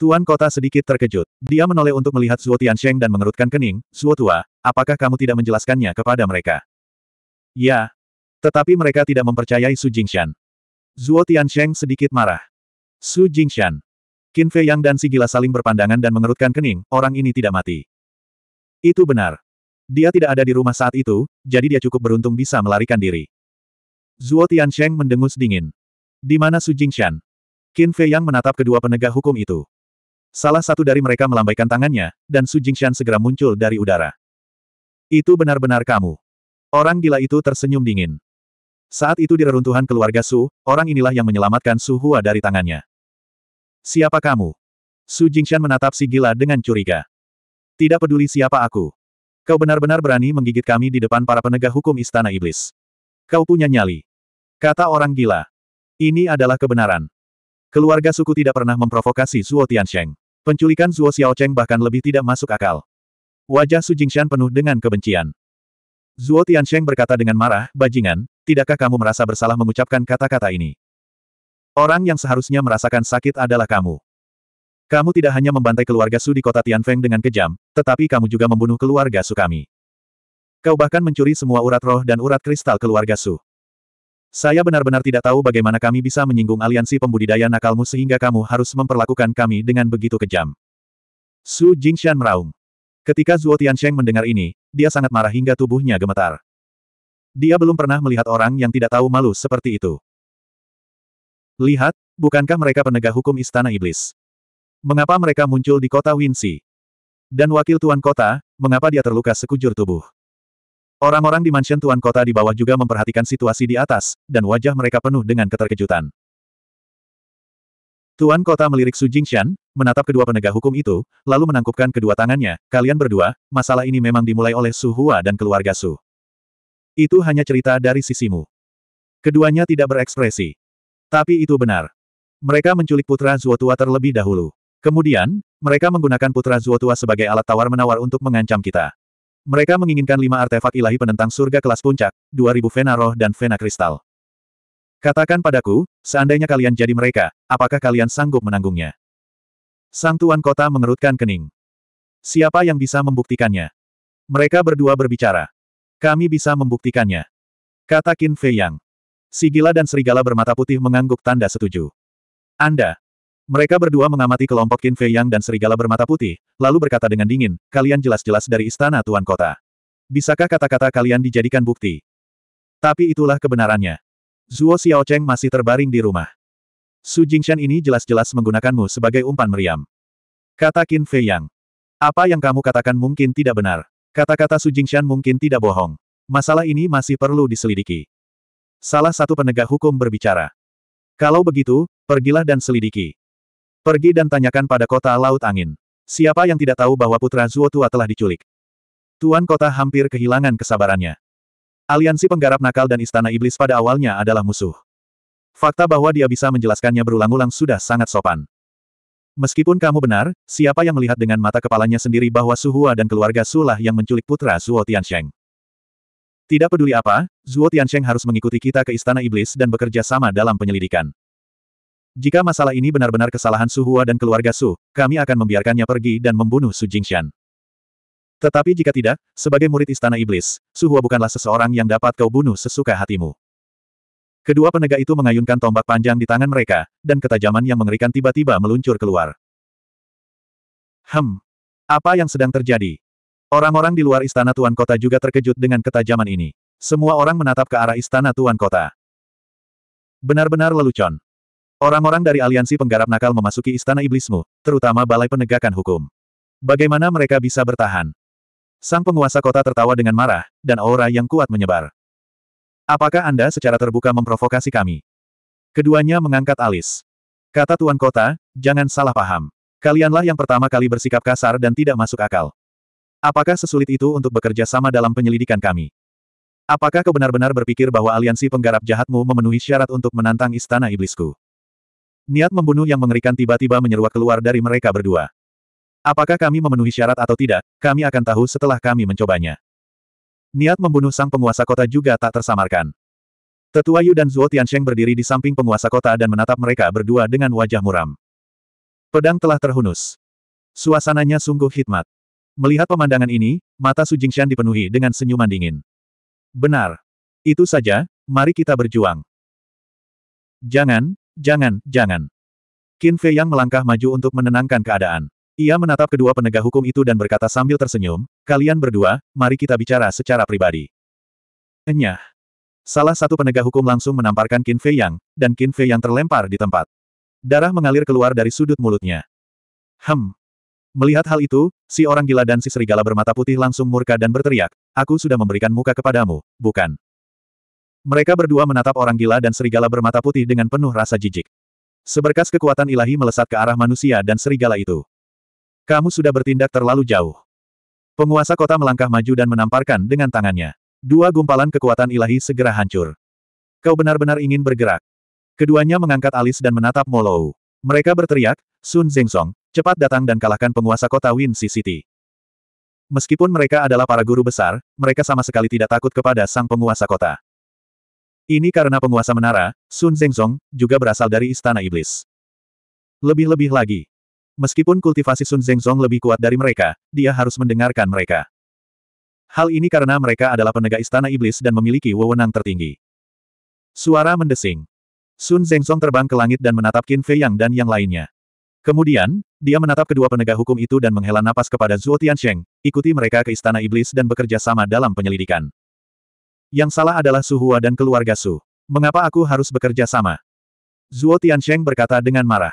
Tuan kota sedikit terkejut. Dia menoleh untuk melihat Zuo Tiansheng dan mengerutkan kening, Zuo Tua, apakah kamu tidak menjelaskannya kepada mereka? Ya. Tetapi mereka tidak mempercayai Su Jingshan. Zuo Tiansheng sedikit marah. Su Jingshan. Qin Fei Yang dan si gila saling berpandangan dan mengerutkan kening, orang ini tidak mati. Itu benar. Dia tidak ada di rumah saat itu, jadi dia cukup beruntung bisa melarikan diri. Zuo Tiansheng mendengus dingin. Di mana Su Jingshan? Qin Fei Yang menatap kedua penegak hukum itu. Salah satu dari mereka melambaikan tangannya, dan Su Jingshan segera muncul dari udara. Itu benar-benar kamu. Orang gila itu tersenyum dingin. Saat itu di reruntuhan keluarga Su, orang inilah yang menyelamatkan Su Hua dari tangannya. Siapa kamu? Su Jingshan menatap si gila dengan curiga. Tidak peduli siapa aku. Kau benar-benar berani menggigit kami di depan para penegak hukum Istana Iblis. Kau punya nyali. Kata orang gila. Ini adalah kebenaran. Keluarga suku tidak pernah memprovokasi Zuo Tiansheng. Penculikan Zuo Xiaocheng bahkan lebih tidak masuk akal. Wajah Su Jingshan penuh dengan kebencian. Zuo Tiansheng berkata dengan marah, bajingan, tidakkah kamu merasa bersalah mengucapkan kata-kata ini? Orang yang seharusnya merasakan sakit adalah kamu. Kamu tidak hanya membantai keluarga Su di kota Tianfeng dengan kejam, tetapi kamu juga membunuh keluarga Su kami. Kau bahkan mencuri semua urat roh dan urat kristal keluarga Su. Saya benar-benar tidak tahu bagaimana kami bisa menyinggung aliansi pembudidaya nakalmu sehingga kamu harus memperlakukan kami dengan begitu kejam. Su Jingxian meraung. Ketika Zuo Tiansheng mendengar ini, dia sangat marah hingga tubuhnya gemetar. Dia belum pernah melihat orang yang tidak tahu malu seperti itu. Lihat, bukankah mereka penegak hukum Istana Iblis? Mengapa mereka muncul di kota Winsi? Dan wakil tuan kota, mengapa dia terluka sekujur tubuh? Orang-orang di mansion tuan kota di bawah juga memperhatikan situasi di atas, dan wajah mereka penuh dengan keterkejutan. Tuan kota melirik Su Jingshan, menatap kedua penegak hukum itu, lalu menangkupkan kedua tangannya, kalian berdua, masalah ini memang dimulai oleh Su Hua dan keluarga Su. Itu hanya cerita dari sisimu. Keduanya tidak berekspresi. Tapi itu benar. Mereka menculik putra Zuotua terlebih dahulu. Kemudian, mereka menggunakan putra Zuotua sebagai alat tawar-menawar untuk mengancam kita. Mereka menginginkan lima artefak ilahi penentang surga kelas puncak, 2000 Vena Roh dan Vena Kristal. Katakan padaku, seandainya kalian jadi mereka, apakah kalian sanggup menanggungnya? Sang Tuan Kota mengerutkan kening. Siapa yang bisa membuktikannya? Mereka berdua berbicara. Kami bisa membuktikannya. Kata Qin Fei Yang. Si gila dan serigala bermata putih mengangguk tanda setuju. Anda, mereka berdua mengamati kelompok Qin Fei Yang dan serigala bermata putih, lalu berkata dengan dingin, kalian jelas-jelas dari istana Tuan Kota. Bisakah kata-kata kalian dijadikan bukti? Tapi itulah kebenarannya. Zuo Xiaocheng masih terbaring di rumah. Su Jingshan ini jelas-jelas menggunakanmu sebagai umpan meriam. Kata Qin Fei Yang. Apa yang kamu katakan mungkin tidak benar. Kata-kata Su Jingshan mungkin tidak bohong. Masalah ini masih perlu diselidiki. Salah satu penegak hukum berbicara. Kalau begitu, pergilah dan selidiki. Pergi dan tanyakan pada kota Laut Angin. Siapa yang tidak tahu bahwa putra Zuo Tua telah diculik? Tuan kota hampir kehilangan kesabarannya. Aliansi penggarap nakal dan istana iblis pada awalnya adalah musuh. Fakta bahwa dia bisa menjelaskannya berulang-ulang sudah sangat sopan. Meskipun kamu benar, siapa yang melihat dengan mata kepalanya sendiri bahwa Suhua dan keluarga Sulah yang menculik putra Zuo Tiansheng? Tidak peduli apa, Zuo Tiansheng harus mengikuti kita ke Istana Iblis dan bekerja sama dalam penyelidikan. Jika masalah ini benar-benar kesalahan Su Hua dan keluarga Su, kami akan membiarkannya pergi dan membunuh Su Jingxian. Tetapi jika tidak, sebagai murid Istana Iblis, Su Hua bukanlah seseorang yang dapat kau bunuh sesuka hatimu. Kedua penegak itu mengayunkan tombak panjang di tangan mereka, dan ketajaman yang mengerikan tiba-tiba meluncur keluar. Hem. Apa yang sedang terjadi? Orang-orang di luar istana Tuan Kota juga terkejut dengan ketajaman ini. Semua orang menatap ke arah istana Tuan Kota. Benar-benar lelucon. Orang-orang dari aliansi penggarap nakal memasuki istana iblismu, terutama balai penegakan hukum. Bagaimana mereka bisa bertahan? Sang penguasa kota tertawa dengan marah, dan aura yang kuat menyebar. Apakah Anda secara terbuka memprovokasi kami? Keduanya mengangkat alis. Kata Tuan Kota, jangan salah paham. Kalianlah yang pertama kali bersikap kasar dan tidak masuk akal. Apakah sesulit itu untuk bekerja sama dalam penyelidikan kami? Apakah kau benar-benar berpikir bahwa aliansi penggarap jahatmu memenuhi syarat untuk menantang istana iblisku? Niat membunuh yang mengerikan tiba-tiba menyeruak keluar dari mereka berdua. Apakah kami memenuhi syarat atau tidak, kami akan tahu setelah kami mencobanya. Niat membunuh sang penguasa kota juga tak tersamarkan. Tetua Yu dan Zuo Tiansheng berdiri di samping penguasa kota dan menatap mereka berdua dengan wajah muram. Pedang telah terhunus. Suasananya sungguh hikmat. Melihat pemandangan ini, mata Su Jingshan dipenuhi dengan senyuman dingin. Benar. Itu saja, mari kita berjuang. Jangan, Jangan, jangan. Qin Fei yang melangkah maju untuk menenangkan keadaan. Ia menatap kedua penegak hukum itu dan berkata sambil tersenyum, kalian berdua, mari kita bicara secara pribadi. Enyah. Salah satu penegak hukum langsung menamparkan Qin Fei Yang, dan Qin Fei Yang terlempar di tempat. Darah mengalir keluar dari sudut mulutnya. Hem. Melihat hal itu, si orang gila dan si serigala bermata putih langsung murka dan berteriak, aku sudah memberikan muka kepadamu, bukan? Mereka berdua menatap orang gila dan serigala bermata putih dengan penuh rasa jijik. Seberkas kekuatan ilahi melesat ke arah manusia dan serigala itu. Kamu sudah bertindak terlalu jauh. Penguasa kota melangkah maju dan menamparkan dengan tangannya. Dua gumpalan kekuatan ilahi segera hancur. Kau benar-benar ingin bergerak. Keduanya mengangkat alis dan menatap Molou. Mereka berteriak, Sun Zengsong, cepat datang dan kalahkan penguasa kota Win City. Meskipun mereka adalah para guru besar, mereka sama sekali tidak takut kepada sang penguasa kota. Ini karena penguasa menara, Sun Zhengzong, juga berasal dari Istana Iblis. Lebih-lebih lagi. Meskipun kultivasi Sun Zhengzong lebih kuat dari mereka, dia harus mendengarkan mereka. Hal ini karena mereka adalah penegak Istana Iblis dan memiliki wewenang tertinggi. Suara mendesing. Sun Zhengzong terbang ke langit dan menatap Qin Fei Yang dan yang lainnya. Kemudian, dia menatap kedua penegak hukum itu dan menghela napas kepada Zhuo Tiansheng, ikuti mereka ke Istana Iblis dan bekerja sama dalam penyelidikan. Yang salah adalah Su Hua dan keluarga Su. Mengapa aku harus bekerja sama? Zuo Tiansheng berkata dengan marah.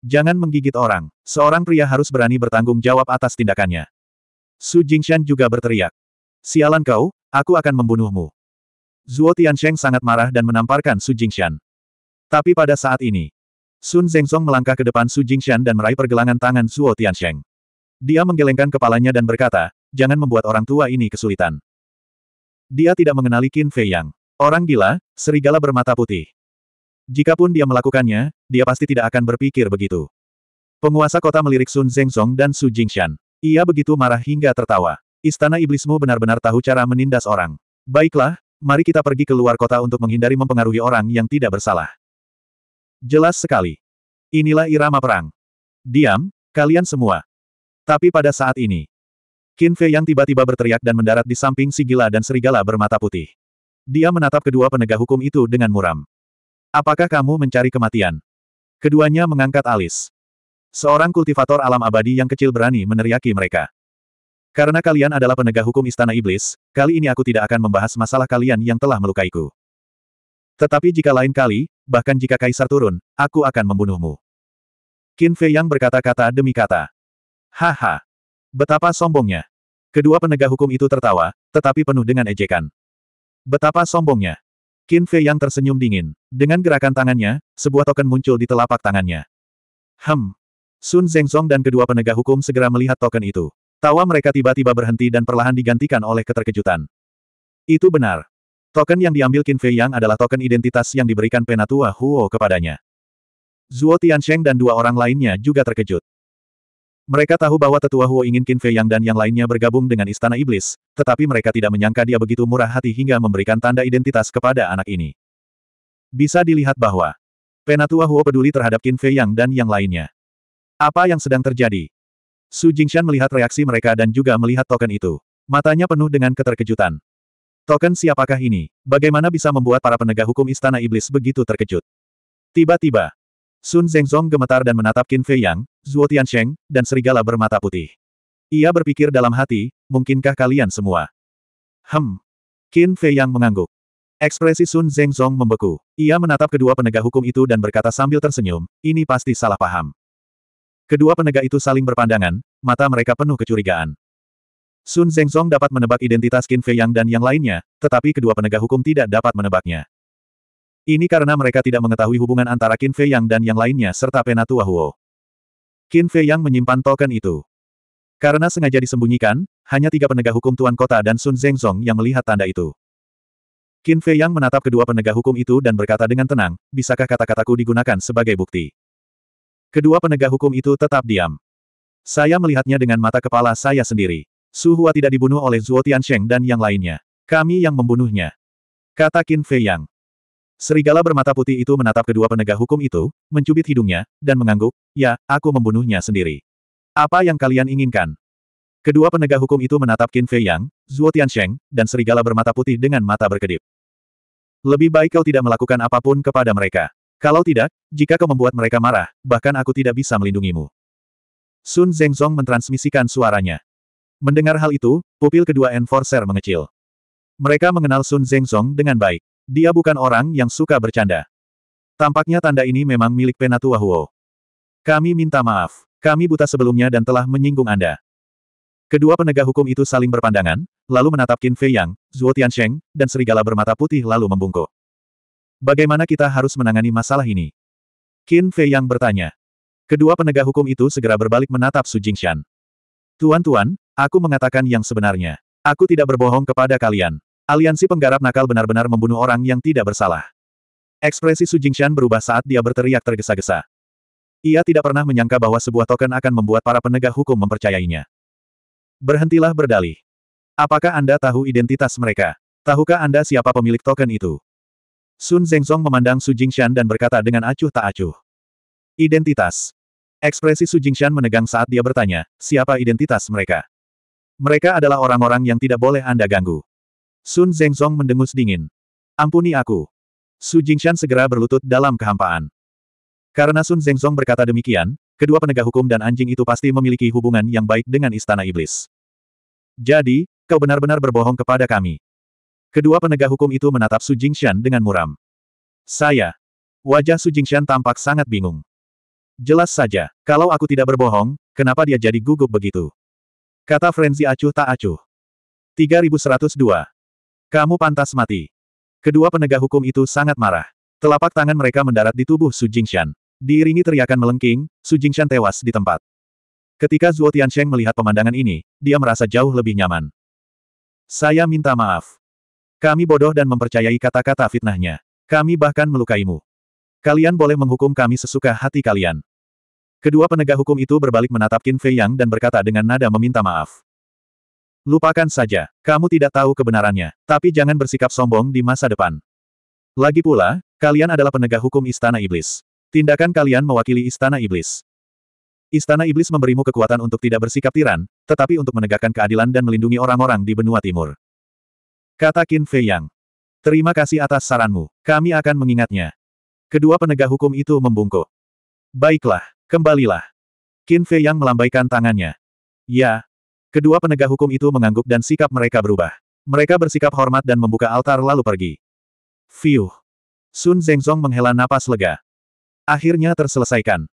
Jangan menggigit orang. Seorang pria harus berani bertanggung jawab atas tindakannya. Su Jingshan juga berteriak. Sialan kau, aku akan membunuhmu. Zuo Tiansheng sangat marah dan menamparkan Su Jingshan. Tapi pada saat ini, Sun Zhengzong melangkah ke depan Su Jingshan dan meraih pergelangan tangan Zuo Tiansheng. Dia menggelengkan kepalanya dan berkata, jangan membuat orang tua ini kesulitan. Dia tidak mengenali Qin Fei Yang. Orang gila, serigala bermata putih. Jikapun dia melakukannya, dia pasti tidak akan berpikir begitu. Penguasa kota melirik Sun Song dan Su Shan. Ia begitu marah hingga tertawa. Istana iblismu benar-benar tahu cara menindas orang. Baiklah, mari kita pergi ke luar kota untuk menghindari mempengaruhi orang yang tidak bersalah. Jelas sekali. Inilah irama perang. Diam, kalian semua. Tapi pada saat ini, Qin Fei yang tiba-tiba berteriak dan mendarat di samping si gila dan serigala bermata putih. Dia menatap kedua penegak hukum itu dengan muram. Apakah kamu mencari kematian? Keduanya mengangkat alis. Seorang kultivator alam abadi yang kecil berani meneriaki mereka. Karena kalian adalah penegak hukum Istana Iblis, kali ini aku tidak akan membahas masalah kalian yang telah melukaiku. Tetapi jika lain kali, bahkan jika Kaisar turun, aku akan membunuhmu. Qin Fei Yang berkata-kata demi kata. Haha. Betapa sombongnya. Kedua penegak hukum itu tertawa, tetapi penuh dengan ejekan. Betapa sombongnya. Qin Fei yang tersenyum dingin. Dengan gerakan tangannya, sebuah token muncul di telapak tangannya. Hem. Sun Song dan kedua penegak hukum segera melihat token itu. Tawa mereka tiba-tiba berhenti dan perlahan digantikan oleh keterkejutan. Itu benar. Token yang diambil Qin Fei Yang adalah token identitas yang diberikan Penatua Huo kepadanya. Zuo Tiansheng dan dua orang lainnya juga terkejut. Mereka tahu bahwa tetua Huo ingin Qin Fei Yang dan yang lainnya bergabung dengan Istana Iblis, tetapi mereka tidak menyangka dia begitu murah hati hingga memberikan tanda identitas kepada anak ini. Bisa dilihat bahwa Penatua Huo peduli terhadap Qin Fei Yang dan yang lainnya. Apa yang sedang terjadi? Su Jingshan melihat reaksi mereka dan juga melihat token itu. Matanya penuh dengan keterkejutan. Token siapakah ini? Bagaimana bisa membuat para penegak hukum Istana Iblis begitu terkejut? Tiba-tiba, Sun Zhengzong gemetar dan menatap Qin Fei Yang, Zhuo Tiansheng, dan serigala bermata putih. Ia berpikir dalam hati, mungkinkah kalian semua? Hem. Qin Fei Yang mengangguk. Ekspresi Sun Zhengzong membeku. Ia menatap kedua penegak hukum itu dan berkata sambil tersenyum, ini pasti salah paham. Kedua penegak itu saling berpandangan, mata mereka penuh kecurigaan. Sun Zhengzong dapat menebak identitas Qin Fei Yang dan yang lainnya, tetapi kedua penegak hukum tidak dapat menebaknya. Ini karena mereka tidak mengetahui hubungan antara Qin Fei Yang dan yang lainnya serta Penatua Huo. Qin Fei Yang menyimpan token itu. Karena sengaja disembunyikan, hanya tiga penegak hukum Tuan Kota dan Sun Zhengzong yang melihat tanda itu. Qin Fei Yang menatap kedua penegak hukum itu dan berkata dengan tenang, bisakah kata-kataku digunakan sebagai bukti? Kedua penegak hukum itu tetap diam. Saya melihatnya dengan mata kepala saya sendiri. Su Hua tidak dibunuh oleh Zhuo Tiansheng dan yang lainnya. Kami yang membunuhnya. Kata Qin Fei Yang. Serigala bermata putih itu menatap kedua penegak hukum itu, mencubit hidungnya, dan mengangguk, ya, aku membunuhnya sendiri. Apa yang kalian inginkan? Kedua penegak hukum itu menatap Qin Fei Yang, Zhuo Tiansheng, dan serigala bermata putih dengan mata berkedip. Lebih baik kau tidak melakukan apapun kepada mereka. Kalau tidak, jika kau membuat mereka marah, bahkan aku tidak bisa melindungimu. Sun Zhengzong mentransmisikan suaranya. Mendengar hal itu, pupil kedua enforcer mengecil. Mereka mengenal Sun Zhengzong dengan baik. Dia bukan orang yang suka bercanda. Tampaknya tanda ini memang milik Penatua Huo. Kami minta maaf. Kami buta sebelumnya dan telah menyinggung Anda. Kedua penegak hukum itu saling berpandangan, lalu menatap Qin Fei Yang, Zhuo Tiansheng, dan serigala bermata putih lalu membungkuk. Bagaimana kita harus menangani masalah ini? Qin Fei Yang bertanya. Kedua penegak hukum itu segera berbalik menatap Su Jingshan. Tuan-tuan, aku mengatakan yang sebenarnya. Aku tidak berbohong kepada kalian. Aliansi penggarap nakal benar-benar membunuh orang yang tidak bersalah. Ekspresi Su Jingshan berubah saat dia berteriak tergesa-gesa. Ia tidak pernah menyangka bahwa sebuah token akan membuat para penegak hukum mempercayainya. Berhentilah berdalih. Apakah Anda tahu identitas mereka? Tahukah Anda siapa pemilik token itu? Sun Zhengzong memandang Su Jingshan dan berkata dengan acuh tak acuh. Identitas. Ekspresi Su Jingshan menegang saat dia bertanya, siapa identitas mereka? Mereka adalah orang-orang yang tidak boleh Anda ganggu. Sun Zengzong mendengus dingin. Ampuni aku. Su Jingshan segera berlutut dalam kehampaan. Karena Sun Zengzong berkata demikian, kedua penegak hukum dan anjing itu pasti memiliki hubungan yang baik dengan Istana Iblis. Jadi, kau benar-benar berbohong kepada kami. Kedua penegak hukum itu menatap Su Jingshan dengan muram. Saya. Wajah Su Jingshan tampak sangat bingung. Jelas saja, kalau aku tidak berbohong, kenapa dia jadi gugup begitu? Kata Frenzy acuh tak acuh. 3102. Kamu pantas mati. Kedua penegak hukum itu sangat marah. Telapak tangan mereka mendarat di tubuh Su Jingshan. Diiringi teriakan melengking, Su Jingshan tewas di tempat. Ketika Zhuo Tiansheng melihat pemandangan ini, dia merasa jauh lebih nyaman. Saya minta maaf. Kami bodoh dan mempercayai kata-kata fitnahnya. Kami bahkan melukaimu. Kalian boleh menghukum kami sesuka hati kalian. Kedua penegak hukum itu berbalik menatap Qin Fei Yang dan berkata dengan nada meminta maaf. Lupakan saja, kamu tidak tahu kebenarannya, tapi jangan bersikap sombong di masa depan. Lagi pula, kalian adalah penegak hukum Istana Iblis. Tindakan kalian mewakili Istana Iblis. Istana Iblis memberimu kekuatan untuk tidak bersikap tiran, tetapi untuk menegakkan keadilan dan melindungi orang-orang di benua timur. Kata Qin Fei Yang. Terima kasih atas saranmu, kami akan mengingatnya. Kedua penegak hukum itu membungkuk. Baiklah, kembalilah. Qin Fei Yang melambaikan tangannya. Ya, Kedua penegak hukum itu mengangguk dan sikap mereka berubah. Mereka bersikap hormat dan membuka altar lalu pergi. Fiuh. Sun Zengzong menghela napas lega. Akhirnya terselesaikan.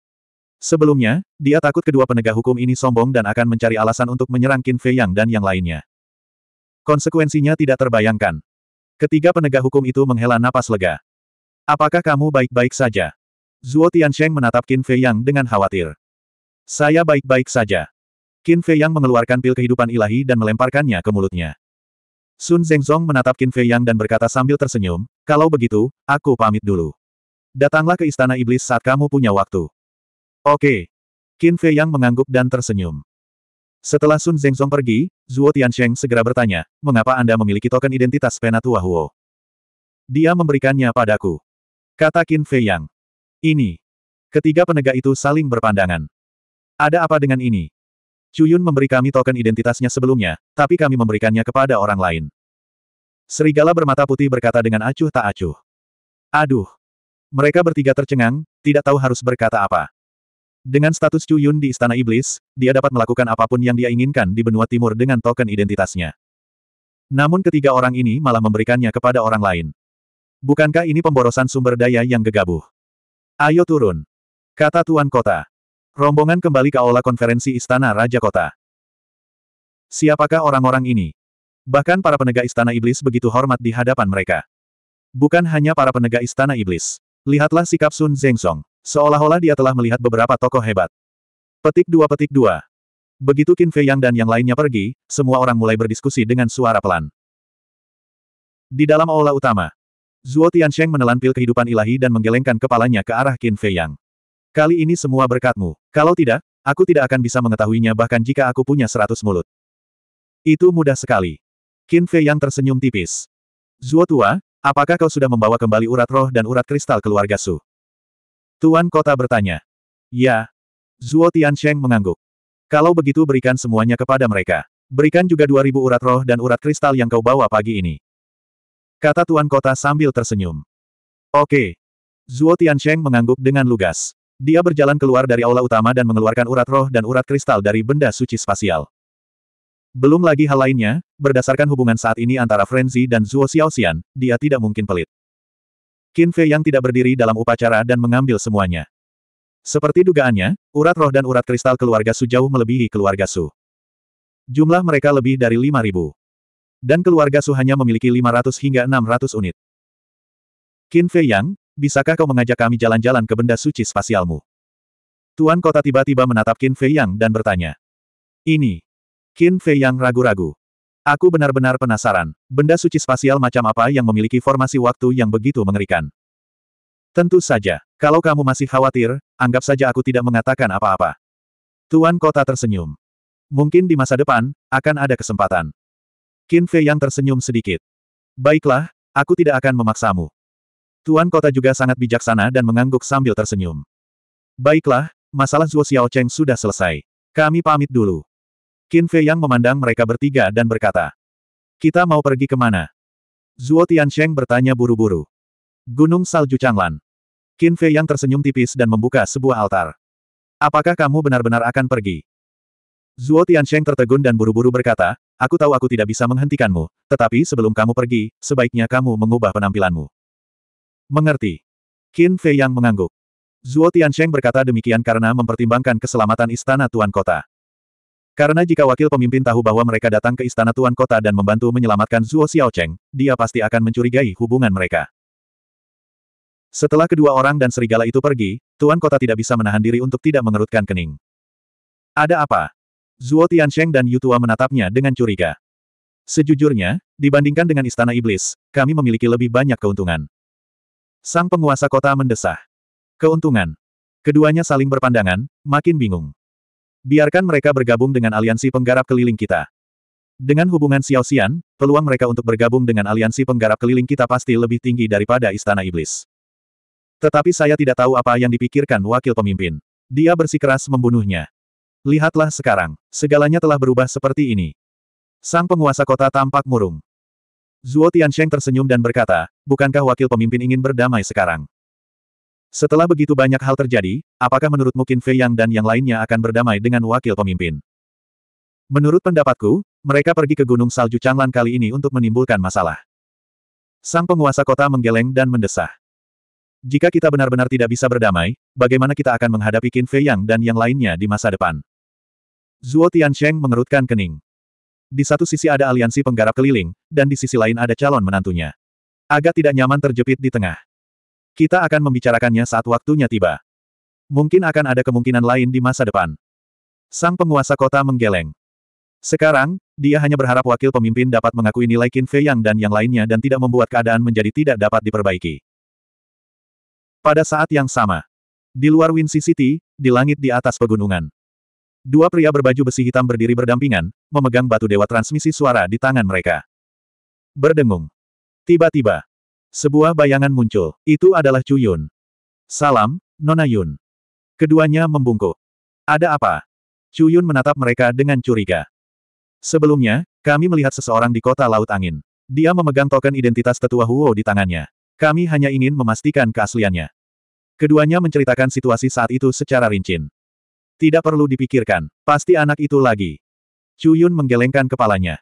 Sebelumnya, dia takut kedua penegak hukum ini sombong dan akan mencari alasan untuk menyerang Qin Fei Yang dan yang lainnya. Konsekuensinya tidak terbayangkan. Ketiga penegak hukum itu menghela napas lega. Apakah kamu baik-baik saja? Zhuo Tiansheng menatap Qin Fei Yang dengan khawatir. Saya baik-baik saja. Qin Fei Yang mengeluarkan pil kehidupan ilahi dan melemparkannya ke mulutnya. Sun Zengzong menatap Qin Fei Yang dan berkata sambil tersenyum, kalau begitu, aku pamit dulu. Datanglah ke Istana Iblis saat kamu punya waktu. Oke. Qin Fei Yang mengangguk dan tersenyum. Setelah Sun Zengzong pergi, Zhuo Tiansheng segera bertanya, mengapa Anda memiliki token identitas Penatua Huo? Dia memberikannya padaku. Kata Qin Fei Yang. Ini. Ketiga penegak itu saling berpandangan. Ada apa dengan ini? Cuyun memberi kami token identitasnya sebelumnya, tapi kami memberikannya kepada orang lain. Serigala bermata putih berkata dengan acuh tak acuh. Aduh. Mereka bertiga tercengang, tidak tahu harus berkata apa. Dengan status Cuyun di Istana Iblis, dia dapat melakukan apapun yang dia inginkan di benua timur dengan token identitasnya. Namun ketiga orang ini malah memberikannya kepada orang lain. Bukankah ini pemborosan sumber daya yang gegabah? Ayo turun. Kata Tuan Kota. Rombongan kembali ke aula konferensi Istana Raja Kota. Siapakah orang-orang ini? Bahkan para penegak Istana Iblis begitu hormat di hadapan mereka. Bukan hanya para penegak Istana Iblis. Lihatlah sikap Sun Zengsong, Seolah-olah dia telah melihat beberapa tokoh hebat. Petik dua petik dua. Begitu Qin Fei Yang dan yang lainnya pergi, semua orang mulai berdiskusi dengan suara pelan. Di dalam aula utama, Zhuo Tiansheng menelan pil kehidupan ilahi dan menggelengkan kepalanya ke arah Qin Fei Yang. Kali ini semua berkatmu. Kalau tidak, aku tidak akan bisa mengetahuinya bahkan jika aku punya seratus mulut. Itu mudah sekali. Qin Fei yang tersenyum tipis. Zuo tua, apakah kau sudah membawa kembali urat roh dan urat kristal keluarga Su? Tuan kota bertanya. Ya. Zuo Tiansheng mengangguk. Kalau begitu berikan semuanya kepada mereka. Berikan juga dua ribu urat roh dan urat kristal yang kau bawa pagi ini. Kata Tuan Kota sambil tersenyum. Oke. Zuo Tiansheng mengangguk dengan lugas. Dia berjalan keluar dari aula utama dan mengeluarkan urat roh dan urat kristal dari benda suci spasial. Belum lagi hal lainnya, berdasarkan hubungan saat ini antara Frenzy dan Zuo Xiaoxian, dia tidak mungkin pelit. Qin Fei yang tidak berdiri dalam upacara dan mengambil semuanya. Seperti dugaannya, urat roh dan urat kristal keluarga Su jauh melebihi keluarga Su. Jumlah mereka lebih dari 5.000. Dan keluarga Su hanya memiliki 500 hingga 600 unit. Qin Fei Yang, bisakah kau mengajak kami jalan-jalan ke benda suci spasialmu? Tuan kota tiba-tiba menatap Qin Fei Yang dan bertanya. Ini. Qin Fei Yang ragu-ragu. Aku benar-benar penasaran, benda suci spasial macam apa yang memiliki formasi waktu yang begitu mengerikan. Tentu saja, kalau kamu masih khawatir, anggap saja aku tidak mengatakan apa-apa. Tuan kota tersenyum. Mungkin di masa depan, akan ada kesempatan. Qin Fei Yang tersenyum sedikit. Baiklah, aku tidak akan memaksamu. Tuan kota juga sangat bijaksana dan mengangguk sambil tersenyum. Baiklah, masalah Zhuo Xiaocheng sudah selesai. Kami pamit dulu. Qin Fei Yang memandang mereka bertiga dan berkata, Kita mau pergi kemana? Zhuo Tiansheng bertanya buru-buru. Gunung Salju Changlan. Qin Fei Yang tersenyum tipis dan membuka sebuah altar. Apakah kamu benar-benar akan pergi? Zhuo Tiansheng tertegun dan buru-buru berkata, Aku tahu aku tidak bisa menghentikanmu, tetapi sebelum kamu pergi, sebaiknya kamu mengubah penampilanmu. Mengerti. Qin Fei yang mengangguk. Zuo Tiansheng berkata demikian karena mempertimbangkan keselamatan istana Tuan Kota. Karena jika wakil pemimpin tahu bahwa mereka datang ke istana Tuan Kota dan membantu menyelamatkan Zuo Xiaocheng, dia pasti akan mencurigai hubungan mereka. Setelah kedua orang dan serigala itu pergi, Tuan Kota tidak bisa menahan diri untuk tidak mengerutkan kening. Ada apa? Zuo Tiansheng dan Yu Tua menatapnya dengan curiga. Sejujurnya, dibandingkan dengan Istana Iblis, kami memiliki lebih banyak keuntungan. Sang penguasa kota mendesah. Keuntungan. Keduanya saling berpandangan, makin bingung. Biarkan mereka bergabung dengan aliansi penggarap keliling kita. Dengan hubungan Xiao Xian, peluang mereka untuk bergabung dengan aliansi penggarap keliling kita pasti lebih tinggi daripada Istana Iblis. Tetapi saya tidak tahu apa yang dipikirkan wakil pemimpin. Dia bersikeras membunuhnya. Lihatlah sekarang, segalanya telah berubah seperti ini. Sang penguasa kota tampak murung. Zuo Tiansheng tersenyum dan berkata, bukankah wakil pemimpin ingin berdamai sekarang? Setelah begitu banyak hal terjadi, apakah menurutmu Qin Fei Yang dan yang lainnya akan berdamai dengan wakil pemimpin? Menurut pendapatku, mereka pergi ke Gunung Salju Changlan kali ini untuk menimbulkan masalah. Sang penguasa kota menggeleng dan mendesah. Jika kita benar-benar tidak bisa berdamai, bagaimana kita akan menghadapi Qin Fei Yang dan yang lainnya di masa depan? Zuo Tiansheng mengerutkan kening. Di satu sisi ada aliansi penggarap keliling, dan di sisi lain ada calon menantunya. Agak tidak nyaman terjepit di tengah. Kita akan membicarakannya saat waktunya tiba. Mungkin akan ada kemungkinan lain di masa depan. Sang penguasa kota menggeleng. Sekarang, dia hanya berharap wakil pemimpin dapat mengakui nilai Qin Fei Yang dan yang lainnya dan tidak membuat keadaan menjadi tidak dapat diperbaiki. Pada saat yang sama, di luar Wind City, di langit di atas pegunungan, Dua pria berbaju besi hitam berdiri berdampingan, memegang batu dewa transmisi suara di tangan mereka. Berdengung. Tiba-tiba, sebuah bayangan muncul. Itu adalah Chu Yun. Salam, Nona Yun. Keduanya membungkuk. Ada apa? Chu Yun menatap mereka dengan curiga. Sebelumnya, kami melihat seseorang di kota Laut Angin. Dia memegang token identitas tetua Huo di tangannya. Kami hanya ingin memastikan keasliannya. Keduanya menceritakan situasi saat itu secara rinci. Tidak perlu dipikirkan, pasti anak itu lagi. Chu menggelengkan kepalanya.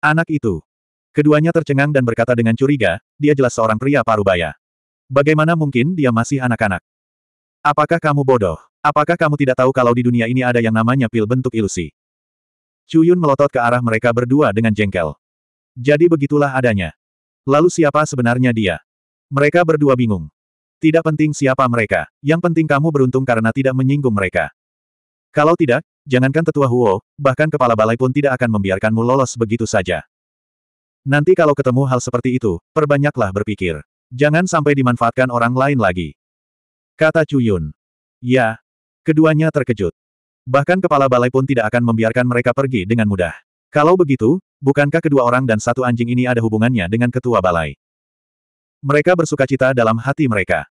Anak itu. Keduanya tercengang dan berkata dengan curiga, dia jelas seorang pria parubaya. Bagaimana mungkin dia masih anak-anak? Apakah kamu bodoh? Apakah kamu tidak tahu kalau di dunia ini ada yang namanya pil bentuk ilusi? Chu melotot ke arah mereka berdua dengan jengkel. Jadi begitulah adanya. Lalu siapa sebenarnya dia? Mereka berdua bingung. Tidak penting siapa mereka, yang penting kamu beruntung karena tidak menyinggung mereka. Kalau tidak, jangankan tetua Huo, bahkan kepala balai pun tidak akan membiarkanmu lolos begitu saja. Nanti kalau ketemu hal seperti itu, perbanyaklah berpikir. Jangan sampai dimanfaatkan orang lain lagi. Kata Cuyun. Ya. Keduanya terkejut. Bahkan kepala balai pun tidak akan membiarkan mereka pergi dengan mudah. Kalau begitu, bukankah kedua orang dan satu anjing ini ada hubungannya dengan ketua balai? Mereka bersuka cita dalam hati mereka.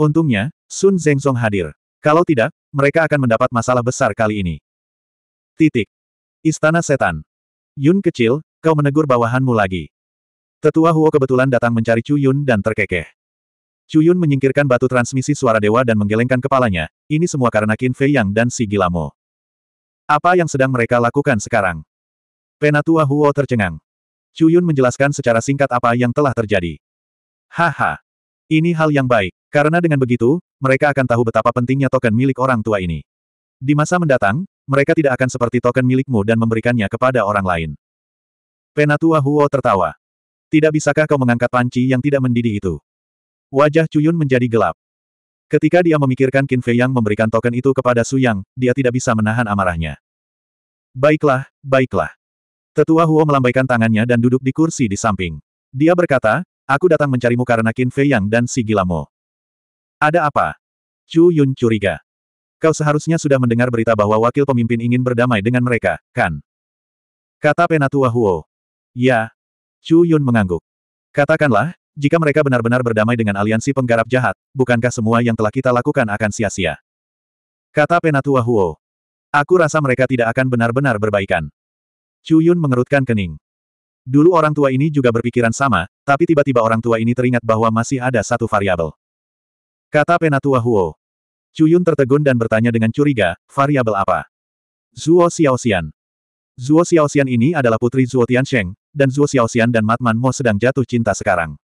Untungnya, Sun Zengzong hadir. Kalau tidak, mereka akan mendapat masalah besar kali ini. Titik. Istana Setan. Yun kecil, kau menegur bawahanmu lagi. Tetua Huo kebetulan datang mencari Chu Yun dan terkekeh. Chu Yun menyingkirkan batu transmisi suara dewa dan menggelengkan kepalanya, ini semua karena Qin Fei Yang dan si Gilamo. Apa yang sedang mereka lakukan sekarang? Penatua Huo tercengang. Chu Yun menjelaskan secara singkat apa yang telah terjadi. Haha. Ini hal yang baik. Karena dengan begitu, mereka akan tahu betapa pentingnya token milik orang tua ini. Di masa mendatang, mereka tidak akan seperti token milikmu dan memberikannya kepada orang lain. Penatua Huo tertawa. Tidak bisakah kau mengangkat panci yang tidak mendidih itu? Wajah Cuyun menjadi gelap. Ketika dia memikirkan Qin Fei Yang memberikan token itu kepada Su Yang, dia tidak bisa menahan amarahnya. Baiklah, baiklah. Tetua Huo melambaikan tangannya dan duduk di kursi di samping. Dia berkata, aku datang mencarimu karena Qin Fei Yang dan si Gilamo. Ada apa? Chu Yun curiga. Kau seharusnya sudah mendengar berita bahwa wakil pemimpin ingin berdamai dengan mereka, kan? Kata Penatua Huo. Ya. Chu Yun mengangguk. Katakanlah, jika mereka benar-benar berdamai dengan aliansi penggarap jahat, bukankah semua yang telah kita lakukan akan sia-sia? Kata Penatua Huo. Aku rasa mereka tidak akan benar-benar berbaikan. Chu Yun mengerutkan kening. Dulu orang tua ini juga berpikiran sama, tapi tiba-tiba orang tua ini teringat bahwa masih ada satu variabel. Kata Penatua Huo. Cuyun tertegun dan bertanya dengan curiga, variabel apa? Zuo Xiaoxian. Zuo Xiaoxian ini adalah putri Zuo Tiansheng, dan Zuo Xiaoxian dan Matman Mo sedang jatuh cinta sekarang.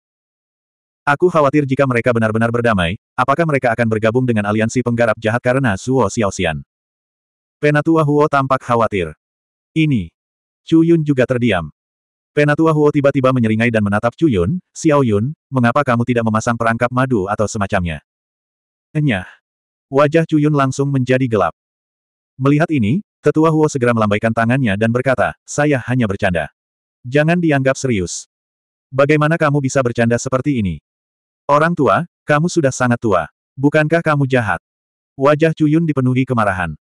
Aku khawatir jika mereka benar-benar berdamai, apakah mereka akan bergabung dengan aliansi penggarap jahat karena Zuo Xiaoxian. Penatua Huo tampak khawatir. Ini. Cuyun juga terdiam. Penatua Huo tiba-tiba menyeringai dan menatap Cuyun, Xiaoyun, mengapa kamu tidak memasang perangkap madu atau semacamnya? Enyah. Wajah Cuyun langsung menjadi gelap. Melihat ini, Tetua Huo segera melambaikan tangannya dan berkata, saya hanya bercanda. Jangan dianggap serius. Bagaimana kamu bisa bercanda seperti ini? Orang tua, kamu sudah sangat tua. Bukankah kamu jahat? Wajah Cuyun dipenuhi kemarahan.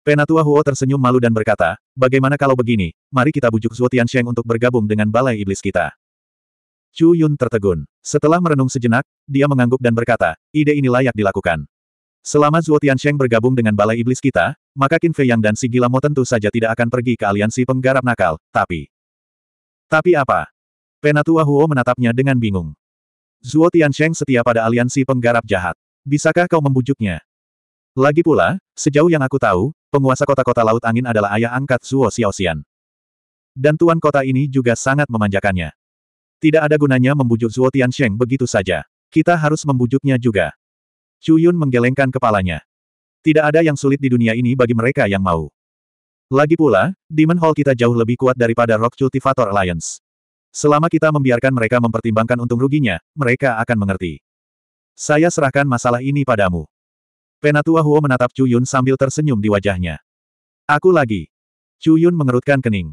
Penatua Huo tersenyum malu dan berkata, bagaimana kalau begini, mari kita bujuk Zuo Tian Sheng untuk bergabung dengan balai iblis kita. Chu Yun tertegun. Setelah merenung sejenak, dia mengangguk dan berkata, ide ini layak dilakukan. Selama Zuo Tiansheng bergabung dengan Balai Iblis kita, maka Qin Fei Yang dan si Gilamo tentu saja tidak akan pergi ke aliansi penggarap nakal, tapi... Tapi apa? Penatua Huo menatapnya dengan bingung. Zuo Tiansheng setia pada aliansi penggarap jahat. Bisakah kau membujuknya? Lagi pula, sejauh yang aku tahu, penguasa kota-kota Laut Angin adalah ayah angkat Zhuo Xiaoxian. Dan tuan kota ini juga sangat memanjakannya. Tidak ada gunanya membujuk Zuo Tiansheng begitu saja. Kita harus membujuknya juga. Chu Yun menggelengkan kepalanya. Tidak ada yang sulit di dunia ini bagi mereka yang mau. Lagi pula, Demon Hall kita jauh lebih kuat daripada Rock Cultivator Alliance. Selama kita membiarkan mereka mempertimbangkan untung ruginya, mereka akan mengerti. Saya serahkan masalah ini padamu. Penatua Huo menatap Chu Yun sambil tersenyum di wajahnya. Aku lagi. Chu Yun mengerutkan kening.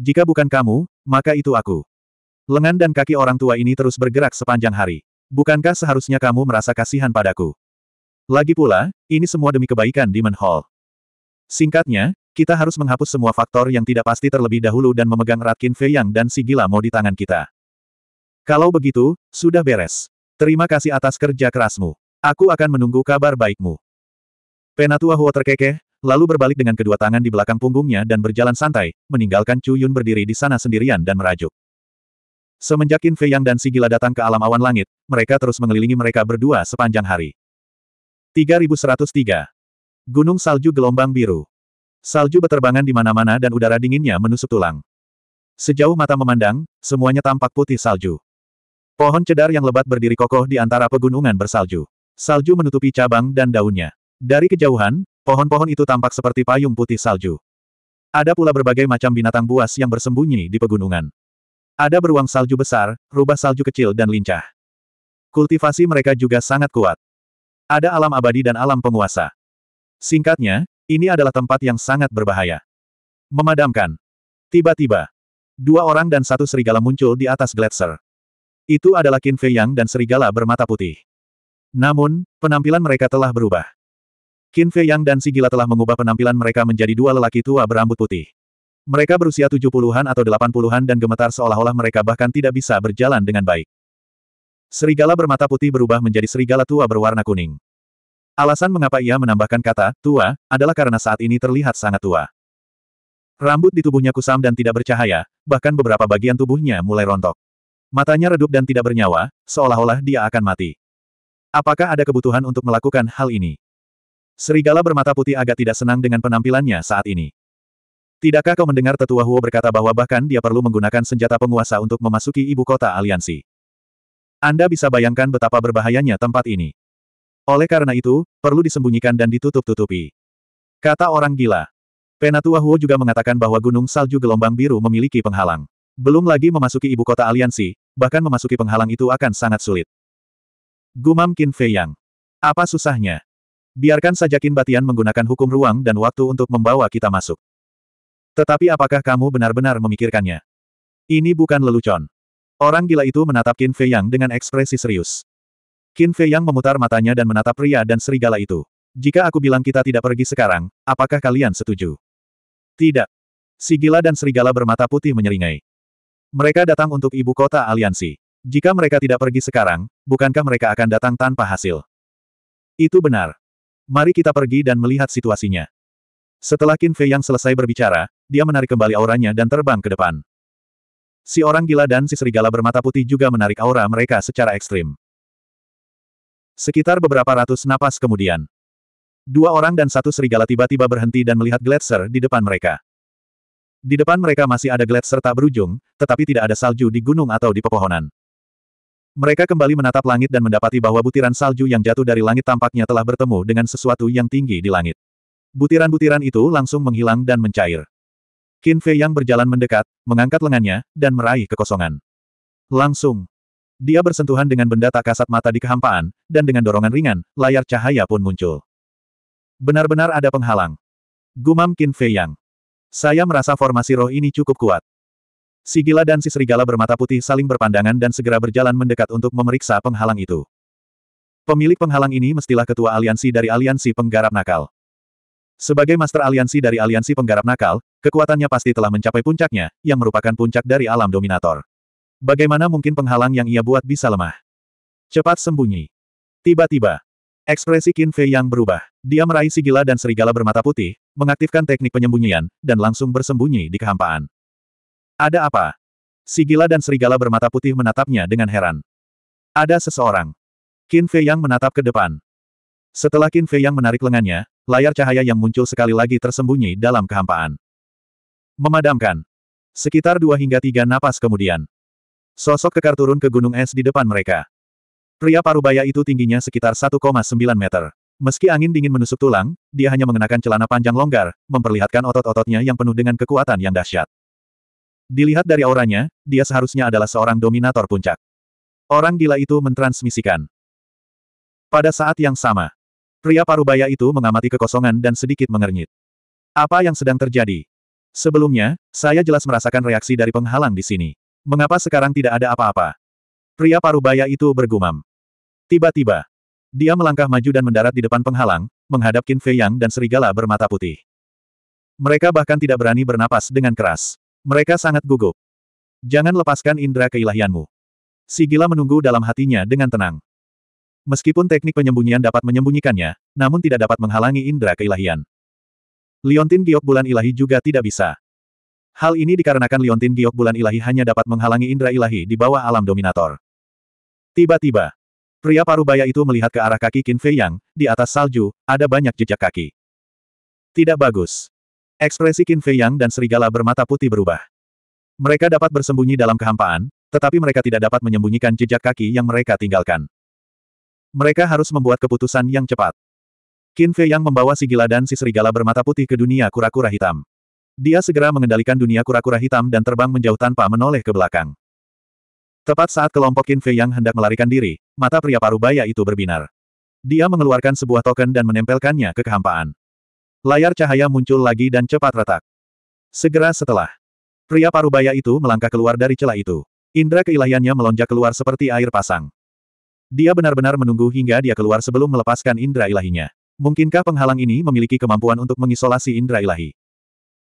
Jika bukan kamu, maka itu aku. Lengan dan kaki orang tua ini terus bergerak sepanjang hari. Bukankah seharusnya kamu merasa kasihan padaku? Lagi pula, ini semua demi kebaikan Demon Hall. Singkatnya, kita harus menghapus semua faktor yang tidak pasti terlebih dahulu dan memegang Ratkin Yang dan si gila mau di tangan kita. Kalau begitu, sudah beres. Terima kasih atas kerja kerasmu. Aku akan menunggu kabar baikmu. Penatua Huo terkekeh, lalu berbalik dengan kedua tangan di belakang punggungnya dan berjalan santai, meninggalkan Chu Yun berdiri di sana sendirian dan merajuk. Semenjak Qin Fei Yang dan Sigila datang ke alam awan langit, mereka terus mengelilingi mereka berdua sepanjang hari. 3103. Gunung Salju Gelombang Biru. Salju beterbangan di mana-mana dan udara dinginnya menusuk tulang. Sejauh mata memandang, semuanya tampak putih salju. Pohon cedar yang lebat berdiri kokoh di antara pegunungan bersalju. Salju menutupi cabang dan daunnya. Dari kejauhan, pohon-pohon itu tampak seperti payung putih salju. Ada pula berbagai macam binatang buas yang bersembunyi di pegunungan. Ada beruang salju besar, rubah salju kecil dan lincah. Kultivasi mereka juga sangat kuat. Ada alam abadi dan alam penguasa. Singkatnya, ini adalah tempat yang sangat berbahaya. Memadamkan. Tiba-tiba, dua orang dan satu serigala muncul di atas gletser. Itu adalah Qin Fei Yang dan serigala bermata putih. Namun, penampilan mereka telah berubah. Qin Fei Yang dan si gila telah mengubah penampilan mereka menjadi dua lelaki tua berambut putih. Mereka berusia tujuh puluhan atau delapan puluhan dan gemetar seolah-olah mereka bahkan tidak bisa berjalan dengan baik. Serigala bermata putih berubah menjadi serigala tua berwarna kuning. Alasan mengapa ia menambahkan kata, tua, adalah karena saat ini terlihat sangat tua. Rambut di tubuhnya kusam dan tidak bercahaya, bahkan beberapa bagian tubuhnya mulai rontok. Matanya redup dan tidak bernyawa, seolah-olah dia akan mati. Apakah ada kebutuhan untuk melakukan hal ini? Serigala bermata putih agak tidak senang dengan penampilannya saat ini. Tidakkah kau mendengar tetua Huo berkata bahwa bahkan dia perlu menggunakan senjata penguasa untuk memasuki ibu kota aliansi? Anda bisa bayangkan betapa berbahayanya tempat ini. Oleh karena itu, perlu disembunyikan dan ditutup-tutupi. Kata orang gila. Penatua Huo juga mengatakan bahwa gunung salju gelombang biru memiliki penghalang. Belum lagi memasuki ibu kota aliansi, bahkan memasuki penghalang itu akan sangat sulit. Gumam Qin Fei Yang. Apa susahnya? Biarkan saja Qin Batian menggunakan hukum ruang dan waktu untuk membawa kita masuk. Tetapi apakah kamu benar-benar memikirkannya? Ini bukan lelucon. Orang gila itu menatap Qin Fei Yang dengan ekspresi serius. Qin Fei Yang memutar matanya dan menatap pria dan serigala itu. Jika aku bilang kita tidak pergi sekarang, apakah kalian setuju? Tidak. Si gila dan serigala bermata putih menyeringai. Mereka datang untuk ibu kota aliansi. Jika mereka tidak pergi sekarang, bukankah mereka akan datang tanpa hasil? Itu benar. Mari kita pergi dan melihat situasinya. Setelah Qin Fei yang selesai berbicara, dia menarik kembali auranya dan terbang ke depan. Si orang gila dan si serigala bermata putih juga menarik aura mereka secara ekstrim. Sekitar beberapa ratus napas kemudian. Dua orang dan satu serigala tiba-tiba berhenti dan melihat gletser di depan mereka. Di depan mereka masih ada gletser tak berujung, tetapi tidak ada salju di gunung atau di pepohonan. Mereka kembali menatap langit dan mendapati bahwa butiran salju yang jatuh dari langit tampaknya telah bertemu dengan sesuatu yang tinggi di langit. Butiran-butiran itu langsung menghilang dan mencair. Qin Fei yang berjalan mendekat, mengangkat lengannya, dan meraih kekosongan. Langsung. Dia bersentuhan dengan benda tak kasat mata di kehampaan, dan dengan dorongan ringan, layar cahaya pun muncul. Benar-benar ada penghalang. Gumam Qin Fei Yang. Saya merasa formasi roh ini cukup kuat. Sigila dan si serigala bermata putih saling berpandangan dan segera berjalan mendekat untuk memeriksa penghalang itu. Pemilik penghalang ini mestilah ketua aliansi dari aliansi penggarap nakal. Sebagai master aliansi dari aliansi penggarap nakal, kekuatannya pasti telah mencapai puncaknya, yang merupakan puncak dari alam dominator. Bagaimana mungkin penghalang yang ia buat bisa lemah? Cepat sembunyi. Tiba-tiba, ekspresi Qin Fei yang berubah. Dia meraih sigila dan serigala bermata putih, mengaktifkan teknik penyembunyian, dan langsung bersembunyi di kehampaan. Ada apa? Sigila dan serigala bermata putih menatapnya dengan heran. Ada seseorang. Qin Fei yang menatap ke depan. Setelah Qin Fei yang menarik lengannya, Layar cahaya yang muncul sekali lagi tersembunyi dalam kehampaan. Memadamkan. Sekitar dua hingga tiga napas kemudian. Sosok kekar turun ke gunung es di depan mereka. Pria parubaya itu tingginya sekitar 1,9 meter. Meski angin dingin menusuk tulang, dia hanya mengenakan celana panjang longgar, memperlihatkan otot-ototnya yang penuh dengan kekuatan yang dahsyat. Dilihat dari auranya, dia seharusnya adalah seorang dominator puncak. Orang gila itu mentransmisikan. Pada saat yang sama, Pria parubaya itu mengamati kekosongan dan sedikit mengernyit. Apa yang sedang terjadi? Sebelumnya, saya jelas merasakan reaksi dari penghalang di sini. Mengapa sekarang tidak ada apa-apa? Pria parubaya itu bergumam. Tiba-tiba, dia melangkah maju dan mendarat di depan penghalang, menghadap Qin Fei Yang dan serigala bermata putih. Mereka bahkan tidak berani bernapas dengan keras. Mereka sangat gugup. Jangan lepaskan indera keilahianmu. Si gila menunggu dalam hatinya dengan tenang. Meskipun teknik penyembunyian dapat menyembunyikannya, namun tidak dapat menghalangi indera keilahian. Liontin giok bulan ilahi juga tidak bisa. Hal ini dikarenakan liontin giok bulan ilahi hanya dapat menghalangi indera ilahi di bawah alam dominator. Tiba-tiba, pria parubaya itu melihat ke arah kaki Qin Fei Yang, di atas salju, ada banyak jejak kaki. Tidak bagus. Ekspresi Qin Fei Yang dan serigala bermata putih berubah. Mereka dapat bersembunyi dalam kehampaan, tetapi mereka tidak dapat menyembunyikan jejak kaki yang mereka tinggalkan. Mereka harus membuat keputusan yang cepat. Qin Fei yang membawa si gila dan si serigala bermata putih ke dunia kura-kura hitam. Dia segera mengendalikan dunia kura-kura hitam dan terbang menjauh tanpa menoleh ke belakang. Tepat saat kelompok Qin Fei yang hendak melarikan diri, mata pria parubaya itu berbinar. Dia mengeluarkan sebuah token dan menempelkannya ke kehampaan. Layar cahaya muncul lagi dan cepat retak. Segera setelah, pria parubaya itu melangkah keluar dari celah itu. Indra keilahiannya melonjak keluar seperti air pasang. Dia benar-benar menunggu hingga dia keluar sebelum melepaskan indera ilahinya. Mungkinkah penghalang ini memiliki kemampuan untuk mengisolasi indera ilahi?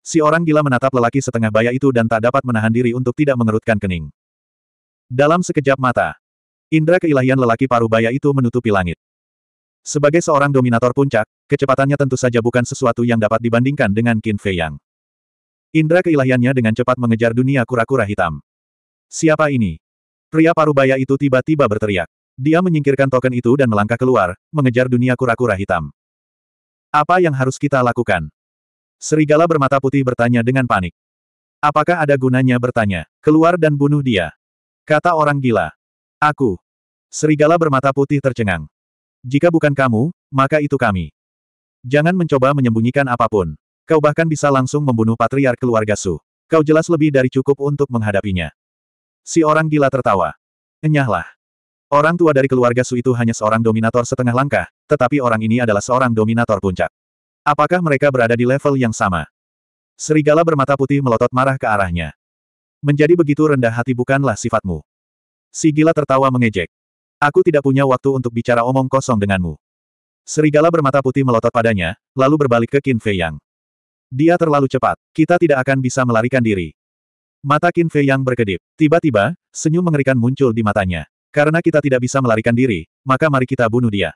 Si orang gila menatap lelaki setengah baya itu dan tak dapat menahan diri untuk tidak mengerutkan kening. Dalam sekejap mata, indera keilahian lelaki paruh baya itu menutupi langit. Sebagai seorang dominator puncak, kecepatannya tentu saja bukan sesuatu yang dapat dibandingkan dengan Qin Fei Yang. Indra keilahiannya dengan cepat mengejar dunia kura-kura hitam. Siapa ini? Pria paruh baya itu tiba-tiba berteriak. Dia menyingkirkan token itu dan melangkah keluar, mengejar dunia kura-kura hitam. Apa yang harus kita lakukan? Serigala bermata putih bertanya dengan panik. Apakah ada gunanya bertanya? Keluar dan bunuh dia. Kata orang gila. Aku. Serigala bermata putih tercengang. Jika bukan kamu, maka itu kami. Jangan mencoba menyembunyikan apapun. Kau bahkan bisa langsung membunuh patriark keluarga Su. Kau jelas lebih dari cukup untuk menghadapinya. Si orang gila tertawa. Enyahlah. Orang tua dari keluarga Su itu hanya seorang dominator setengah langkah, tetapi orang ini adalah seorang dominator puncak. Apakah mereka berada di level yang sama? Serigala bermata putih melotot marah ke arahnya. Menjadi begitu rendah hati bukanlah sifatmu. Sigila tertawa mengejek. Aku tidak punya waktu untuk bicara omong kosong denganmu. Serigala bermata putih melotot padanya, lalu berbalik ke Qin Fei Yang. Dia terlalu cepat, kita tidak akan bisa melarikan diri. Mata Qin Fei Yang berkedip. Tiba-tiba, senyum mengerikan muncul di matanya. Karena kita tidak bisa melarikan diri, maka mari kita bunuh dia.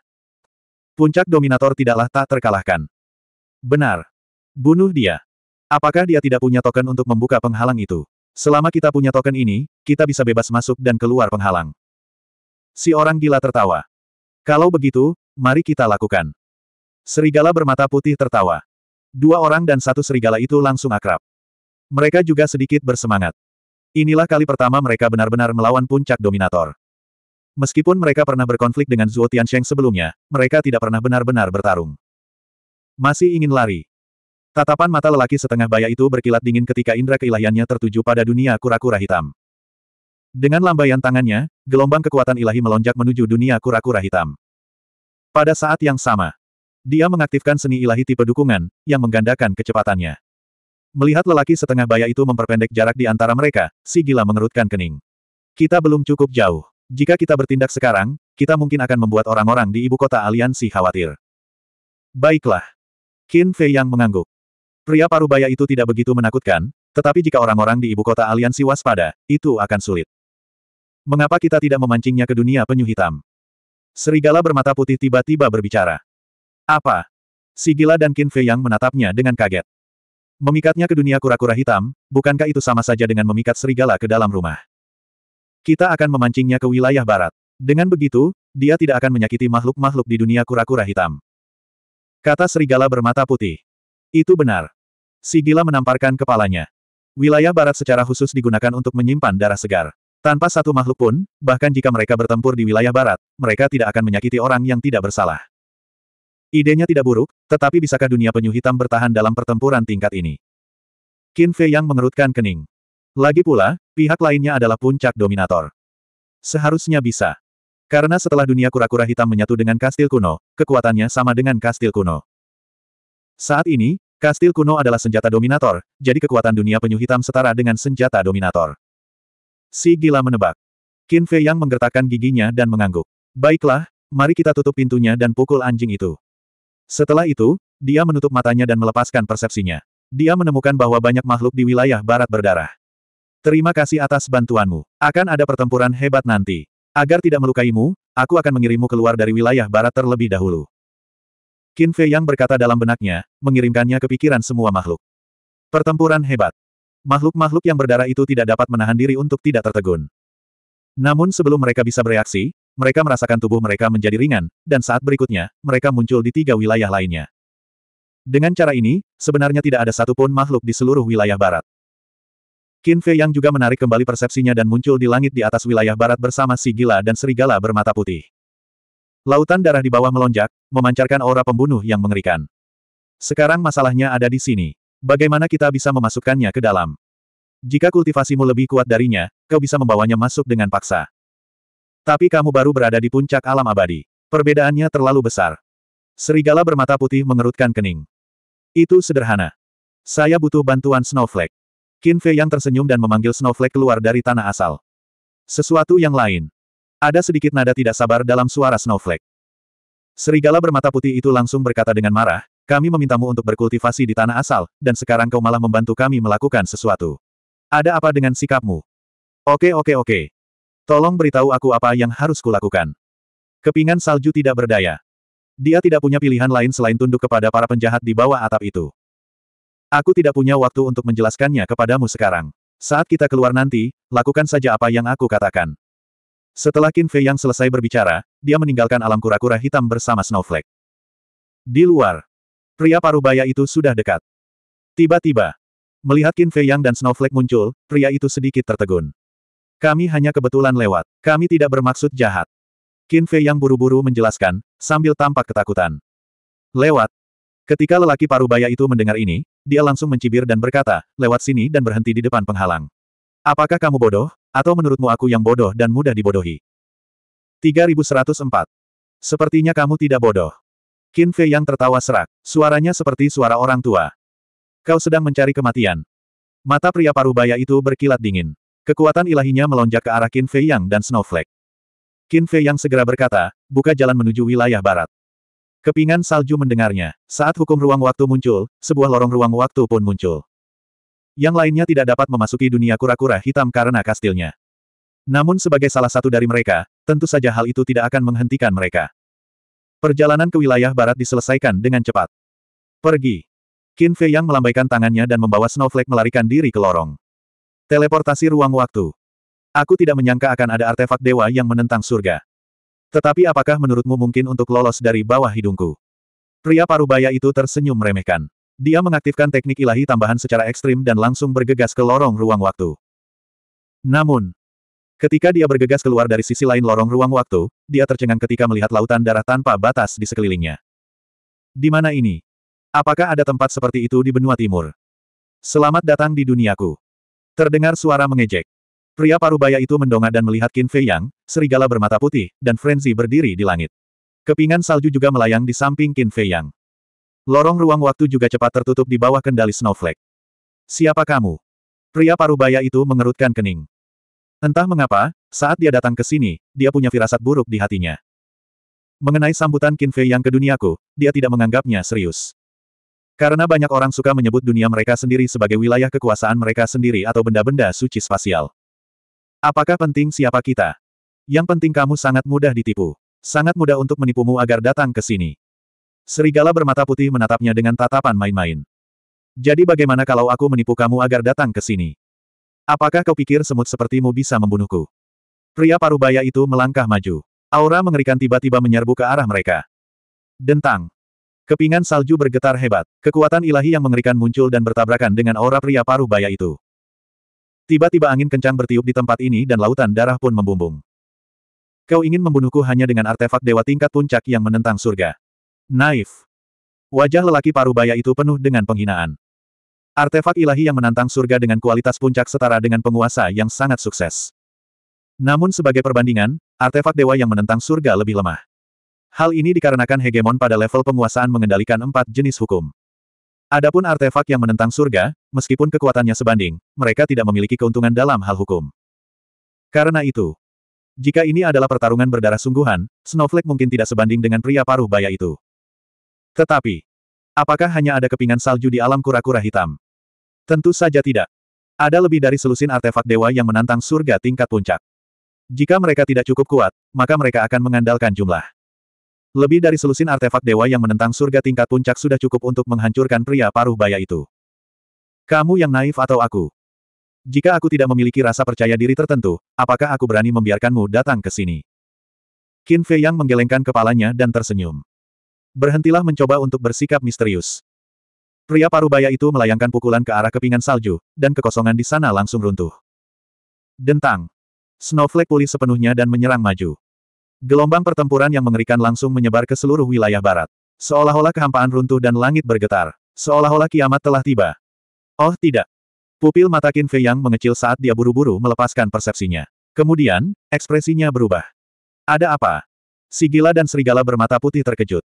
Puncak Dominator tidaklah tak terkalahkan. Benar. Bunuh dia. Apakah dia tidak punya token untuk membuka penghalang itu? Selama kita punya token ini, kita bisa bebas masuk dan keluar penghalang. Si orang gila tertawa. Kalau begitu, mari kita lakukan. Serigala bermata putih tertawa. Dua orang dan satu serigala itu langsung akrab. Mereka juga sedikit bersemangat. Inilah kali pertama mereka benar-benar melawan puncak Dominator. Meskipun mereka pernah berkonflik dengan Zuo Tiansheng sebelumnya, mereka tidak pernah benar-benar bertarung. Masih ingin lari. Tatapan mata lelaki setengah baya itu berkilat dingin ketika indera keilahiannya tertuju pada dunia kura-kura hitam. Dengan lambaian tangannya, gelombang kekuatan ilahi melonjak menuju dunia kura-kura hitam. Pada saat yang sama, dia mengaktifkan seni ilahi tipe dukungan, yang menggandakan kecepatannya. Melihat lelaki setengah baya itu memperpendek jarak di antara mereka, si gila mengerutkan kening. Kita belum cukup jauh. Jika kita bertindak sekarang, kita mungkin akan membuat orang-orang di ibu kota aliansi khawatir. Baiklah. Qin Fei yang mengangguk. Pria parubaya itu tidak begitu menakutkan, tetapi jika orang-orang di ibu kota aliansi waspada, itu akan sulit. Mengapa kita tidak memancingnya ke dunia penyu hitam? Serigala bermata putih tiba-tiba berbicara. Apa? Sigila dan Qin Fei yang menatapnya dengan kaget. Memikatnya ke dunia kura-kura hitam, bukankah itu sama saja dengan memikat serigala ke dalam rumah? Kita akan memancingnya ke wilayah barat. Dengan begitu, dia tidak akan menyakiti makhluk-makhluk di dunia kura-kura hitam. Kata serigala bermata putih. Itu benar. Sigila menamparkan kepalanya. Wilayah barat secara khusus digunakan untuk menyimpan darah segar. Tanpa satu makhluk pun, bahkan jika mereka bertempur di wilayah barat, mereka tidak akan menyakiti orang yang tidak bersalah. Idenya tidak buruk, tetapi bisakah dunia penyu hitam bertahan dalam pertempuran tingkat ini? Qin Fei yang mengerutkan kening. Lagi pula, pihak lainnya adalah puncak dominator. Seharusnya bisa. Karena setelah dunia kura-kura hitam menyatu dengan kastil kuno, kekuatannya sama dengan kastil kuno. Saat ini, kastil kuno adalah senjata dominator, jadi kekuatan dunia penyu hitam setara dengan senjata dominator. Si gila menebak. Qin Fei yang menggertakkan giginya dan mengangguk. Baiklah, mari kita tutup pintunya dan pukul anjing itu. Setelah itu, dia menutup matanya dan melepaskan persepsinya. Dia menemukan bahwa banyak makhluk di wilayah barat berdarah. Terima kasih atas bantuanmu. Akan ada pertempuran hebat nanti. Agar tidak melukaimu, aku akan mengirimmu keluar dari wilayah barat terlebih dahulu. Qin Fei yang berkata dalam benaknya, mengirimkannya ke pikiran semua makhluk. Pertempuran hebat. Makhluk-makhluk yang berdarah itu tidak dapat menahan diri untuk tidak tertegun. Namun sebelum mereka bisa bereaksi, mereka merasakan tubuh mereka menjadi ringan, dan saat berikutnya, mereka muncul di tiga wilayah lainnya. Dengan cara ini, sebenarnya tidak ada satupun makhluk di seluruh wilayah barat. Qin Fei yang juga menarik kembali persepsinya dan muncul di langit di atas wilayah barat bersama si gila dan serigala bermata putih. Lautan darah di bawah melonjak, memancarkan aura pembunuh yang mengerikan. Sekarang masalahnya ada di sini. Bagaimana kita bisa memasukkannya ke dalam? Jika kultivasimu lebih kuat darinya, kau bisa membawanya masuk dengan paksa. Tapi kamu baru berada di puncak alam abadi. Perbedaannya terlalu besar. Serigala bermata putih mengerutkan kening. Itu sederhana. Saya butuh bantuan Snowflake. Qin Fei yang tersenyum dan memanggil Snowflake keluar dari tanah asal. Sesuatu yang lain. Ada sedikit nada tidak sabar dalam suara Snowflake. Serigala bermata putih itu langsung berkata dengan marah, kami memintamu untuk berkultivasi di tanah asal, dan sekarang kau malah membantu kami melakukan sesuatu. Ada apa dengan sikapmu? Oke oke oke. Tolong beritahu aku apa yang harus kulakukan. Kepingan salju tidak berdaya. Dia tidak punya pilihan lain selain tunduk kepada para penjahat di bawah atap itu. Aku tidak punya waktu untuk menjelaskannya kepadamu sekarang. Saat kita keluar nanti, lakukan saja apa yang aku katakan. Setelah Qin Fei yang selesai berbicara, dia meninggalkan alam kura-kura hitam bersama Snowflake. Di luar, pria parubaya itu sudah dekat. Tiba-tiba, melihat Qin Fei yang dan Snowflake muncul, pria itu sedikit tertegun. Kami hanya kebetulan lewat. Kami tidak bermaksud jahat. Qin Fei yang buru-buru menjelaskan, sambil tampak ketakutan. Lewat, Ketika lelaki parubaya itu mendengar ini, dia langsung mencibir dan berkata, lewat sini dan berhenti di depan penghalang. Apakah kamu bodoh, atau menurutmu aku yang bodoh dan mudah dibodohi? 3104. Sepertinya kamu tidak bodoh. Qin Fei yang tertawa serak, suaranya seperti suara orang tua. Kau sedang mencari kematian. Mata pria parubaya itu berkilat dingin. Kekuatan ilahinya melonjak ke arah Qin Fei Yang dan Snowflake. Qin Fei Yang segera berkata, buka jalan menuju wilayah barat. Kepingan salju mendengarnya. Saat hukum ruang waktu muncul, sebuah lorong ruang waktu pun muncul. Yang lainnya tidak dapat memasuki dunia kura-kura hitam karena kastilnya. Namun sebagai salah satu dari mereka, tentu saja hal itu tidak akan menghentikan mereka. Perjalanan ke wilayah barat diselesaikan dengan cepat. Pergi. Qin Fei Yang melambaikan tangannya dan membawa Snowflake melarikan diri ke lorong. Teleportasi ruang waktu. Aku tidak menyangka akan ada artefak dewa yang menentang surga. Tetapi apakah menurutmu mungkin untuk lolos dari bawah hidungku? Pria parubaya itu tersenyum meremehkan. Dia mengaktifkan teknik ilahi tambahan secara ekstrim dan langsung bergegas ke lorong ruang waktu. Namun, ketika dia bergegas keluar dari sisi lain lorong ruang waktu, dia tercengang ketika melihat lautan darah tanpa batas di sekelilingnya. Di mana ini? Apakah ada tempat seperti itu di benua timur? Selamat datang di duniaku. Terdengar suara mengejek. Pria parubaya itu mendongak dan melihat Qin Fei Yang, serigala bermata putih, dan Frenzy berdiri di langit. Kepingan salju juga melayang di samping Qin Fei Yang. Lorong ruang waktu juga cepat tertutup di bawah kendali Snowflake. Siapa kamu? Pria parubaya itu mengerutkan kening. Entah mengapa, saat dia datang ke sini, dia punya firasat buruk di hatinya. Mengenai sambutan Qin Fei Yang ke duniaku, dia tidak menganggapnya serius. Karena banyak orang suka menyebut dunia mereka sendiri sebagai wilayah kekuasaan mereka sendiri atau benda-benda suci spasial. Apakah penting siapa kita? Yang penting kamu sangat mudah ditipu. Sangat mudah untuk menipumu agar datang ke sini. Serigala bermata putih menatapnya dengan tatapan main-main. Jadi bagaimana kalau aku menipu kamu agar datang ke sini? Apakah kau pikir semut sepertimu bisa membunuhku? Pria parubaya itu melangkah maju. Aura mengerikan tiba-tiba menyerbu ke arah mereka. Dentang. Kepingan salju bergetar hebat. Kekuatan ilahi yang mengerikan muncul dan bertabrakan dengan aura pria parubaya itu. Tiba-tiba angin kencang bertiup di tempat ini dan lautan darah pun membumbung. Kau ingin membunuhku hanya dengan artefak dewa tingkat puncak yang menentang surga. Naif. Wajah lelaki parubaya itu penuh dengan penghinaan. Artefak ilahi yang menantang surga dengan kualitas puncak setara dengan penguasa yang sangat sukses. Namun sebagai perbandingan, artefak dewa yang menentang surga lebih lemah. Hal ini dikarenakan hegemon pada level penguasaan mengendalikan empat jenis hukum. Adapun artefak yang menentang surga, meskipun kekuatannya sebanding, mereka tidak memiliki keuntungan dalam hal hukum. Karena itu, jika ini adalah pertarungan berdarah sungguhan, Snowflake mungkin tidak sebanding dengan pria paruh baya itu. Tetapi, apakah hanya ada kepingan salju di alam kura-kura hitam? Tentu saja tidak. Ada lebih dari selusin artefak dewa yang menantang surga tingkat puncak. Jika mereka tidak cukup kuat, maka mereka akan mengandalkan jumlah. Lebih dari selusin artefak dewa yang menentang surga tingkat puncak sudah cukup untuk menghancurkan pria paruh baya itu. Kamu yang naif atau aku? Jika aku tidak memiliki rasa percaya diri tertentu, apakah aku berani membiarkanmu datang ke sini? Qin Fei Yang menggelengkan kepalanya dan tersenyum. Berhentilah mencoba untuk bersikap misterius. Pria paruh baya itu melayangkan pukulan ke arah kepingan salju, dan kekosongan di sana langsung runtuh. Dentang. Snowflake pulih sepenuhnya dan menyerang maju. Gelombang pertempuran yang mengerikan langsung menyebar ke seluruh wilayah barat. Seolah-olah kehampaan runtuh dan langit bergetar. Seolah-olah kiamat telah tiba. Oh tidak. Pupil mata Qin Fei Yang mengecil saat dia buru-buru melepaskan persepsinya. Kemudian, ekspresinya berubah. Ada apa? Sigila dan serigala bermata putih terkejut.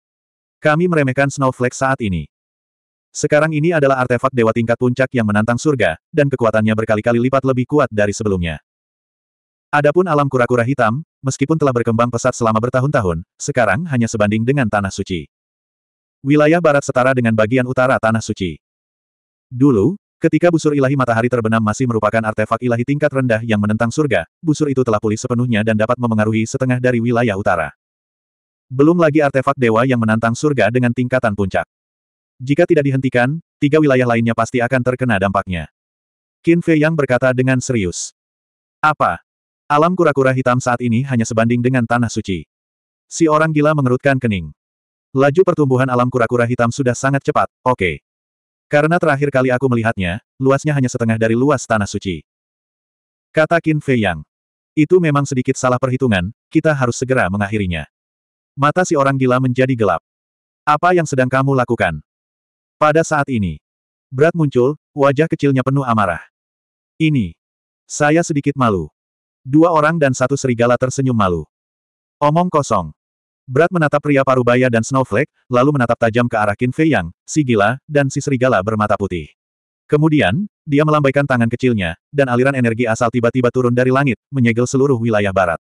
Kami meremehkan Snowflake saat ini. Sekarang ini adalah artefak dewa tingkat puncak yang menantang surga, dan kekuatannya berkali-kali lipat lebih kuat dari sebelumnya. Adapun alam kura-kura hitam, meskipun telah berkembang pesat selama bertahun-tahun, sekarang hanya sebanding dengan Tanah Suci. Wilayah barat setara dengan bagian utara Tanah Suci. Dulu, ketika busur ilahi matahari terbenam masih merupakan artefak ilahi tingkat rendah yang menentang surga, busur itu telah pulih sepenuhnya dan dapat memengaruhi setengah dari wilayah utara. Belum lagi artefak dewa yang menantang surga dengan tingkatan puncak. Jika tidak dihentikan, tiga wilayah lainnya pasti akan terkena dampaknya. Qin Fei Yang berkata dengan serius. Apa, Alam kura-kura hitam saat ini hanya sebanding dengan tanah suci. Si orang gila mengerutkan kening. Laju pertumbuhan alam kura-kura hitam sudah sangat cepat, oke. Okay. Karena terakhir kali aku melihatnya, luasnya hanya setengah dari luas tanah suci. Kata Qin Fei Yang. Itu memang sedikit salah perhitungan, kita harus segera mengakhirinya. Mata si orang gila menjadi gelap. Apa yang sedang kamu lakukan? Pada saat ini. Berat muncul, wajah kecilnya penuh amarah. Ini. Saya sedikit malu. Dua orang dan satu serigala tersenyum malu. Omong kosong. Brad menatap pria parubaya dan snowflake, lalu menatap tajam ke arah Qin Fei Yang, si gila, dan si serigala bermata putih. Kemudian, dia melambaikan tangan kecilnya, dan aliran energi asal tiba-tiba turun dari langit, menyegel seluruh wilayah barat.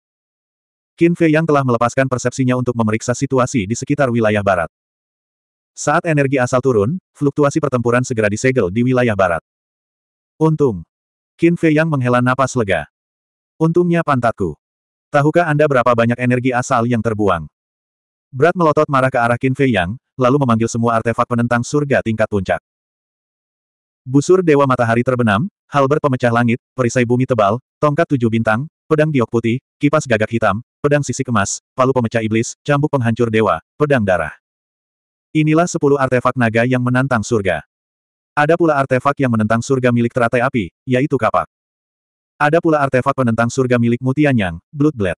Qin Fei Yang telah melepaskan persepsinya untuk memeriksa situasi di sekitar wilayah barat. Saat energi asal turun, fluktuasi pertempuran segera disegel di wilayah barat. Untung. Qin Fei Yang menghela napas lega. Untungnya pantatku. Tahukah Anda berapa banyak energi asal yang terbuang? Brad melotot marah ke arah Qin Fei Yang, lalu memanggil semua artefak penentang surga tingkat puncak. Busur Dewa Matahari terbenam, halber pemecah langit, perisai bumi tebal, tongkat tujuh bintang, pedang giok putih, kipas gagak hitam, pedang Sisi Kemas, palu pemecah iblis, cambuk penghancur dewa, pedang darah. Inilah sepuluh artefak naga yang menantang surga. Ada pula artefak yang menentang surga milik teratai api, yaitu kapak. Ada pula artefak penentang surga milik Mutianyang, Bloodblade.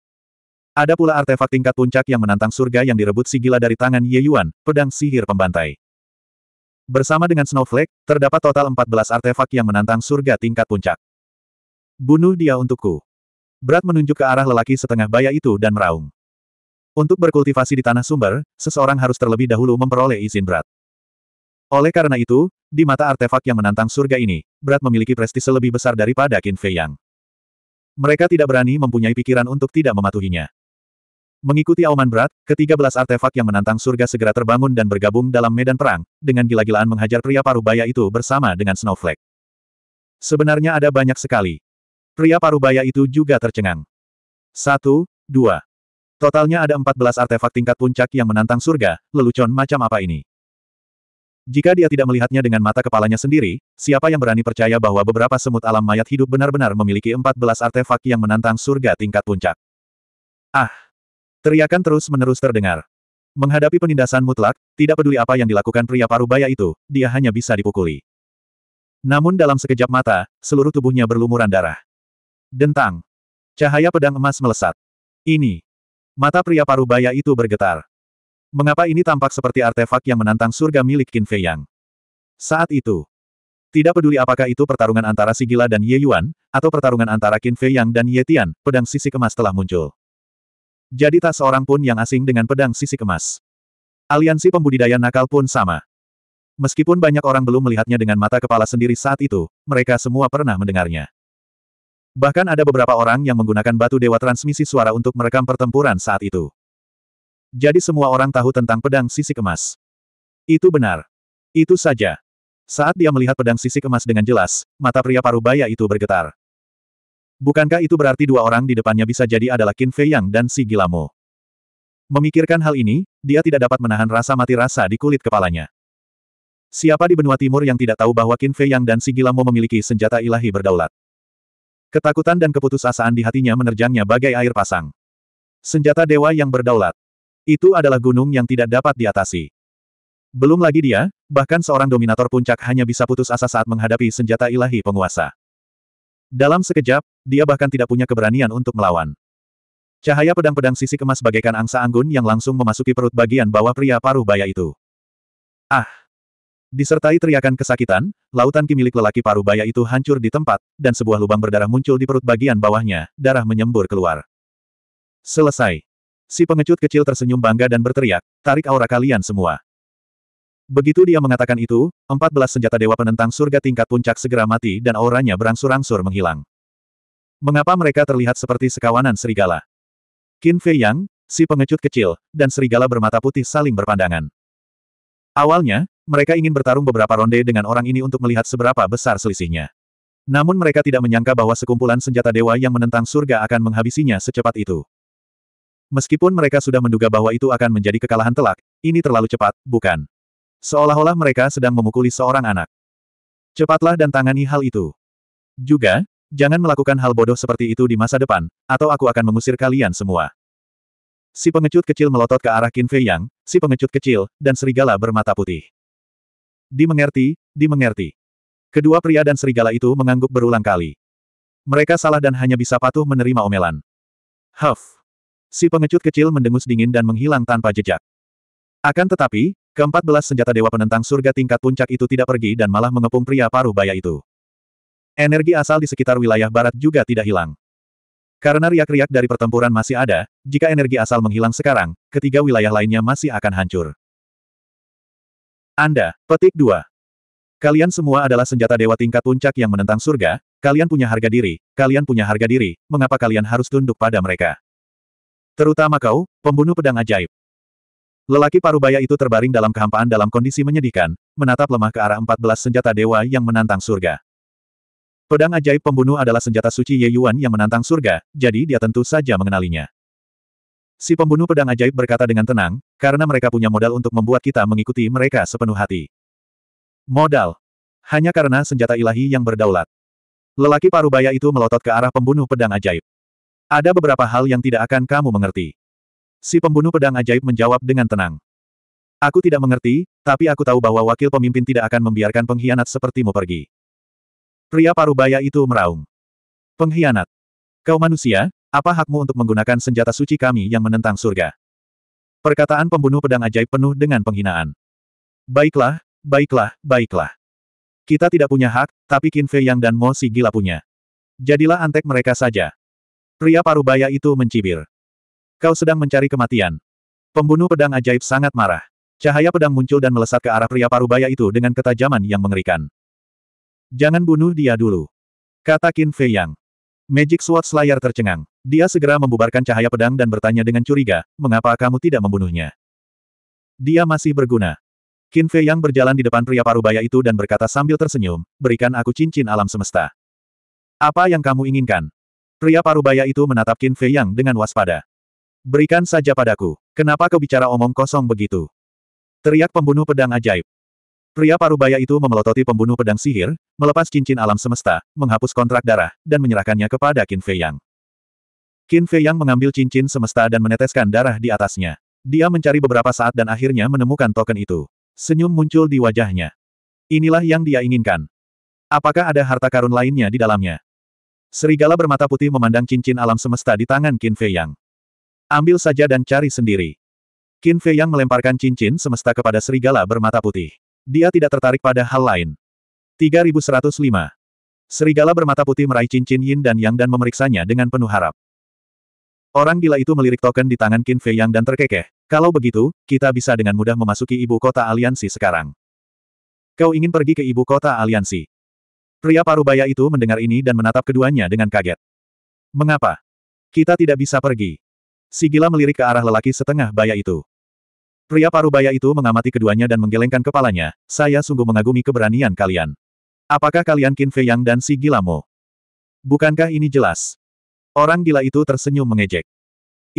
Ada pula artefak tingkat puncak yang menantang surga yang direbut sigila dari tangan Ye Yuan, pedang sihir pembantai. Bersama dengan Snowflake, terdapat total 14 artefak yang menantang surga tingkat puncak. Bunuh dia untukku. Berat menunjuk ke arah lelaki setengah baya itu dan meraung. Untuk berkultivasi di tanah sumber, seseorang harus terlebih dahulu memperoleh izin berat. Oleh karena itu, di mata artefak yang menantang surga ini, berat memiliki prestise lebih besar daripada Qin Fei Yang. Mereka tidak berani mempunyai pikiran untuk tidak mematuhinya. Mengikuti auman berat, ketiga belas artefak yang menantang surga segera terbangun dan bergabung dalam medan perang, dengan gila-gilaan menghajar pria parubaya itu bersama dengan Snowflake. Sebenarnya ada banyak sekali. Pria parubaya itu juga tercengang. Satu, dua. Totalnya ada empat belas artefak tingkat puncak yang menantang surga, lelucon macam apa ini? Jika dia tidak melihatnya dengan mata kepalanya sendiri, siapa yang berani percaya bahwa beberapa semut alam mayat hidup benar-benar memiliki 14 artefak yang menantang surga tingkat puncak? Ah! Teriakan terus-menerus terdengar. Menghadapi penindasan mutlak, tidak peduli apa yang dilakukan pria parubaya itu, dia hanya bisa dipukuli. Namun dalam sekejap mata, seluruh tubuhnya berlumuran darah. Dentang! Cahaya pedang emas melesat. Ini! Mata pria parubaya itu bergetar. Mengapa ini tampak seperti artefak yang menantang surga milik Qin Fei Yang? Saat itu, tidak peduli apakah itu pertarungan antara Sigila dan Ye Yuan, atau pertarungan antara Qin Fei Yang dan Ye Tian, pedang sisi kemas telah muncul. Jadi tak seorang pun yang asing dengan pedang sisi kemas. Aliansi pembudidaya nakal pun sama. Meskipun banyak orang belum melihatnya dengan mata kepala sendiri saat itu, mereka semua pernah mendengarnya. Bahkan ada beberapa orang yang menggunakan batu dewa transmisi suara untuk merekam pertempuran saat itu. Jadi semua orang tahu tentang pedang sisik emas. Itu benar. Itu saja. Saat dia melihat pedang sisik emas dengan jelas, mata pria parubaya itu bergetar. Bukankah itu berarti dua orang di depannya bisa jadi adalah Qin Fei Yang dan si Gilamo? Memikirkan hal ini, dia tidak dapat menahan rasa mati rasa di kulit kepalanya. Siapa di benua timur yang tidak tahu bahwa Qin Fei Yang dan si Gilamo memiliki senjata ilahi berdaulat? Ketakutan dan keputusasaan di hatinya menerjangnya bagai air pasang. Senjata dewa yang berdaulat. Itu adalah gunung yang tidak dapat diatasi. Belum lagi dia, bahkan seorang dominator puncak hanya bisa putus asa saat menghadapi senjata ilahi penguasa. Dalam sekejap, dia bahkan tidak punya keberanian untuk melawan. Cahaya pedang-pedang sisi kemas bagaikan angsa anggun yang langsung memasuki perut bagian bawah pria paruh baya itu. Ah! Disertai teriakan kesakitan, lautan ki milik lelaki paruh baya itu hancur di tempat, dan sebuah lubang berdarah muncul di perut bagian bawahnya, darah menyembur keluar. Selesai. Si pengecut kecil tersenyum bangga dan berteriak, tarik aura kalian semua. Begitu dia mengatakan itu, empat belas senjata dewa penentang surga tingkat puncak segera mati dan auranya berangsur-angsur menghilang. Mengapa mereka terlihat seperti sekawanan serigala? Qin Fei Yang, si pengecut kecil, dan serigala bermata putih saling berpandangan. Awalnya, mereka ingin bertarung beberapa ronde dengan orang ini untuk melihat seberapa besar selisihnya. Namun mereka tidak menyangka bahwa sekumpulan senjata dewa yang menentang surga akan menghabisinya secepat itu. Meskipun mereka sudah menduga bahwa itu akan menjadi kekalahan telak, ini terlalu cepat, bukan? Seolah-olah mereka sedang memukuli seorang anak. Cepatlah dan tangani hal itu. Juga, jangan melakukan hal bodoh seperti itu di masa depan, atau aku akan mengusir kalian semua. Si pengecut kecil melotot ke arah Qin Fei Yang, si pengecut kecil, dan serigala bermata putih. Dimengerti, dimengerti. Kedua pria dan serigala itu mengangguk berulang kali. Mereka salah dan hanya bisa patuh menerima omelan. Huff si pengecut kecil mendengus dingin dan menghilang tanpa jejak. Akan tetapi, keempat belas senjata dewa penentang surga tingkat puncak itu tidak pergi dan malah mengepung pria paruh baya itu. Energi asal di sekitar wilayah barat juga tidak hilang. Karena riak-riak dari pertempuran masih ada, jika energi asal menghilang sekarang, ketiga wilayah lainnya masih akan hancur. Anda, petik 2. Kalian semua adalah senjata dewa tingkat puncak yang menentang surga, kalian punya harga diri, kalian punya harga diri, mengapa kalian harus tunduk pada mereka? Terutama kau, pembunuh pedang ajaib. Lelaki parubaya itu terbaring dalam kehampaan dalam kondisi menyedihkan, menatap lemah ke arah 14 senjata dewa yang menantang surga. Pedang ajaib pembunuh adalah senjata suci Ye Yuan yang menantang surga, jadi dia tentu saja mengenalinya. Si pembunuh pedang ajaib berkata dengan tenang, karena mereka punya modal untuk membuat kita mengikuti mereka sepenuh hati. Modal. Hanya karena senjata ilahi yang berdaulat. Lelaki parubaya itu melotot ke arah pembunuh pedang ajaib. Ada beberapa hal yang tidak akan kamu mengerti. Si pembunuh pedang ajaib menjawab dengan tenang. Aku tidak mengerti, tapi aku tahu bahwa wakil pemimpin tidak akan membiarkan pengkhianat sepertimu pergi. Pria parubaya itu meraung. Pengkhianat. Kau manusia, apa hakmu untuk menggunakan senjata suci kami yang menentang surga? Perkataan pembunuh pedang ajaib penuh dengan penghinaan. Baiklah, baiklah, baiklah. Kita tidak punya hak, tapi Qin Fei Yang dan Mo Si Gila punya. Jadilah antek mereka saja. Pria parubaya itu mencibir. Kau sedang mencari kematian. Pembunuh pedang ajaib sangat marah. Cahaya pedang muncul dan melesat ke arah pria parubaya itu dengan ketajaman yang mengerikan. Jangan bunuh dia dulu. Kata Qin Fei Yang. Magic Sword Slayer tercengang. Dia segera membubarkan cahaya pedang dan bertanya dengan curiga, mengapa kamu tidak membunuhnya? Dia masih berguna. Qin Fei Yang berjalan di depan pria parubaya itu dan berkata sambil tersenyum, berikan aku cincin alam semesta. Apa yang kamu inginkan? Pria parubaya itu menatap Qin Fei Yang dengan waspada. Berikan saja padaku. Kenapa kau bicara omong kosong begitu? Teriak pembunuh pedang ajaib. Pria parubaya itu memelototi pembunuh pedang sihir, melepas cincin alam semesta, menghapus kontrak darah, dan menyerahkannya kepada Qin Fei Yang. Qin Fei Yang mengambil cincin semesta dan meneteskan darah di atasnya. Dia mencari beberapa saat dan akhirnya menemukan token itu. Senyum muncul di wajahnya. Inilah yang dia inginkan. Apakah ada harta karun lainnya di dalamnya? Serigala bermata putih memandang cincin alam semesta di tangan Qin Fei Yang. Ambil saja dan cari sendiri. Qin Fei Yang melemparkan cincin semesta kepada serigala bermata putih. Dia tidak tertarik pada hal lain. 3105. Serigala bermata putih meraih cincin Yin dan Yang dan memeriksanya dengan penuh harap. Orang gila itu melirik token di tangan Qin Fei Yang dan terkekeh. Kalau begitu, kita bisa dengan mudah memasuki ibu kota aliansi sekarang. Kau ingin pergi ke ibu kota aliansi. Pria parubaya itu mendengar ini dan menatap keduanya dengan kaget. Mengapa? Kita tidak bisa pergi. Sigila melirik ke arah lelaki setengah baya itu. Pria parubaya itu mengamati keduanya dan menggelengkan kepalanya, saya sungguh mengagumi keberanian kalian. Apakah kalian Qin Fei Yang dan si Gilamo? Bukankah ini jelas? Orang gila itu tersenyum mengejek.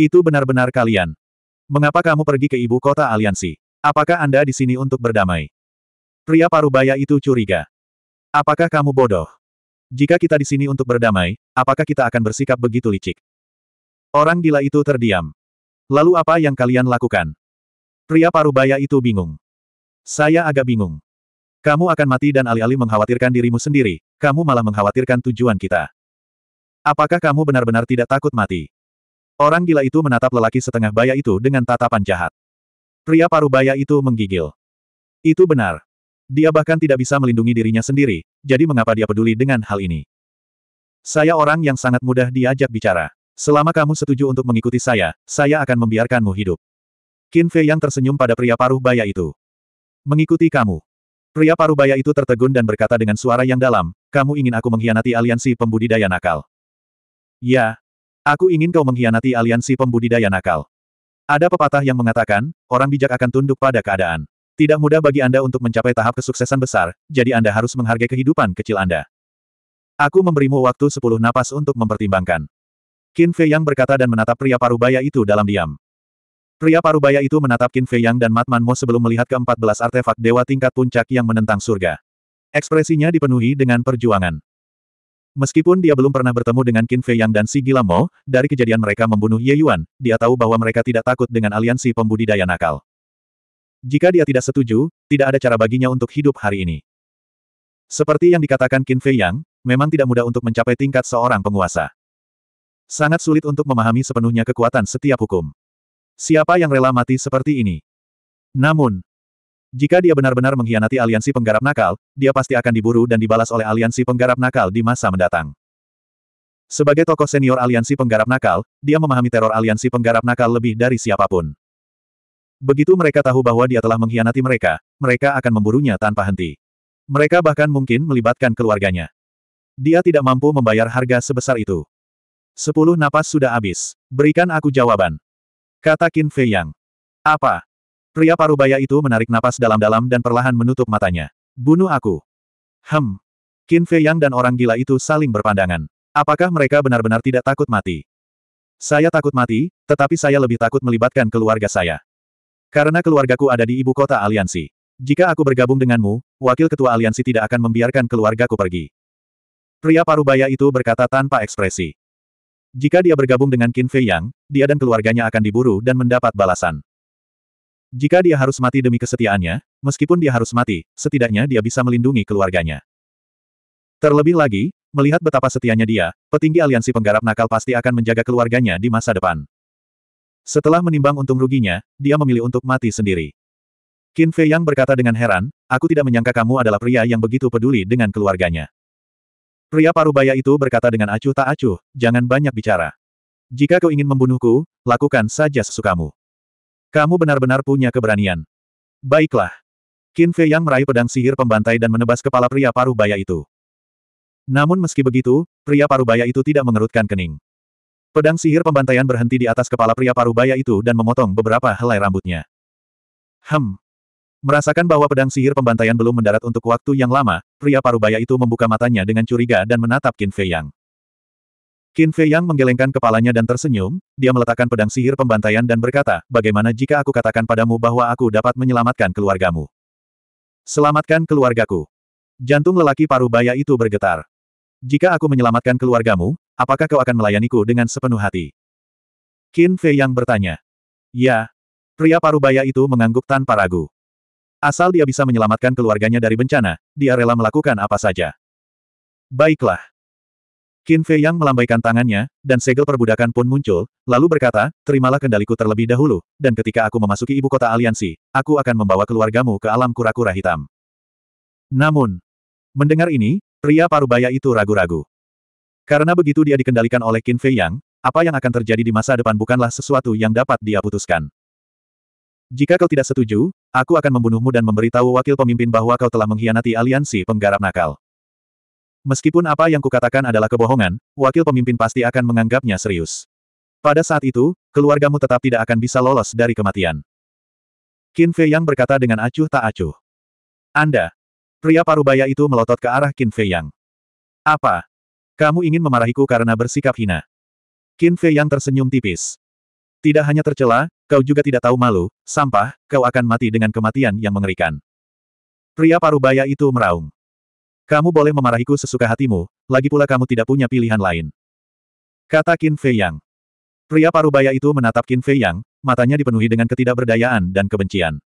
Itu benar-benar kalian. Mengapa kamu pergi ke ibu kota aliansi? Apakah Anda di sini untuk berdamai? Pria parubaya itu curiga. Apakah kamu bodoh? Jika kita di sini untuk berdamai, apakah kita akan bersikap begitu licik? Orang gila itu terdiam. Lalu apa yang kalian lakukan? Pria parubaya itu bingung. Saya agak bingung. Kamu akan mati dan alih-alih mengkhawatirkan dirimu sendiri, kamu malah mengkhawatirkan tujuan kita. Apakah kamu benar-benar tidak takut mati? Orang gila itu menatap lelaki setengah baya itu dengan tatapan jahat. Pria parubaya itu menggigil. Itu benar. Dia bahkan tidak bisa melindungi dirinya sendiri, jadi mengapa dia peduli dengan hal ini? Saya orang yang sangat mudah diajak bicara. Selama kamu setuju untuk mengikuti saya, saya akan membiarkanmu hidup. Qin Fei yang tersenyum pada pria paruh baya itu. Mengikuti kamu. Pria paruh baya itu tertegun dan berkata dengan suara yang dalam, kamu ingin aku mengkhianati aliansi pembudidaya nakal. Ya. Aku ingin kau mengkhianati aliansi pembudidaya nakal. Ada pepatah yang mengatakan, orang bijak akan tunduk pada keadaan. Tidak mudah bagi Anda untuk mencapai tahap kesuksesan besar, jadi Anda harus menghargai kehidupan kecil Anda. Aku memberimu waktu sepuluh napas untuk mempertimbangkan. Qin Fei Yang berkata dan menatap pria parubaya itu dalam diam. Pria parubaya itu menatap Qin Fei Yang dan Matman Mo sebelum melihat ke belas artefak dewa tingkat puncak yang menentang surga. Ekspresinya dipenuhi dengan perjuangan. Meskipun dia belum pernah bertemu dengan Qin Fei Yang dan si Gila Mo, dari kejadian mereka membunuh Ye Yuan, dia tahu bahwa mereka tidak takut dengan aliansi pembudidaya nakal. Jika dia tidak setuju, tidak ada cara baginya untuk hidup hari ini. Seperti yang dikatakan Qin Fei Yang, memang tidak mudah untuk mencapai tingkat seorang penguasa. Sangat sulit untuk memahami sepenuhnya kekuatan setiap hukum. Siapa yang rela mati seperti ini? Namun, jika dia benar-benar mengkhianati aliansi penggarap nakal, dia pasti akan diburu dan dibalas oleh aliansi penggarap nakal di masa mendatang. Sebagai tokoh senior aliansi penggarap nakal, dia memahami teror aliansi penggarap nakal lebih dari siapapun. Begitu mereka tahu bahwa dia telah mengkhianati mereka, mereka akan memburunya tanpa henti. Mereka bahkan mungkin melibatkan keluarganya. Dia tidak mampu membayar harga sebesar itu. Sepuluh napas sudah habis. Berikan aku jawaban. Kata Qin Fei Yang. Apa? Pria parubaya itu menarik napas dalam-dalam dan perlahan menutup matanya. Bunuh aku. Hem. Qin Fei Yang dan orang gila itu saling berpandangan. Apakah mereka benar-benar tidak takut mati? Saya takut mati, tetapi saya lebih takut melibatkan keluarga saya. Karena keluargaku ada di ibu kota aliansi. Jika aku bergabung denganmu, wakil ketua aliansi tidak akan membiarkan keluargaku pergi. Pria parubaya itu berkata tanpa ekspresi. Jika dia bergabung dengan Qin Fei Yang, dia dan keluarganya akan diburu dan mendapat balasan. Jika dia harus mati demi kesetiaannya, meskipun dia harus mati, setidaknya dia bisa melindungi keluarganya. Terlebih lagi, melihat betapa setianya dia, petinggi aliansi penggarap nakal pasti akan menjaga keluarganya di masa depan. Setelah menimbang untung ruginya, dia memilih untuk mati sendiri. Qin Fei Yang berkata dengan heran, aku tidak menyangka kamu adalah pria yang begitu peduli dengan keluarganya. Pria parubaya itu berkata dengan acuh tak acuh, jangan banyak bicara. Jika kau ingin membunuhku, lakukan saja sesukamu. Kamu benar-benar punya keberanian. Baiklah. Qin Fei Yang meraih pedang sihir pembantai dan menebas kepala pria parubaya itu. Namun meski begitu, pria parubaya itu tidak mengerutkan kening. Pedang sihir pembantaian berhenti di atas kepala pria parubaya itu dan memotong beberapa helai rambutnya. Hem. Merasakan bahwa pedang sihir pembantaian belum mendarat untuk waktu yang lama, pria parubaya itu membuka matanya dengan curiga dan menatap Qin Fei Yang. Qin Fei Yang menggelengkan kepalanya dan tersenyum, dia meletakkan pedang sihir pembantaian dan berkata, bagaimana jika aku katakan padamu bahwa aku dapat menyelamatkan keluargamu? Selamatkan keluargaku. Jantung lelaki parubaya itu bergetar. Jika aku menyelamatkan keluargamu, Apakah kau akan melayaniku dengan sepenuh hati? Qin Fei yang bertanya. Ya. Pria parubaya itu mengangguk tanpa ragu. Asal dia bisa menyelamatkan keluarganya dari bencana, dia rela melakukan apa saja. Baiklah. Qin Fei yang melambaikan tangannya, dan segel perbudakan pun muncul, lalu berkata, terimalah kendaliku terlebih dahulu, dan ketika aku memasuki ibu kota aliansi, aku akan membawa keluargamu ke alam kura-kura hitam. Namun, mendengar ini, pria parubaya itu ragu-ragu. Karena begitu dia dikendalikan oleh Qin Fei Yang, apa yang akan terjadi di masa depan bukanlah sesuatu yang dapat dia putuskan. Jika kau tidak setuju, aku akan membunuhmu dan memberitahu wakil pemimpin bahwa kau telah mengkhianati aliansi penggarap nakal. Meskipun apa yang kukatakan adalah kebohongan, wakil pemimpin pasti akan menganggapnya serius. Pada saat itu, keluargamu tetap tidak akan bisa lolos dari kematian. Qin Fei Yang berkata dengan acuh tak acuh. Anda. Pria parubaya itu melotot ke arah Qin Fei Yang. Apa? Kamu ingin memarahiku karena bersikap hina. Qin Fei yang tersenyum tipis. Tidak hanya tercela, kau juga tidak tahu malu, sampah, kau akan mati dengan kematian yang mengerikan. Pria parubaya itu meraung. Kamu boleh memarahiku sesuka hatimu, lagi pula kamu tidak punya pilihan lain. Kata Qin Fei Yang. Pria parubaya itu menatap Qin Fei Yang, matanya dipenuhi dengan ketidakberdayaan dan kebencian.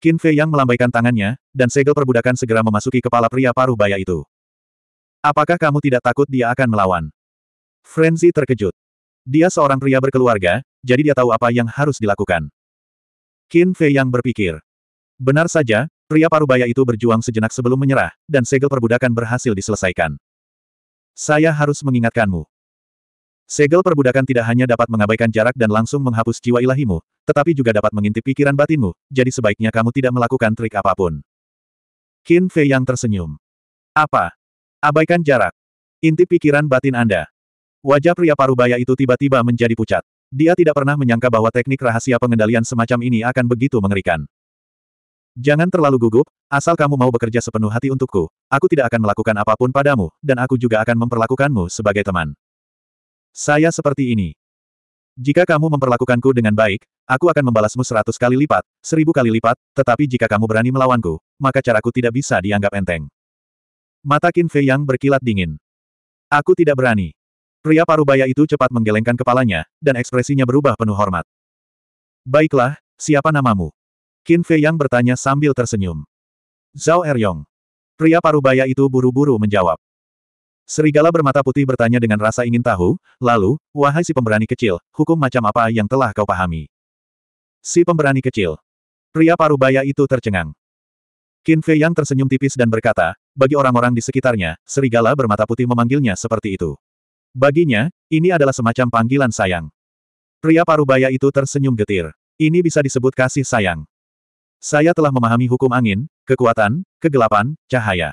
Qin Fei Yang melambaikan tangannya, dan segel perbudakan segera memasuki kepala pria parubaya itu. Apakah kamu tidak takut dia akan melawan? Frenzy terkejut. Dia seorang pria berkeluarga, jadi dia tahu apa yang harus dilakukan. Qin Fei yang berpikir. Benar saja, pria parubaya itu berjuang sejenak sebelum menyerah, dan segel perbudakan berhasil diselesaikan. Saya harus mengingatkanmu. Segel perbudakan tidak hanya dapat mengabaikan jarak dan langsung menghapus jiwa ilahimu, tetapi juga dapat mengintip pikiran batinmu, jadi sebaiknya kamu tidak melakukan trik apapun. Qin Fei yang tersenyum. Apa, Abaikan jarak. Inti pikiran batin Anda. Wajah pria parubaya itu tiba-tiba menjadi pucat. Dia tidak pernah menyangka bahwa teknik rahasia pengendalian semacam ini akan begitu mengerikan. Jangan terlalu gugup, asal kamu mau bekerja sepenuh hati untukku, aku tidak akan melakukan apapun padamu, dan aku juga akan memperlakukanmu sebagai teman. Saya seperti ini. Jika kamu memperlakukanku dengan baik, aku akan membalasmu seratus kali lipat, seribu kali lipat, tetapi jika kamu berani melawanku, maka caraku tidak bisa dianggap enteng. Mata Qin Fei yang berkilat dingin. Aku tidak berani. Pria parubaya itu cepat menggelengkan kepalanya, dan ekspresinya berubah penuh hormat. Baiklah, siapa namamu? Qin Fei yang bertanya sambil tersenyum. Zhao Eryong. Pria parubaya itu buru-buru menjawab. Serigala bermata putih bertanya dengan rasa ingin tahu, lalu, wahai si pemberani kecil, hukum macam apa yang telah kau pahami? Si pemberani kecil. Pria parubaya itu tercengang. Qin Fei yang tersenyum tipis dan berkata, bagi orang-orang di sekitarnya, serigala bermata putih memanggilnya seperti itu. Baginya, ini adalah semacam panggilan sayang. Pria parubaya itu tersenyum getir. Ini bisa disebut kasih sayang. Saya telah memahami hukum angin, kekuatan, kegelapan, cahaya.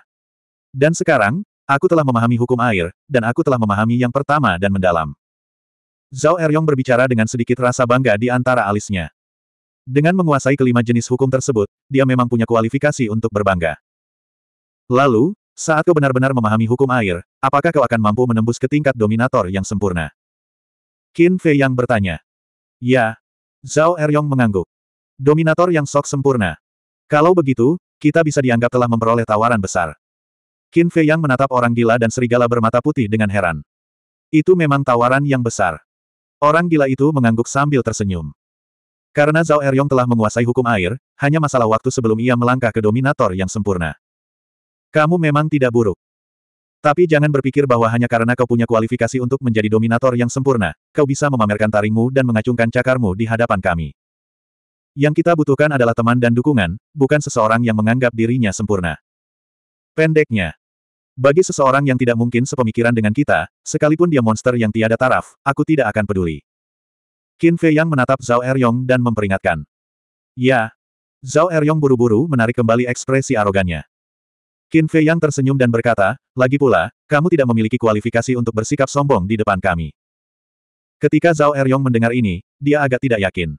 Dan sekarang, aku telah memahami hukum air, dan aku telah memahami yang pertama dan mendalam. Zhao Eryong berbicara dengan sedikit rasa bangga di antara alisnya. Dengan menguasai kelima jenis hukum tersebut, dia memang punya kualifikasi untuk berbangga. Lalu, saat kau benar-benar memahami hukum air, apakah kau akan mampu menembus ke tingkat dominator yang sempurna? Qin Fei yang bertanya. Ya. Zhao Eryong mengangguk. Dominator yang sok sempurna. Kalau begitu, kita bisa dianggap telah memperoleh tawaran besar. Qin Fei yang menatap orang gila dan serigala bermata putih dengan heran. Itu memang tawaran yang besar. Orang gila itu mengangguk sambil tersenyum. Karena Zhao Eryong telah menguasai hukum air, hanya masalah waktu sebelum ia melangkah ke dominator yang sempurna. Kamu memang tidak buruk. Tapi jangan berpikir bahwa hanya karena kau punya kualifikasi untuk menjadi dominator yang sempurna, kau bisa memamerkan taringmu dan mengacungkan cakarmu di hadapan kami. Yang kita butuhkan adalah teman dan dukungan, bukan seseorang yang menganggap dirinya sempurna. Pendeknya, bagi seseorang yang tidak mungkin sepemikiran dengan kita, sekalipun dia monster yang tiada taraf, aku tidak akan peduli. Qin Fei Yang menatap Zhao Eryong dan memperingatkan. Ya. Zhao Eryong buru-buru menarik kembali ekspresi arogannya. Qin Fei Yang tersenyum dan berkata, lagi pula, kamu tidak memiliki kualifikasi untuk bersikap sombong di depan kami. Ketika Zhao Eryong mendengar ini, dia agak tidak yakin.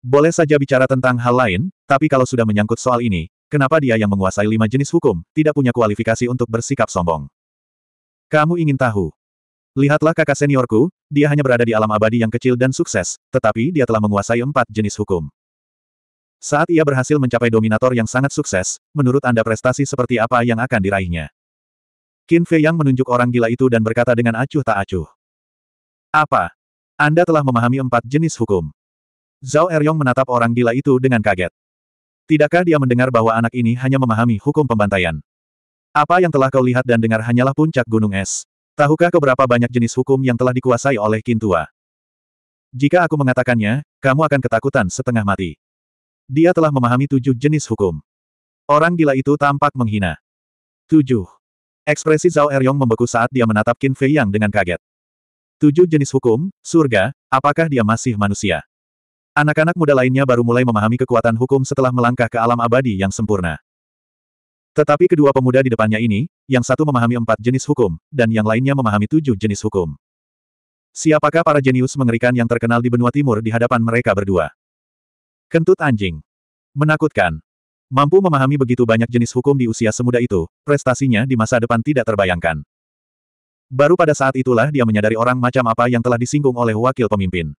Boleh saja bicara tentang hal lain, tapi kalau sudah menyangkut soal ini, kenapa dia yang menguasai lima jenis hukum, tidak punya kualifikasi untuk bersikap sombong? Kamu ingin tahu? Lihatlah kakak seniorku, dia hanya berada di alam abadi yang kecil dan sukses, tetapi dia telah menguasai empat jenis hukum. Saat ia berhasil mencapai dominator yang sangat sukses, menurut Anda prestasi seperti apa yang akan diraihnya? Qin Fei Yang menunjuk orang gila itu dan berkata dengan acuh tak acuh. Apa? Anda telah memahami empat jenis hukum. Zhao Eryong menatap orang gila itu dengan kaget. Tidakkah dia mendengar bahwa anak ini hanya memahami hukum pembantaian? Apa yang telah kau lihat dan dengar hanyalah puncak gunung es. Tahukah kau berapa banyak jenis hukum yang telah dikuasai oleh Kintua? Jika aku mengatakannya, kamu akan ketakutan setengah mati. Dia telah memahami tujuh jenis hukum. Orang gila itu tampak menghina. Tujuh. Ekspresi Zhao Eryong membeku saat dia menatap Qin Fei Yang dengan kaget. Tujuh jenis hukum, surga, apakah dia masih manusia? Anak-anak muda lainnya baru mulai memahami kekuatan hukum setelah melangkah ke alam abadi yang sempurna. Tetapi kedua pemuda di depannya ini, yang satu memahami empat jenis hukum, dan yang lainnya memahami tujuh jenis hukum. Siapakah para jenius mengerikan yang terkenal di benua timur di hadapan mereka berdua? Kentut anjing. Menakutkan. Mampu memahami begitu banyak jenis hukum di usia semuda itu, prestasinya di masa depan tidak terbayangkan. Baru pada saat itulah dia menyadari orang macam apa yang telah disinggung oleh wakil pemimpin.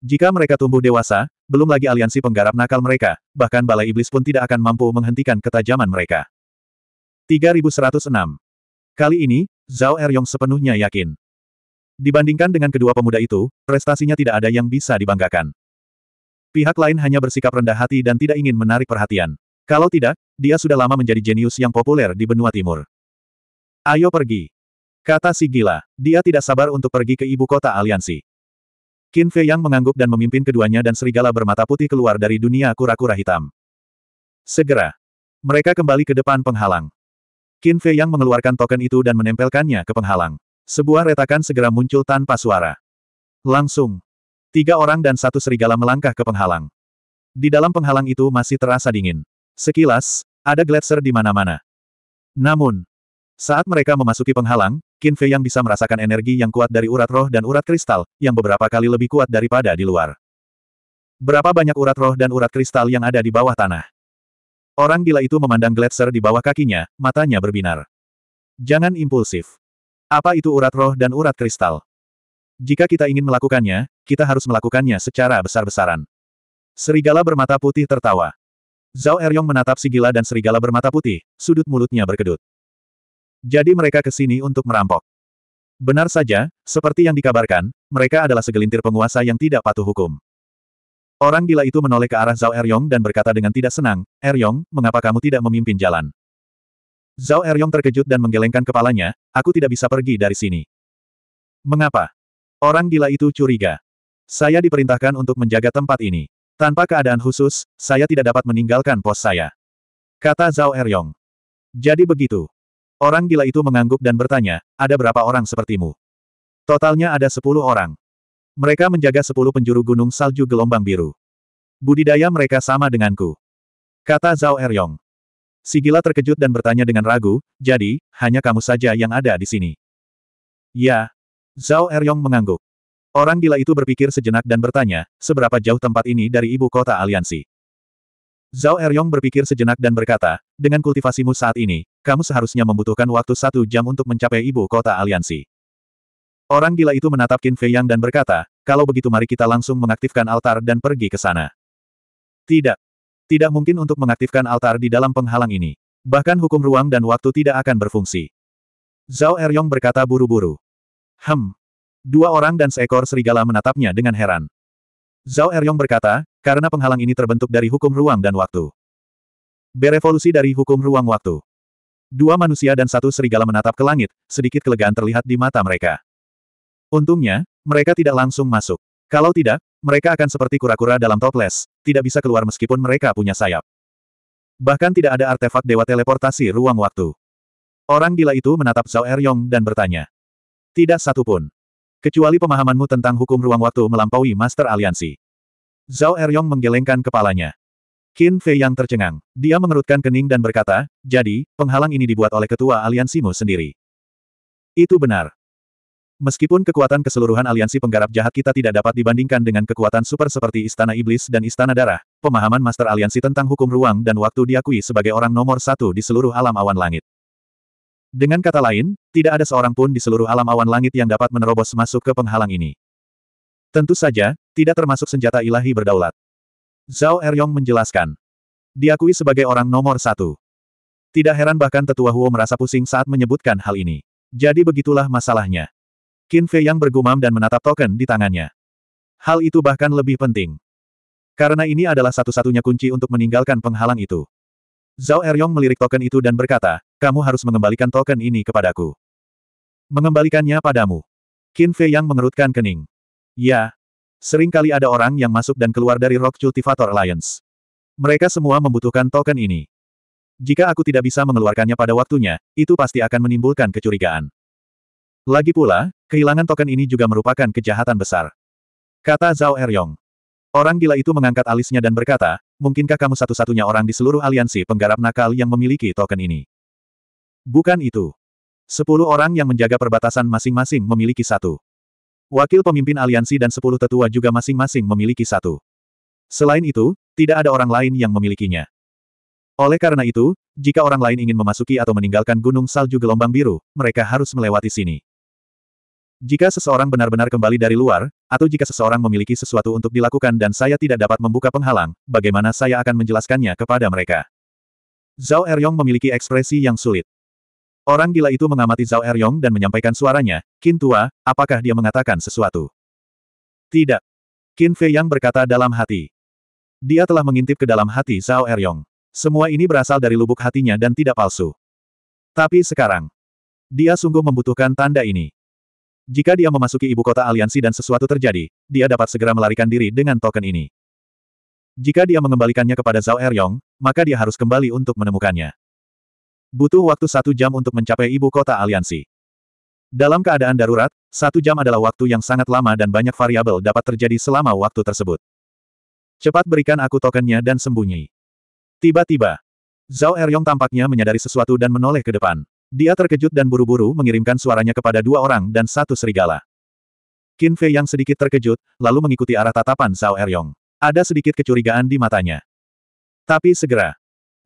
Jika mereka tumbuh dewasa, belum lagi aliansi penggarap nakal mereka, bahkan balai iblis pun tidak akan mampu menghentikan ketajaman mereka. 3106. Kali ini, Zhao Eryong sepenuhnya yakin. Dibandingkan dengan kedua pemuda itu, prestasinya tidak ada yang bisa dibanggakan. Pihak lain hanya bersikap rendah hati dan tidak ingin menarik perhatian. Kalau tidak, dia sudah lama menjadi jenius yang populer di benua timur. Ayo pergi. Kata si gila. Dia tidak sabar untuk pergi ke ibu kota aliansi. Qin Fei Yang mengangguk dan memimpin keduanya dan serigala bermata putih keluar dari dunia kura-kura hitam. Segera. Mereka kembali ke depan penghalang. Qin Fei Yang mengeluarkan token itu dan menempelkannya ke penghalang. Sebuah retakan segera muncul tanpa suara. Langsung. Tiga orang dan satu serigala melangkah ke penghalang. Di dalam penghalang itu masih terasa dingin. Sekilas, ada gletser di mana-mana. Namun, saat mereka memasuki penghalang, Qin Fei yang bisa merasakan energi yang kuat dari urat roh dan urat kristal, yang beberapa kali lebih kuat daripada di luar. Berapa banyak urat roh dan urat kristal yang ada di bawah tanah? Orang gila itu memandang gletser di bawah kakinya, matanya berbinar. Jangan impulsif. Apa itu urat roh dan urat kristal? Jika kita ingin melakukannya, kita harus melakukannya secara besar-besaran. Serigala bermata putih tertawa. Zhao Eryong menatap si gila dan serigala bermata putih, sudut mulutnya berkedut. Jadi mereka ke sini untuk merampok. Benar saja, seperti yang dikabarkan, mereka adalah segelintir penguasa yang tidak patuh hukum. Orang gila itu menoleh ke arah Zhao Eryong dan berkata dengan tidak senang, Eryong, mengapa kamu tidak memimpin jalan? Zhao Eryong terkejut dan menggelengkan kepalanya, aku tidak bisa pergi dari sini. Mengapa? Orang gila itu curiga. Saya diperintahkan untuk menjaga tempat ini. Tanpa keadaan khusus, saya tidak dapat meninggalkan pos saya. Kata Zhao Eryong. Jadi begitu. Orang gila itu mengangguk dan bertanya, ada berapa orang sepertimu? Totalnya ada sepuluh orang. Mereka menjaga sepuluh penjuru gunung salju gelombang biru. Budidaya mereka sama denganku. Kata Zhao Eryong. Si gila terkejut dan bertanya dengan ragu, jadi, hanya kamu saja yang ada di sini. Ya, Zhao Eryong mengangguk. Orang gila itu berpikir sejenak dan bertanya, seberapa jauh tempat ini dari ibu kota aliansi? Zhao Eryong berpikir sejenak dan berkata, dengan kultivasimu saat ini, kamu seharusnya membutuhkan waktu satu jam untuk mencapai ibu kota aliansi. Orang gila itu menatap Qin Fei Yang dan berkata, kalau begitu mari kita langsung mengaktifkan altar dan pergi ke sana. Tidak. Tidak mungkin untuk mengaktifkan altar di dalam penghalang ini. Bahkan hukum ruang dan waktu tidak akan berfungsi. Zhao Eryong berkata buru-buru. Hem. Dua orang dan seekor serigala menatapnya dengan heran. Zhao Eryong berkata, karena penghalang ini terbentuk dari hukum ruang dan waktu. Berevolusi dari hukum ruang waktu. Dua manusia dan satu serigala menatap ke langit, sedikit kelegaan terlihat di mata mereka. Untungnya, mereka tidak langsung masuk. Kalau tidak, mereka akan seperti kura-kura dalam toples, tidak bisa keluar meskipun mereka punya sayap. Bahkan tidak ada artefak dewa teleportasi ruang waktu. Orang gila itu menatap Zhao Eryong dan bertanya. Tidak satu pun. Kecuali pemahamanmu tentang hukum ruang waktu melampaui Master Aliansi. Zhao Eryong menggelengkan kepalanya. Qin Fei yang tercengang. Dia mengerutkan kening dan berkata, jadi, penghalang ini dibuat oleh ketua aliansimu sendiri. Itu benar. Meskipun kekuatan keseluruhan aliansi penggarap jahat kita tidak dapat dibandingkan dengan kekuatan super seperti Istana Iblis dan Istana Darah, pemahaman Master Aliansi tentang hukum ruang dan waktu diakui sebagai orang nomor satu di seluruh alam awan langit. Dengan kata lain, tidak ada seorang pun di seluruh alam awan langit yang dapat menerobos masuk ke penghalang ini. Tentu saja, tidak termasuk senjata ilahi berdaulat. Zhao Eryong menjelaskan. Diakui sebagai orang nomor satu. Tidak heran bahkan tetua Huo merasa pusing saat menyebutkan hal ini. Jadi begitulah masalahnya. Qin Fei yang bergumam dan menatap token di tangannya. Hal itu bahkan lebih penting. Karena ini adalah satu-satunya kunci untuk meninggalkan penghalang itu. Zhao Eryong melirik token itu dan berkata, kamu harus mengembalikan token ini kepadaku. Mengembalikannya padamu. Qin Fei yang mengerutkan kening. Ya. Seringkali ada orang yang masuk dan keluar dari Rock Cultivator Alliance. Mereka semua membutuhkan token ini. Jika aku tidak bisa mengeluarkannya pada waktunya, itu pasti akan menimbulkan kecurigaan. Lagi pula, kehilangan token ini juga merupakan kejahatan besar. Kata Zhao Eryong. Orang gila itu mengangkat alisnya dan berkata, mungkinkah kamu satu-satunya orang di seluruh aliansi penggarap nakal yang memiliki token ini? Bukan itu. Sepuluh orang yang menjaga perbatasan masing-masing memiliki satu. Wakil pemimpin aliansi dan sepuluh tetua juga masing-masing memiliki satu. Selain itu, tidak ada orang lain yang memilikinya. Oleh karena itu, jika orang lain ingin memasuki atau meninggalkan gunung salju gelombang biru, mereka harus melewati sini. Jika seseorang benar-benar kembali dari luar, atau jika seseorang memiliki sesuatu untuk dilakukan dan saya tidak dapat membuka penghalang, bagaimana saya akan menjelaskannya kepada mereka? Zhao Eryong memiliki ekspresi yang sulit. Orang gila itu mengamati Zhao Eryong dan menyampaikan suaranya, Qin Tua, apakah dia mengatakan sesuatu? Tidak. Qin Fei Yang berkata dalam hati. Dia telah mengintip ke dalam hati Zhao Eryong. Semua ini berasal dari lubuk hatinya dan tidak palsu. Tapi sekarang, dia sungguh membutuhkan tanda ini. Jika dia memasuki ibu kota aliansi dan sesuatu terjadi, dia dapat segera melarikan diri dengan token ini. Jika dia mengembalikannya kepada Zhao Eryong, maka dia harus kembali untuk menemukannya. Butuh waktu satu jam untuk mencapai ibu kota aliansi. Dalam keadaan darurat, satu jam adalah waktu yang sangat lama dan banyak variabel dapat terjadi selama waktu tersebut. Cepat berikan aku tokennya dan sembunyi. Tiba-tiba, Zhao Eryong tampaknya menyadari sesuatu dan menoleh ke depan. Dia terkejut dan buru-buru mengirimkan suaranya kepada dua orang dan satu serigala. Qin Fei yang sedikit terkejut, lalu mengikuti arah tatapan Zhao Eryong. Ada sedikit kecurigaan di matanya. Tapi segera,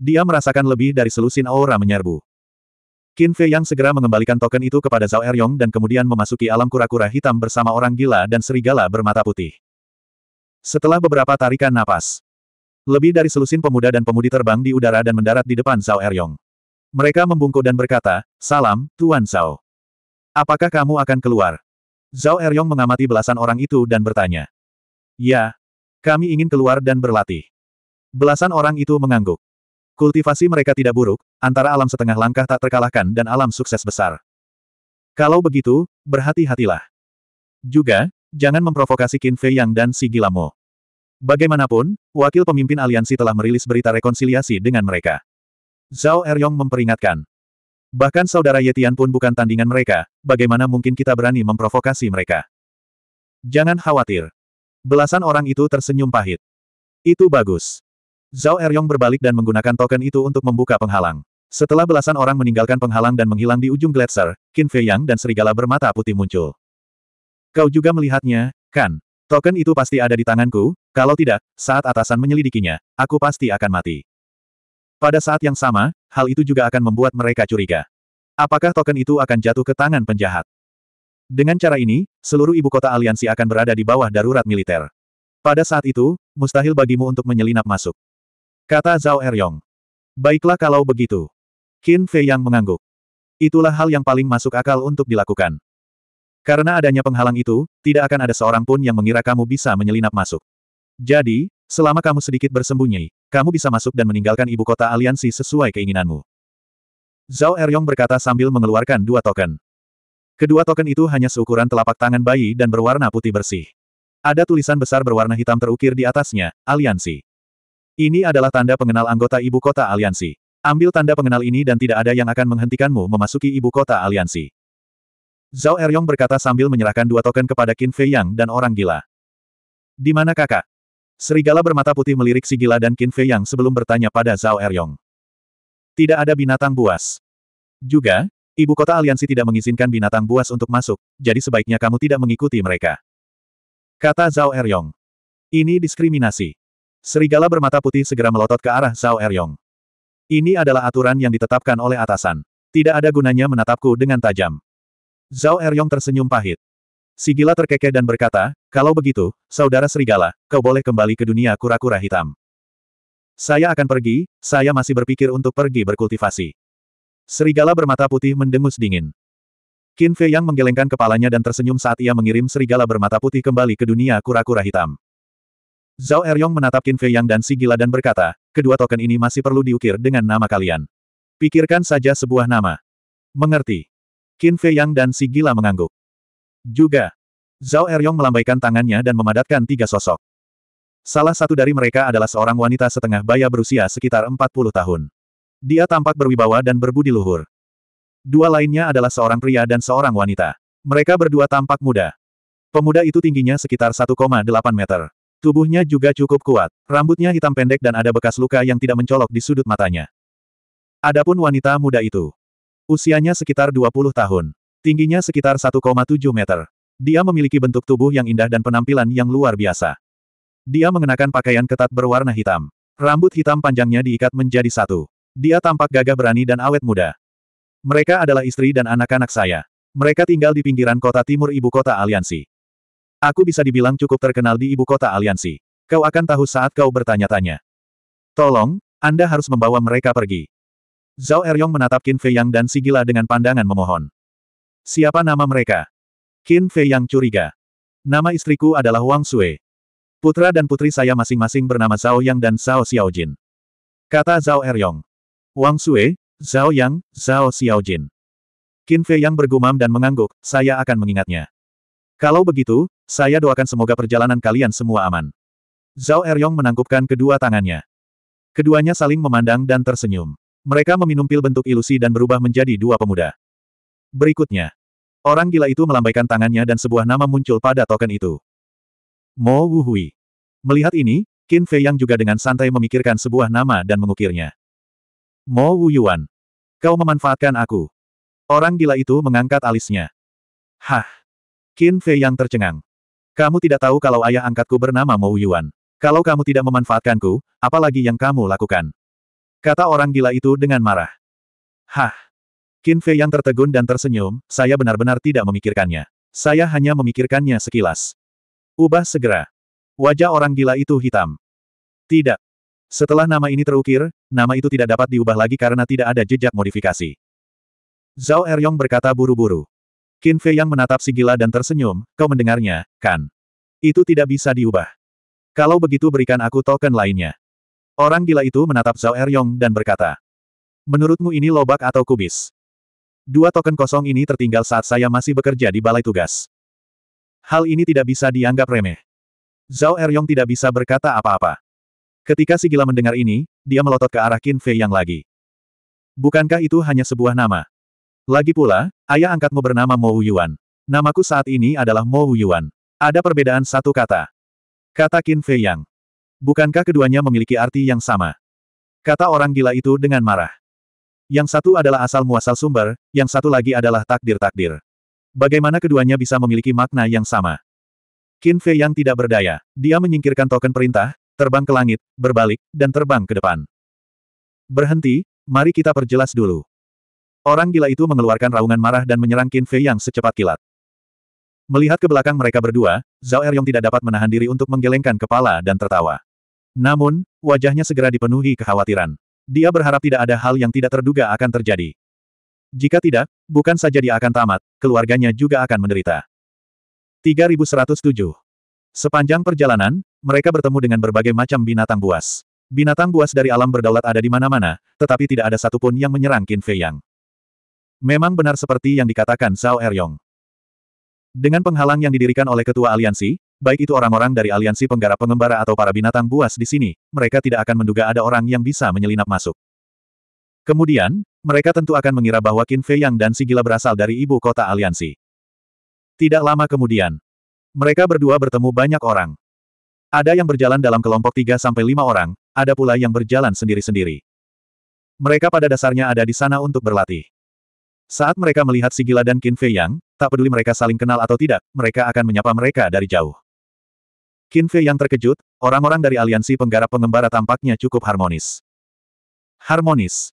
dia merasakan lebih dari selusin aura menyerbu. Qin Fei yang segera mengembalikan token itu kepada Zhao Eryong dan kemudian memasuki alam kura-kura hitam bersama orang gila dan serigala bermata putih. Setelah beberapa tarikan napas, lebih dari selusin pemuda dan pemudi terbang di udara dan mendarat di depan Zhao Eryong. Mereka membungkuk dan berkata, Salam, Tuan Zhao. Apakah kamu akan keluar? Zhao Eryong mengamati belasan orang itu dan bertanya. Ya, kami ingin keluar dan berlatih. Belasan orang itu mengangguk. Kultivasi mereka tidak buruk, antara alam setengah langkah tak terkalahkan dan alam sukses besar. Kalau begitu, berhati-hatilah. Juga, jangan memprovokasi Qin Fei Yang dan si Gilamo. Bagaimanapun, wakil pemimpin aliansi telah merilis berita rekonsiliasi dengan mereka. Zhao Eryong memperingatkan. Bahkan saudara Yetian pun bukan tandingan mereka, bagaimana mungkin kita berani memprovokasi mereka. Jangan khawatir. Belasan orang itu tersenyum pahit. Itu bagus. Zhao Eryong berbalik dan menggunakan token itu untuk membuka penghalang. Setelah belasan orang meninggalkan penghalang dan menghilang di ujung gletser, Qin Fei Yang dan serigala bermata putih muncul. Kau juga melihatnya, kan? Token itu pasti ada di tanganku, kalau tidak, saat atasan menyelidikinya, aku pasti akan mati. Pada saat yang sama, hal itu juga akan membuat mereka curiga. Apakah token itu akan jatuh ke tangan penjahat? Dengan cara ini, seluruh ibu kota aliansi akan berada di bawah darurat militer. Pada saat itu, mustahil bagimu untuk menyelinap masuk. Kata Zhao Eryong. Baiklah kalau begitu. Qin Fei yang mengangguk. Itulah hal yang paling masuk akal untuk dilakukan. Karena adanya penghalang itu, tidak akan ada seorang pun yang mengira kamu bisa menyelinap masuk. Jadi, selama kamu sedikit bersembunyi, kamu bisa masuk dan meninggalkan ibu kota aliansi sesuai keinginanmu. Zhao Eryong berkata sambil mengeluarkan dua token. Kedua token itu hanya seukuran telapak tangan bayi dan berwarna putih bersih. Ada tulisan besar berwarna hitam terukir di atasnya, aliansi. Ini adalah tanda pengenal anggota ibu kota aliansi. Ambil tanda pengenal ini dan tidak ada yang akan menghentikanmu memasuki ibu kota aliansi. Zhao Eryong berkata sambil menyerahkan dua token kepada Qin Fei Yang dan orang gila. Di mana kakak? Serigala bermata putih melirik si gila dan Qin Fei Yang sebelum bertanya pada Zhao Eryong. Tidak ada binatang buas. Juga, ibu kota aliansi tidak mengizinkan binatang buas untuk masuk, jadi sebaiknya kamu tidak mengikuti mereka. Kata Zhao Eryong. Ini diskriminasi. Serigala bermata putih segera melotot ke arah Zhao Eryong. Ini adalah aturan yang ditetapkan oleh atasan. Tidak ada gunanya menatapku dengan tajam. Zhao Eryong tersenyum pahit. Sigila terkekeh dan berkata, kalau begitu, saudara Serigala, kau boleh kembali ke dunia kura-kura hitam. Saya akan pergi, saya masih berpikir untuk pergi berkultivasi. Serigala bermata putih mendengus dingin. Qin Fei Yang menggelengkan kepalanya dan tersenyum saat ia mengirim serigala bermata putih kembali ke dunia kura-kura hitam. Zhao Eryong menatap Qin Fei Yang dan Si Gila dan berkata, kedua token ini masih perlu diukir dengan nama kalian. Pikirkan saja sebuah nama. Mengerti. Qin Fei Yang dan Si Gila mengangguk. Juga. Zhao Eryong melambaikan tangannya dan memadatkan tiga sosok. Salah satu dari mereka adalah seorang wanita setengah baya berusia sekitar 40 tahun. Dia tampak berwibawa dan berbudi luhur. Dua lainnya adalah seorang pria dan seorang wanita. Mereka berdua tampak muda. Pemuda itu tingginya sekitar 1,8 meter. Tubuhnya juga cukup kuat. Rambutnya hitam pendek dan ada bekas luka yang tidak mencolok di sudut matanya. Adapun wanita muda itu. Usianya sekitar 20 tahun. Tingginya sekitar 1,7 meter. Dia memiliki bentuk tubuh yang indah dan penampilan yang luar biasa. Dia mengenakan pakaian ketat berwarna hitam. Rambut hitam panjangnya diikat menjadi satu. Dia tampak gagah berani dan awet muda. Mereka adalah istri dan anak-anak saya. Mereka tinggal di pinggiran kota timur ibu kota aliansi. Aku bisa dibilang cukup terkenal di ibu kota aliansi. Kau akan tahu saat kau bertanya-tanya. Tolong, Anda harus membawa mereka pergi. Zhao Eryong menatap Qin Fei Yang dan Sigila dengan pandangan memohon. Siapa nama mereka? Qin Fei Yang curiga. Nama istriku adalah Wang Sui. Putra dan putri saya masing-masing bernama Zhao Yang dan Zhao Xiao Jin. Kata Zhao Eryong. Wang Sui, Zhao Yang, Zhao Xiao Jin. Qin Fei Yang bergumam dan mengangguk, saya akan mengingatnya. Kalau begitu, saya doakan semoga perjalanan kalian semua aman. Zhao Eryong menangkupkan kedua tangannya. Keduanya saling memandang dan tersenyum. Mereka meminum pil bentuk ilusi dan berubah menjadi dua pemuda. Berikutnya. Orang gila itu melambaikan tangannya dan sebuah nama muncul pada token itu. Mo Hui. Melihat ini, Qin Fei Yang juga dengan santai memikirkan sebuah nama dan mengukirnya. Mo Yuan. Kau memanfaatkan aku. Orang gila itu mengangkat alisnya. Hah. Qin Fei Yang tercengang. Kamu tidak tahu kalau ayah angkatku bernama Mo Yuan. Kalau kamu tidak memanfaatkanku, apalagi yang kamu lakukan? Kata orang gila itu dengan marah. Hah. Qin Fei yang tertegun dan tersenyum, saya benar-benar tidak memikirkannya. Saya hanya memikirkannya sekilas. Ubah segera. Wajah orang gila itu hitam. Tidak. Setelah nama ini terukir, nama itu tidak dapat diubah lagi karena tidak ada jejak modifikasi. Zhao Eryong berkata buru-buru. Qin Fei yang menatap si gila dan tersenyum, kau mendengarnya, kan? Itu tidak bisa diubah. Kalau begitu berikan aku token lainnya. Orang gila itu menatap Zhao Eryong dan berkata, Menurutmu ini lobak atau kubis? Dua token kosong ini tertinggal saat saya masih bekerja di balai tugas. Hal ini tidak bisa dianggap remeh. Zhao Eryong tidak bisa berkata apa-apa. Ketika si gila mendengar ini, dia melotot ke arah Qin Fei yang lagi. Bukankah itu hanya sebuah nama? Lagi pula, ayah angkatmu bernama Mo Yuan. Namaku saat ini adalah Mo Yuan. Ada perbedaan satu kata. Kata Qin Fei Yang. Bukankah keduanya memiliki arti yang sama? Kata orang gila itu dengan marah. Yang satu adalah asal-muasal sumber, yang satu lagi adalah takdir-takdir. Bagaimana keduanya bisa memiliki makna yang sama? Qin Fei Yang tidak berdaya. Dia menyingkirkan token perintah, terbang ke langit, berbalik, dan terbang ke depan. Berhenti, mari kita perjelas dulu. Orang gila itu mengeluarkan raungan marah dan menyerang Qin Fei yang secepat kilat. Melihat ke belakang mereka berdua, Zhao Eryong tidak dapat menahan diri untuk menggelengkan kepala dan tertawa. Namun, wajahnya segera dipenuhi kekhawatiran. Dia berharap tidak ada hal yang tidak terduga akan terjadi. Jika tidak, bukan saja dia akan tamat, keluarganya juga akan menderita. 3107 Sepanjang perjalanan, mereka bertemu dengan berbagai macam binatang buas. Binatang buas dari alam berdaulat ada di mana-mana, tetapi tidak ada satupun yang menyerang Qin Fei Yang. Memang benar seperti yang dikatakan Zhao Eryong. Dengan penghalang yang didirikan oleh ketua aliansi, baik itu orang-orang dari aliansi penggarap pengembara atau para binatang buas di sini, mereka tidak akan menduga ada orang yang bisa menyelinap masuk. Kemudian, mereka tentu akan mengira bahwa Qin Fei Yang dan si gila berasal dari ibu kota aliansi. Tidak lama kemudian, mereka berdua bertemu banyak orang. Ada yang berjalan dalam kelompok 3 lima orang, ada pula yang berjalan sendiri-sendiri. Mereka pada dasarnya ada di sana untuk berlatih. Saat mereka melihat si gila dan Qin Fei Yang, tak peduli mereka saling kenal atau tidak, mereka akan menyapa mereka dari jauh. Qin Fei Yang terkejut, orang-orang dari aliansi penggarap pengembara tampaknya cukup harmonis. Harmonis.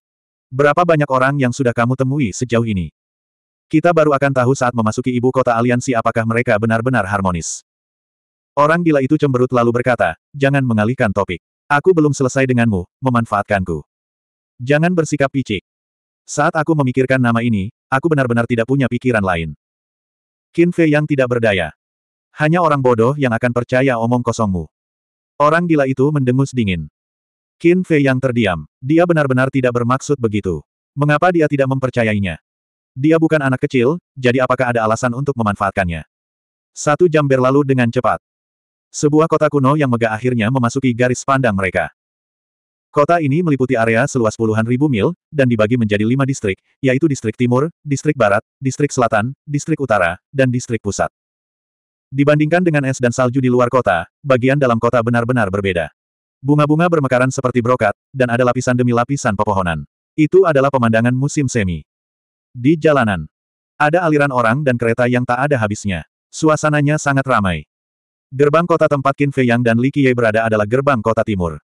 Berapa banyak orang yang sudah kamu temui sejauh ini? Kita baru akan tahu saat memasuki ibu kota aliansi apakah mereka benar-benar harmonis. Orang gila itu cemberut lalu berkata, jangan mengalihkan topik. Aku belum selesai denganmu, memanfaatkanku. Jangan bersikap picik. Saat aku memikirkan nama ini, aku benar-benar tidak punya pikiran lain. Qin Fei yang tidak berdaya. Hanya orang bodoh yang akan percaya omong kosongmu. Orang gila itu mendengus dingin. Qin Fei yang terdiam. Dia benar-benar tidak bermaksud begitu. Mengapa dia tidak mempercayainya? Dia bukan anak kecil, jadi apakah ada alasan untuk memanfaatkannya? Satu jam berlalu dengan cepat. Sebuah kota kuno yang megah akhirnya memasuki garis pandang mereka. Kota ini meliputi area seluas puluhan ribu mil, dan dibagi menjadi lima distrik, yaitu distrik timur, distrik barat, distrik selatan, distrik utara, dan distrik pusat. Dibandingkan dengan es dan salju di luar kota, bagian dalam kota benar-benar berbeda. Bunga-bunga bermekaran seperti brokat, dan ada lapisan demi lapisan pepohonan. Itu adalah pemandangan musim semi. Di jalanan, ada aliran orang dan kereta yang tak ada habisnya. Suasananya sangat ramai. Gerbang kota tempat Qin Fei Yang dan Li Qiye berada adalah gerbang kota timur.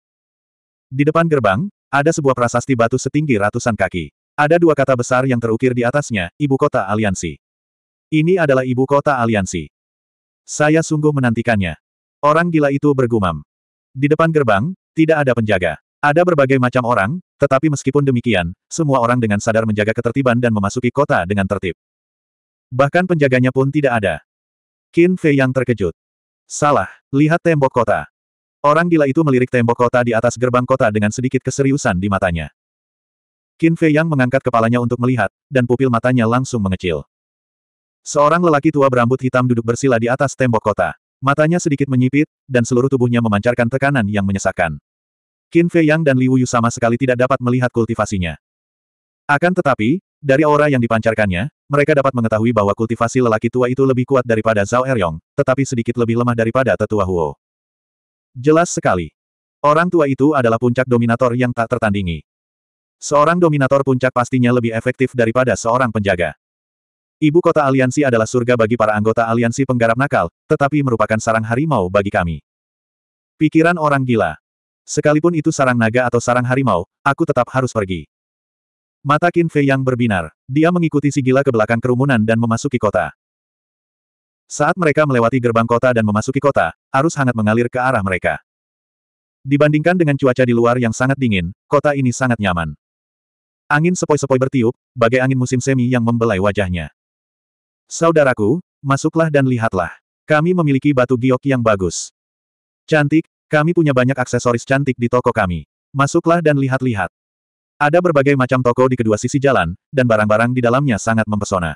Di depan gerbang, ada sebuah prasasti batu setinggi ratusan kaki. Ada dua kata besar yang terukir di atasnya, Ibu Kota Aliansi. Ini adalah Ibu Kota Aliansi. Saya sungguh menantikannya. Orang gila itu bergumam. Di depan gerbang, tidak ada penjaga. Ada berbagai macam orang, tetapi meskipun demikian, semua orang dengan sadar menjaga ketertiban dan memasuki kota dengan tertib. Bahkan penjaganya pun tidak ada. Qin Fei yang terkejut. Salah, lihat tembok kota. Orang gila itu melirik tembok kota di atas gerbang kota dengan sedikit keseriusan di matanya. Qin Fei Yang mengangkat kepalanya untuk melihat, dan pupil matanya langsung mengecil. Seorang lelaki tua berambut hitam duduk bersila di atas tembok kota. Matanya sedikit menyipit, dan seluruh tubuhnya memancarkan tekanan yang menyesakkan. Qin Fei Yang dan Li Wuyu sama sekali tidak dapat melihat kultivasinya. Akan tetapi, dari aura yang dipancarkannya, mereka dapat mengetahui bahwa kultivasi lelaki tua itu lebih kuat daripada Zhao Eryong, tetapi sedikit lebih lemah daripada tetua Huo. Jelas sekali. Orang tua itu adalah puncak dominator yang tak tertandingi. Seorang dominator puncak pastinya lebih efektif daripada seorang penjaga. Ibu kota aliansi adalah surga bagi para anggota aliansi penggarap nakal, tetapi merupakan sarang harimau bagi kami. Pikiran orang gila. Sekalipun itu sarang naga atau sarang harimau, aku tetap harus pergi. Mata Qin Fei yang berbinar. Dia mengikuti si gila ke belakang kerumunan dan memasuki kota. Saat mereka melewati gerbang kota dan memasuki kota, arus hangat mengalir ke arah mereka. Dibandingkan dengan cuaca di luar yang sangat dingin, kota ini sangat nyaman. Angin sepoi-sepoi bertiup, bagai angin musim semi yang membelai wajahnya. Saudaraku, masuklah dan lihatlah. Kami memiliki batu giok yang bagus. Cantik, kami punya banyak aksesoris cantik di toko kami. Masuklah dan lihat-lihat. Ada berbagai macam toko di kedua sisi jalan, dan barang-barang di dalamnya sangat mempesona.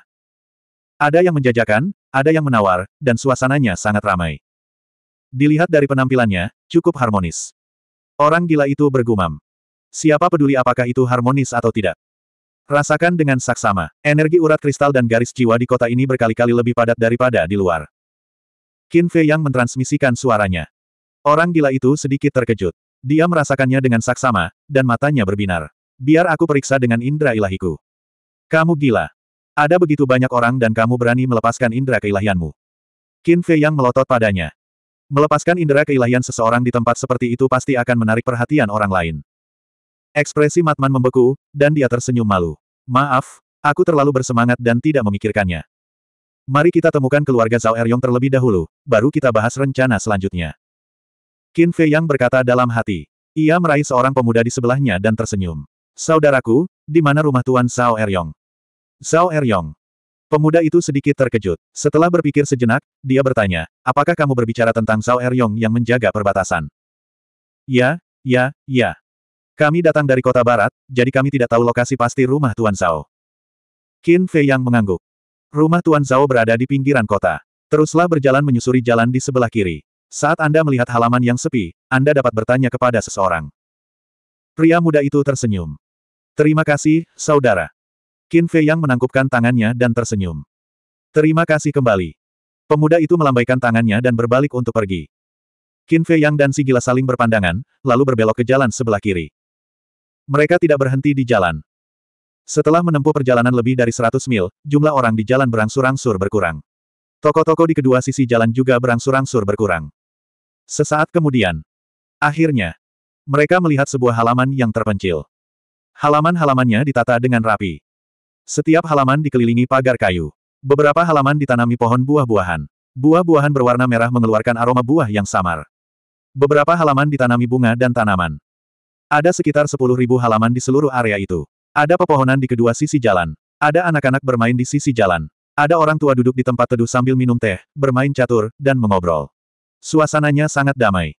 Ada yang menjajakan, ada yang menawar, dan suasananya sangat ramai. Dilihat dari penampilannya, cukup harmonis. Orang gila itu bergumam. Siapa peduli apakah itu harmonis atau tidak? Rasakan dengan saksama, energi urat kristal dan garis jiwa di kota ini berkali-kali lebih padat daripada di luar. Qin Fei yang mentransmisikan suaranya. Orang gila itu sedikit terkejut. Dia merasakannya dengan saksama, dan matanya berbinar. Biar aku periksa dengan indera ilahiku. Kamu gila. Ada begitu banyak orang dan kamu berani melepaskan indera keilahianmu. Qin Fei yang melotot padanya. Melepaskan indera keilahian seseorang di tempat seperti itu pasti akan menarik perhatian orang lain. Ekspresi Matman membeku, dan dia tersenyum malu. Maaf, aku terlalu bersemangat dan tidak memikirkannya. Mari kita temukan keluarga Zhao Eryong terlebih dahulu, baru kita bahas rencana selanjutnya. Qin Fei Yang berkata dalam hati. Ia meraih seorang pemuda di sebelahnya dan tersenyum. Saudaraku, di mana rumah Tuan Zhao Eryong? Zhao Eryong. Pemuda itu sedikit terkejut. Setelah berpikir sejenak, dia bertanya, apakah kamu berbicara tentang Zhao Eryong yang menjaga perbatasan? Ya, ya, ya. Kami datang dari kota barat, jadi kami tidak tahu lokasi pasti rumah Tuan Zhao. Qin Fei yang mengangguk. Rumah Tuan Zhao berada di pinggiran kota. Teruslah berjalan menyusuri jalan di sebelah kiri. Saat Anda melihat halaman yang sepi, Anda dapat bertanya kepada seseorang. Pria muda itu tersenyum. Terima kasih, saudara. Qin Fei Yang menangkupkan tangannya dan tersenyum. Terima kasih kembali. Pemuda itu melambaikan tangannya dan berbalik untuk pergi. Qin Fei Yang dan si gila saling berpandangan, lalu berbelok ke jalan sebelah kiri. Mereka tidak berhenti di jalan. Setelah menempuh perjalanan lebih dari 100 mil, jumlah orang di jalan berangsur-angsur berkurang. Toko-toko di kedua sisi jalan juga berangsur-angsur berkurang. Sesaat kemudian, akhirnya, mereka melihat sebuah halaman yang terpencil. Halaman-halamannya ditata dengan rapi. Setiap halaman dikelilingi pagar kayu. Beberapa halaman ditanami pohon buah-buahan. Buah-buahan berwarna merah mengeluarkan aroma buah yang samar. Beberapa halaman ditanami bunga dan tanaman. Ada sekitar 10.000 halaman di seluruh area itu. Ada pepohonan di kedua sisi jalan. Ada anak-anak bermain di sisi jalan. Ada orang tua duduk di tempat teduh sambil minum teh, bermain catur, dan mengobrol. Suasananya sangat damai.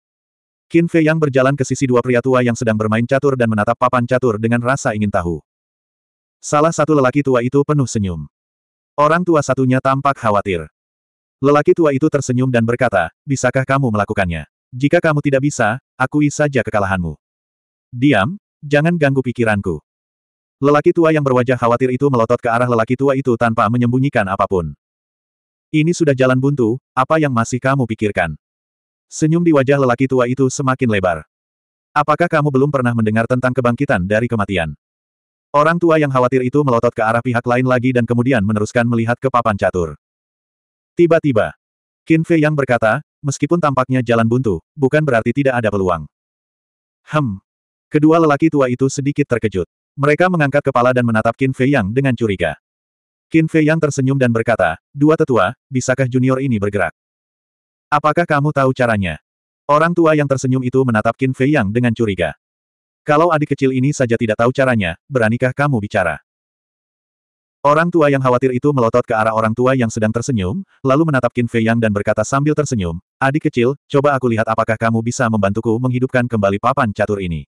Qin Fei yang berjalan ke sisi dua pria tua yang sedang bermain catur dan menatap papan catur dengan rasa ingin tahu. Salah satu lelaki tua itu penuh senyum. Orang tua satunya tampak khawatir. Lelaki tua itu tersenyum dan berkata, bisakah kamu melakukannya? Jika kamu tidak bisa, akui saja kekalahanmu. Diam, jangan ganggu pikiranku. Lelaki tua yang berwajah khawatir itu melotot ke arah lelaki tua itu tanpa menyembunyikan apapun. Ini sudah jalan buntu, apa yang masih kamu pikirkan? Senyum di wajah lelaki tua itu semakin lebar. Apakah kamu belum pernah mendengar tentang kebangkitan dari kematian? Orang tua yang khawatir itu melotot ke arah pihak lain lagi dan kemudian meneruskan melihat ke papan catur. Tiba-tiba, Qin Fei yang berkata, meskipun tampaknya jalan buntu, bukan berarti tidak ada peluang. Hem. Kedua lelaki tua itu sedikit terkejut. Mereka mengangkat kepala dan menatap Qin Fei Yang dengan curiga. Qin Fei Yang tersenyum dan berkata, Dua tetua, bisakah junior ini bergerak? Apakah kamu tahu caranya? Orang tua yang tersenyum itu menatap Qin Fei Yang dengan curiga. Kalau adik kecil ini saja tidak tahu caranya, beranikah kamu bicara? Orang tua yang khawatir itu melotot ke arah orang tua yang sedang tersenyum, lalu menatap Qin Fei Yang dan berkata sambil tersenyum, Adik kecil, coba aku lihat apakah kamu bisa membantuku menghidupkan kembali papan catur ini.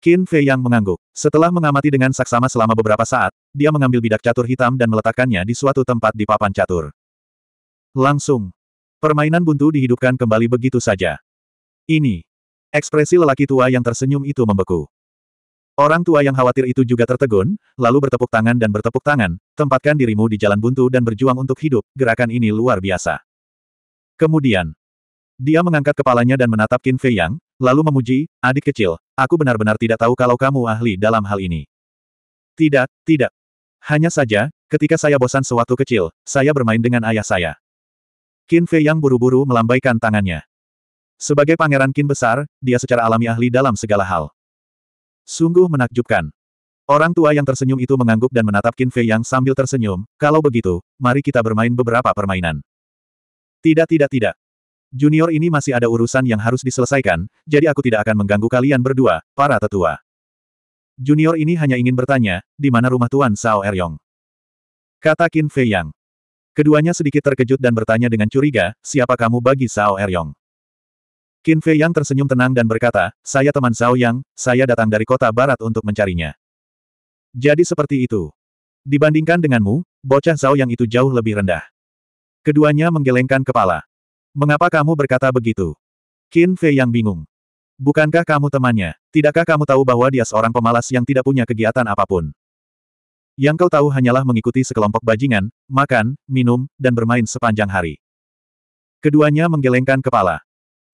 Qin Fei Yang mengangguk. Setelah mengamati dengan saksama selama beberapa saat, dia mengambil bidak catur hitam dan meletakkannya di suatu tempat di papan catur. Langsung. Permainan buntu dihidupkan kembali begitu saja. Ini, Ekspresi lelaki tua yang tersenyum itu membeku. Orang tua yang khawatir itu juga tertegun, lalu bertepuk tangan dan bertepuk tangan, tempatkan dirimu di jalan buntu dan berjuang untuk hidup, gerakan ini luar biasa. Kemudian, dia mengangkat kepalanya dan menatap Qin Fei Yang, lalu memuji, adik kecil, aku benar-benar tidak tahu kalau kamu ahli dalam hal ini. Tidak, tidak. Hanya saja, ketika saya bosan sewaktu kecil, saya bermain dengan ayah saya. Qin Fei Yang buru-buru melambaikan tangannya. Sebagai pangeran kin besar, dia secara alami ahli dalam segala hal. Sungguh menakjubkan. Orang tua yang tersenyum itu mengangguk dan menatap Qin Fei Yang sambil tersenyum, kalau begitu, mari kita bermain beberapa permainan. Tidak tidak tidak. Junior ini masih ada urusan yang harus diselesaikan, jadi aku tidak akan mengganggu kalian berdua, para tetua. Junior ini hanya ingin bertanya, di mana rumah Tuan Sao Eryong? Kata Qin Fei Yang. Keduanya sedikit terkejut dan bertanya dengan curiga, siapa kamu bagi Sao Eryong? Qin Fei Yang tersenyum tenang dan berkata, saya teman Zhao Yang, saya datang dari kota barat untuk mencarinya. Jadi seperti itu. Dibandingkan denganmu, bocah Zhao Yang itu jauh lebih rendah. Keduanya menggelengkan kepala. Mengapa kamu berkata begitu? Qin Fei Yang bingung. Bukankah kamu temannya? Tidakkah kamu tahu bahwa dia seorang pemalas yang tidak punya kegiatan apapun? Yang kau tahu hanyalah mengikuti sekelompok bajingan, makan, minum, dan bermain sepanjang hari. Keduanya menggelengkan kepala.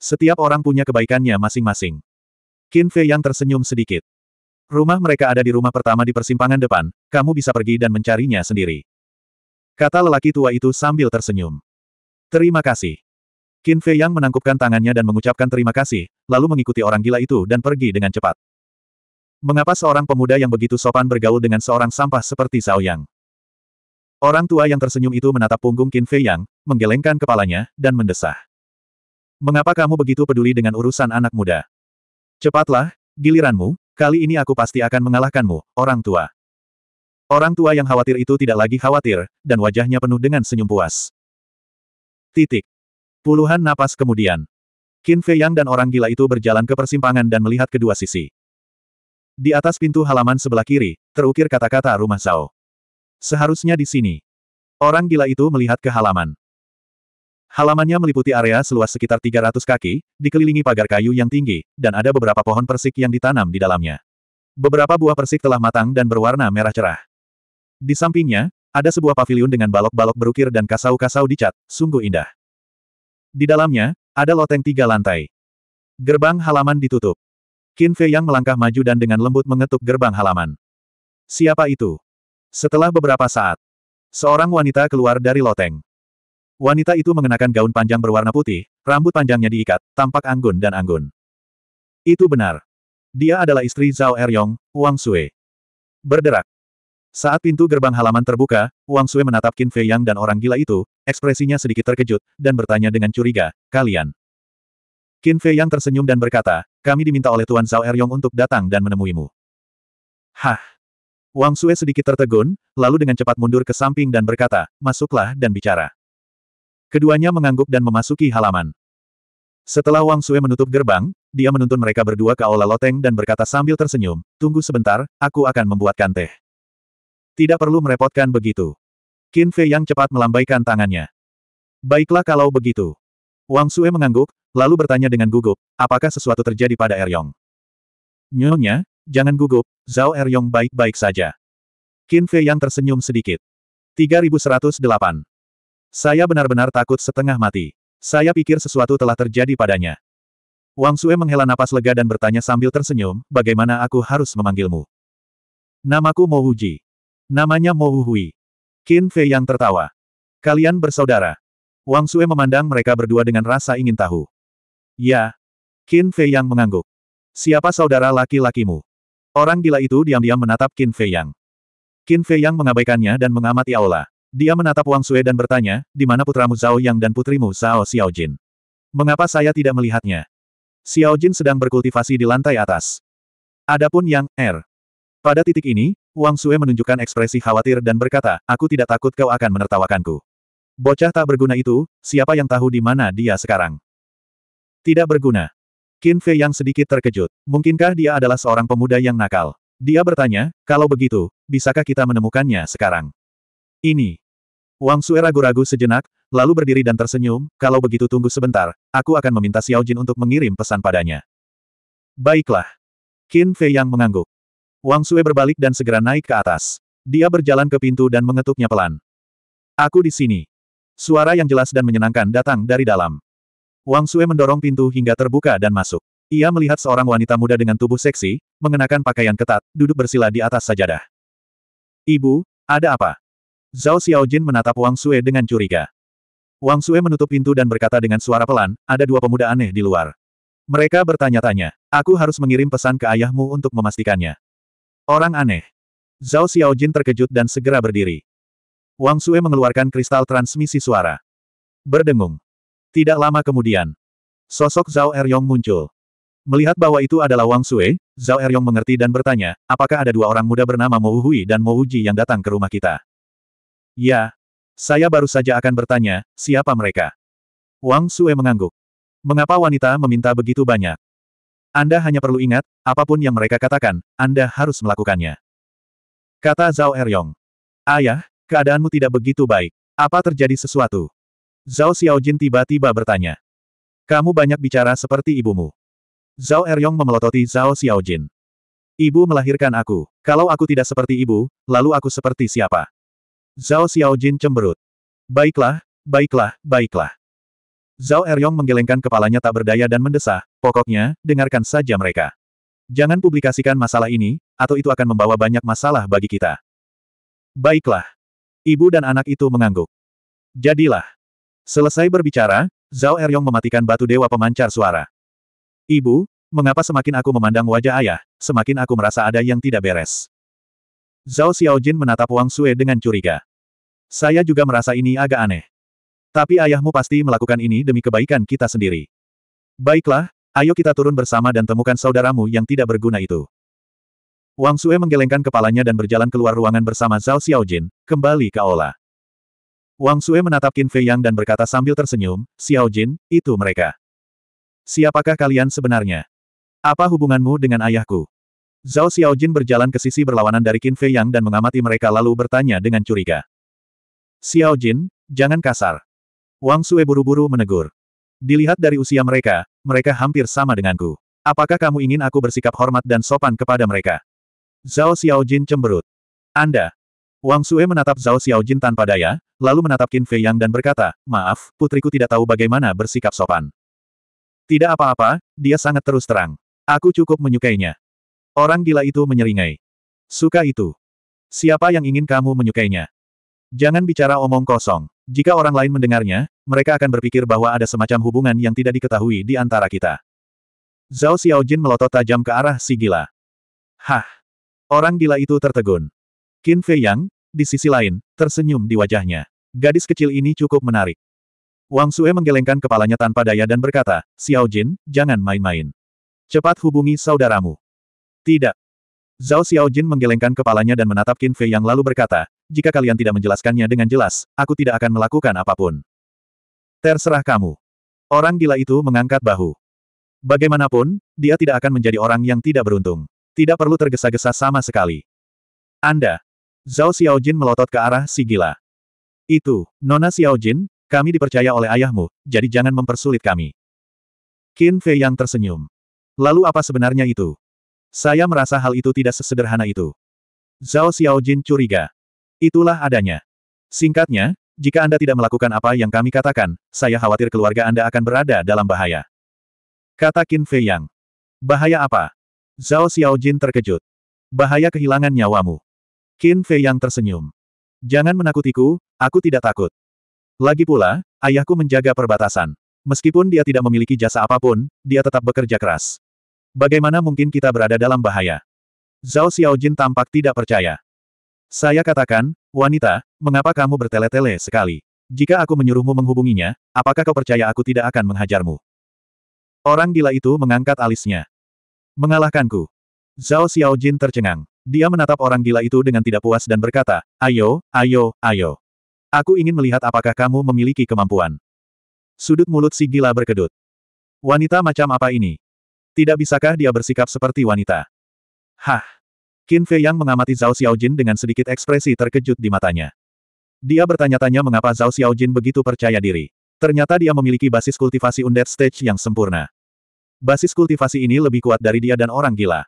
Setiap orang punya kebaikannya masing-masing. Qin Fei yang tersenyum sedikit. Rumah mereka ada di rumah pertama di persimpangan depan, kamu bisa pergi dan mencarinya sendiri. Kata lelaki tua itu sambil tersenyum. Terima kasih. Qin Fei yang menangkupkan tangannya dan mengucapkan terima kasih, lalu mengikuti orang gila itu dan pergi dengan cepat. Mengapa seorang pemuda yang begitu sopan bergaul dengan seorang sampah seperti Zhao Yang? Orang tua yang tersenyum itu menatap punggung Qin Fei Yang, menggelengkan kepalanya, dan mendesah. Mengapa kamu begitu peduli dengan urusan anak muda? Cepatlah, giliranmu, kali ini aku pasti akan mengalahkanmu, orang tua. Orang tua yang khawatir itu tidak lagi khawatir, dan wajahnya penuh dengan senyum puas. Titik. Puluhan napas kemudian. Qin Fei Yang dan orang gila itu berjalan ke persimpangan dan melihat kedua sisi. Di atas pintu halaman sebelah kiri, terukir kata-kata rumah Zhao. Seharusnya di sini. Orang gila itu melihat ke halaman. Halamannya meliputi area seluas sekitar 300 kaki, dikelilingi pagar kayu yang tinggi, dan ada beberapa pohon persik yang ditanam di dalamnya. Beberapa buah persik telah matang dan berwarna merah cerah. Di sampingnya, ada sebuah pavilion dengan balok-balok berukir dan kasau-kasau dicat, sungguh indah. Di dalamnya, ada loteng tiga lantai. Gerbang halaman ditutup. Qin Fei yang melangkah maju dan dengan lembut mengetuk gerbang halaman. Siapa itu? Setelah beberapa saat, seorang wanita keluar dari loteng. Wanita itu mengenakan gaun panjang berwarna putih, rambut panjangnya diikat, tampak anggun dan anggun. Itu benar. Dia adalah istri Zhao Eryong, Wang Sui. Berderak. Saat pintu gerbang halaman terbuka, Wang Sui menatap Qin Fei Yang dan orang gila itu, ekspresinya sedikit terkejut, dan bertanya dengan curiga, kalian. Qin Fei Yang tersenyum dan berkata, kami diminta oleh Tuan Zhao Eryong untuk datang dan menemuimu. Hah. Wang Sui sedikit tertegun, lalu dengan cepat mundur ke samping dan berkata, masuklah dan bicara. Keduanya mengangguk dan memasuki halaman. Setelah Wang Sue menutup gerbang, dia menuntun mereka berdua ke Aula Loteng dan berkata sambil tersenyum, Tunggu sebentar, aku akan membuatkan teh. Tidak perlu merepotkan begitu. Qin Fei yang cepat melambaikan tangannya. Baiklah kalau begitu. Wang Sue mengangguk, lalu bertanya dengan gugup, apakah sesuatu terjadi pada Eryong? Nyonya, jangan gugup, Zhao Eryong baik-baik saja. Qin Fei yang tersenyum sedikit. 3108. Saya benar-benar takut setengah mati. Saya pikir sesuatu telah terjadi padanya. Wang Sue menghela napas lega dan bertanya sambil tersenyum, bagaimana aku harus memanggilmu? Namaku Mo Huji. Namanya Mo Hu Hui. Qin Fei yang tertawa. Kalian bersaudara. Wang Sue memandang mereka berdua dengan rasa ingin tahu. Ya. Qin Fei yang mengangguk. Siapa saudara laki-lakimu? Orang gila itu diam-diam menatap Qin Fei Yang. Qin Fei Yang mengabaikannya dan mengamati aula. Dia menatap Wang Sue dan bertanya, di mana putramu Zhao Yang dan putrimu Zhao Xiaojin? Mengapa saya tidak melihatnya? Xiaojin sedang berkultivasi di lantai atas. Adapun Yang Er. Pada titik ini, Wang Sue menunjukkan ekspresi khawatir dan berkata, aku tidak takut kau akan menertawakanku. Bocah tak berguna itu, siapa yang tahu di mana dia sekarang? Tidak berguna. Qin Fei yang sedikit terkejut. Mungkinkah dia adalah seorang pemuda yang nakal? Dia bertanya, kalau begitu, bisakah kita menemukannya sekarang? Ini, Wang Sue ragu-ragu sejenak, lalu berdiri dan tersenyum, kalau begitu tunggu sebentar, aku akan meminta Xiao Jin untuk mengirim pesan padanya. Baiklah. Qin Fei yang mengangguk. Wang Sue berbalik dan segera naik ke atas. Dia berjalan ke pintu dan mengetuknya pelan. Aku di sini. Suara yang jelas dan menyenangkan datang dari dalam. Wang Sue mendorong pintu hingga terbuka dan masuk. Ia melihat seorang wanita muda dengan tubuh seksi, mengenakan pakaian ketat, duduk bersila di atas sajadah. Ibu, ada apa? Zhao Xiaojin menatap Wang Sue dengan curiga. Wang Sue menutup pintu dan berkata dengan suara pelan, ada dua pemuda aneh di luar. Mereka bertanya-tanya, aku harus mengirim pesan ke ayahmu untuk memastikannya. Orang aneh. Zhao Xiaojin terkejut dan segera berdiri. Wang Sue mengeluarkan kristal transmisi suara. Berdengung. Tidak lama kemudian, sosok Zhao Eryong muncul. Melihat bahwa itu adalah Wang Sue, Zhao Eryong mengerti dan bertanya, apakah ada dua orang muda bernama Mo dan Mo Uji yang datang ke rumah kita? Ya. Saya baru saja akan bertanya, siapa mereka? Wang Sue mengangguk. Mengapa wanita meminta begitu banyak? Anda hanya perlu ingat, apapun yang mereka katakan, Anda harus melakukannya. Kata Zhao Eryong. Ayah, keadaanmu tidak begitu baik. Apa terjadi sesuatu? Zhao Xiaojin tiba-tiba bertanya. Kamu banyak bicara seperti ibumu. Zhao Eryong memelototi Zhao Xiaojin. Ibu melahirkan aku. Kalau aku tidak seperti ibu, lalu aku seperti siapa? Zhao Xiaojin cemberut. Baiklah, baiklah, baiklah. Zhao Eryong menggelengkan kepalanya tak berdaya dan mendesah, pokoknya, dengarkan saja mereka. Jangan publikasikan masalah ini, atau itu akan membawa banyak masalah bagi kita. Baiklah. Ibu dan anak itu mengangguk. Jadilah. Selesai berbicara, Zhao Eryong mematikan batu dewa pemancar suara. Ibu, mengapa semakin aku memandang wajah ayah, semakin aku merasa ada yang tidak beres. Zhao Xiaojin menatap Wang Sue dengan curiga. Saya juga merasa ini agak aneh. Tapi ayahmu pasti melakukan ini demi kebaikan kita sendiri. Baiklah, ayo kita turun bersama dan temukan saudaramu yang tidak berguna itu. Wang Sue menggelengkan kepalanya dan berjalan keluar ruangan bersama Zhao Xiaojin, kembali ke aula. Wang Sue menatap Qin Fei Yang dan berkata sambil tersenyum, Xiaojin, itu mereka. Siapakah kalian sebenarnya? Apa hubunganmu dengan ayahku? Zhao Xiaojin berjalan ke sisi berlawanan dari Qin Fei Yang dan mengamati mereka lalu bertanya dengan curiga. Xiao Jin, jangan kasar. Wang Sue buru-buru menegur. Dilihat dari usia mereka, mereka hampir sama denganku. Apakah kamu ingin aku bersikap hormat dan sopan kepada mereka? Zhao Xiao Jin cemberut. Anda. Wang Sue menatap Zhao Xiao Jin tanpa daya, lalu menatap Qin Fei Yang dan berkata, Maaf, putriku tidak tahu bagaimana bersikap sopan. Tidak apa-apa, dia sangat terus terang. Aku cukup menyukainya. Orang gila itu menyeringai. Suka itu. Siapa yang ingin kamu menyukainya? Jangan bicara omong kosong. Jika orang lain mendengarnya, mereka akan berpikir bahwa ada semacam hubungan yang tidak diketahui di antara kita. Zhao Xiaojin melotot tajam ke arah si gila. Hah! Orang gila itu tertegun. Qin Fei Yang, di sisi lain, tersenyum di wajahnya. Gadis kecil ini cukup menarik. Wang Sue menggelengkan kepalanya tanpa daya dan berkata, Xiaojin, jangan main-main. Cepat hubungi saudaramu. Tidak, Zhao Xiaojin menggelengkan kepalanya dan menatap Qin Fei yang lalu berkata, jika kalian tidak menjelaskannya dengan jelas, aku tidak akan melakukan apapun. Terserah kamu. Orang gila itu mengangkat bahu. Bagaimanapun, dia tidak akan menjadi orang yang tidak beruntung. Tidak perlu tergesa-gesa sama sekali. Anda. Zhao Xiaojin melotot ke arah si gila. Itu, Nona Xiaojin, kami dipercaya oleh ayahmu, jadi jangan mempersulit kami. Qin Fei yang tersenyum. Lalu apa sebenarnya itu? Saya merasa hal itu tidak sesederhana itu. Zhao Xiaojin curiga. Itulah adanya. Singkatnya, jika Anda tidak melakukan apa yang kami katakan, saya khawatir keluarga Anda akan berada dalam bahaya. Kata Qin Fei Yang. Bahaya apa? Zhao Xiaojin terkejut. Bahaya kehilangan nyawamu. Qin Fei Yang tersenyum. Jangan menakutiku, aku tidak takut. Lagi pula, ayahku menjaga perbatasan. Meskipun dia tidak memiliki jasa apapun, dia tetap bekerja keras. Bagaimana mungkin kita berada dalam bahaya? Zhao Xiaojin tampak tidak percaya. Saya katakan, wanita, mengapa kamu bertele-tele sekali? Jika aku menyuruhmu menghubunginya, apakah kau percaya aku tidak akan menghajarmu? Orang gila itu mengangkat alisnya. Mengalahkanku. Zhao Xiaojin tercengang. Dia menatap orang gila itu dengan tidak puas dan berkata, ayo, ayo, ayo. Aku ingin melihat apakah kamu memiliki kemampuan. Sudut mulut si gila berkedut. Wanita macam apa ini? Tidak bisakah dia bersikap seperti wanita? Hah! Qin Fei Yang mengamati Zhao Xiaojin dengan sedikit ekspresi terkejut di matanya. Dia bertanya-tanya mengapa Zhao Xiaojin begitu percaya diri. Ternyata dia memiliki basis kultivasi undead stage yang sempurna. Basis kultivasi ini lebih kuat dari dia dan orang gila.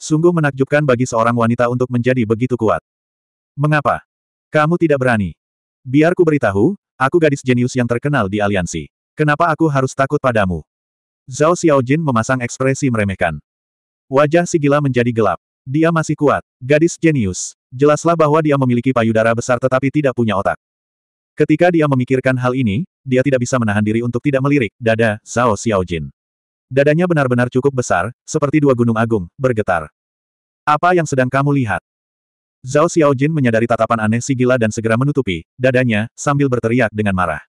Sungguh menakjubkan bagi seorang wanita untuk menjadi begitu kuat. Mengapa? Kamu tidak berani. Biar ku beritahu, aku gadis jenius yang terkenal di aliansi. Kenapa aku harus takut padamu? Zhao Xiaojin memasang ekspresi meremehkan. Wajah si gila menjadi gelap. Dia masih kuat, gadis jenius. Jelaslah bahwa dia memiliki payudara besar tetapi tidak punya otak. Ketika dia memikirkan hal ini, dia tidak bisa menahan diri untuk tidak melirik dada Zhao Xiaojin. Dadanya benar-benar cukup besar, seperti dua gunung agung, bergetar. Apa yang sedang kamu lihat? Zhao Xiaojin menyadari tatapan aneh si gila dan segera menutupi dadanya, sambil berteriak dengan marah.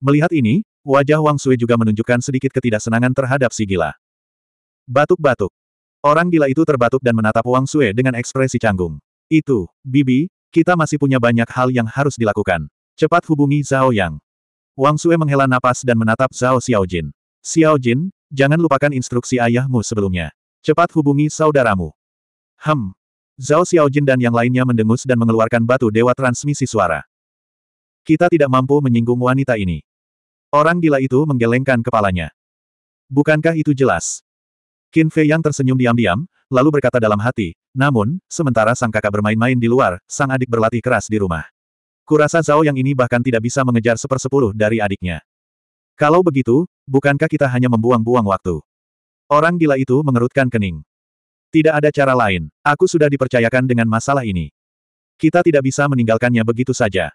Melihat ini, Wajah Wang Sui juga menunjukkan sedikit ketidaksenangan terhadap si gila. Batuk-batuk. Orang gila itu terbatuk dan menatap Wang Sui dengan ekspresi canggung. Itu, Bibi, kita masih punya banyak hal yang harus dilakukan. Cepat hubungi Zhao Yang. Wang Sui menghela napas dan menatap Zhao Xiaojin. Xiaojin, jangan lupakan instruksi ayahmu sebelumnya. Cepat hubungi saudaramu. Hem. Zhao Xiaojin dan yang lainnya mendengus dan mengeluarkan batu dewa transmisi suara. Kita tidak mampu menyinggung wanita ini. Orang gila itu menggelengkan kepalanya. Bukankah itu jelas? Qin Fei yang tersenyum diam-diam, lalu berkata dalam hati, namun, sementara sang kakak bermain-main di luar, sang adik berlatih keras di rumah. Kurasa Zhao yang ini bahkan tidak bisa mengejar sepersepuluh dari adiknya. Kalau begitu, bukankah kita hanya membuang-buang waktu? Orang gila itu mengerutkan kening. Tidak ada cara lain, aku sudah dipercayakan dengan masalah ini. Kita tidak bisa meninggalkannya begitu saja.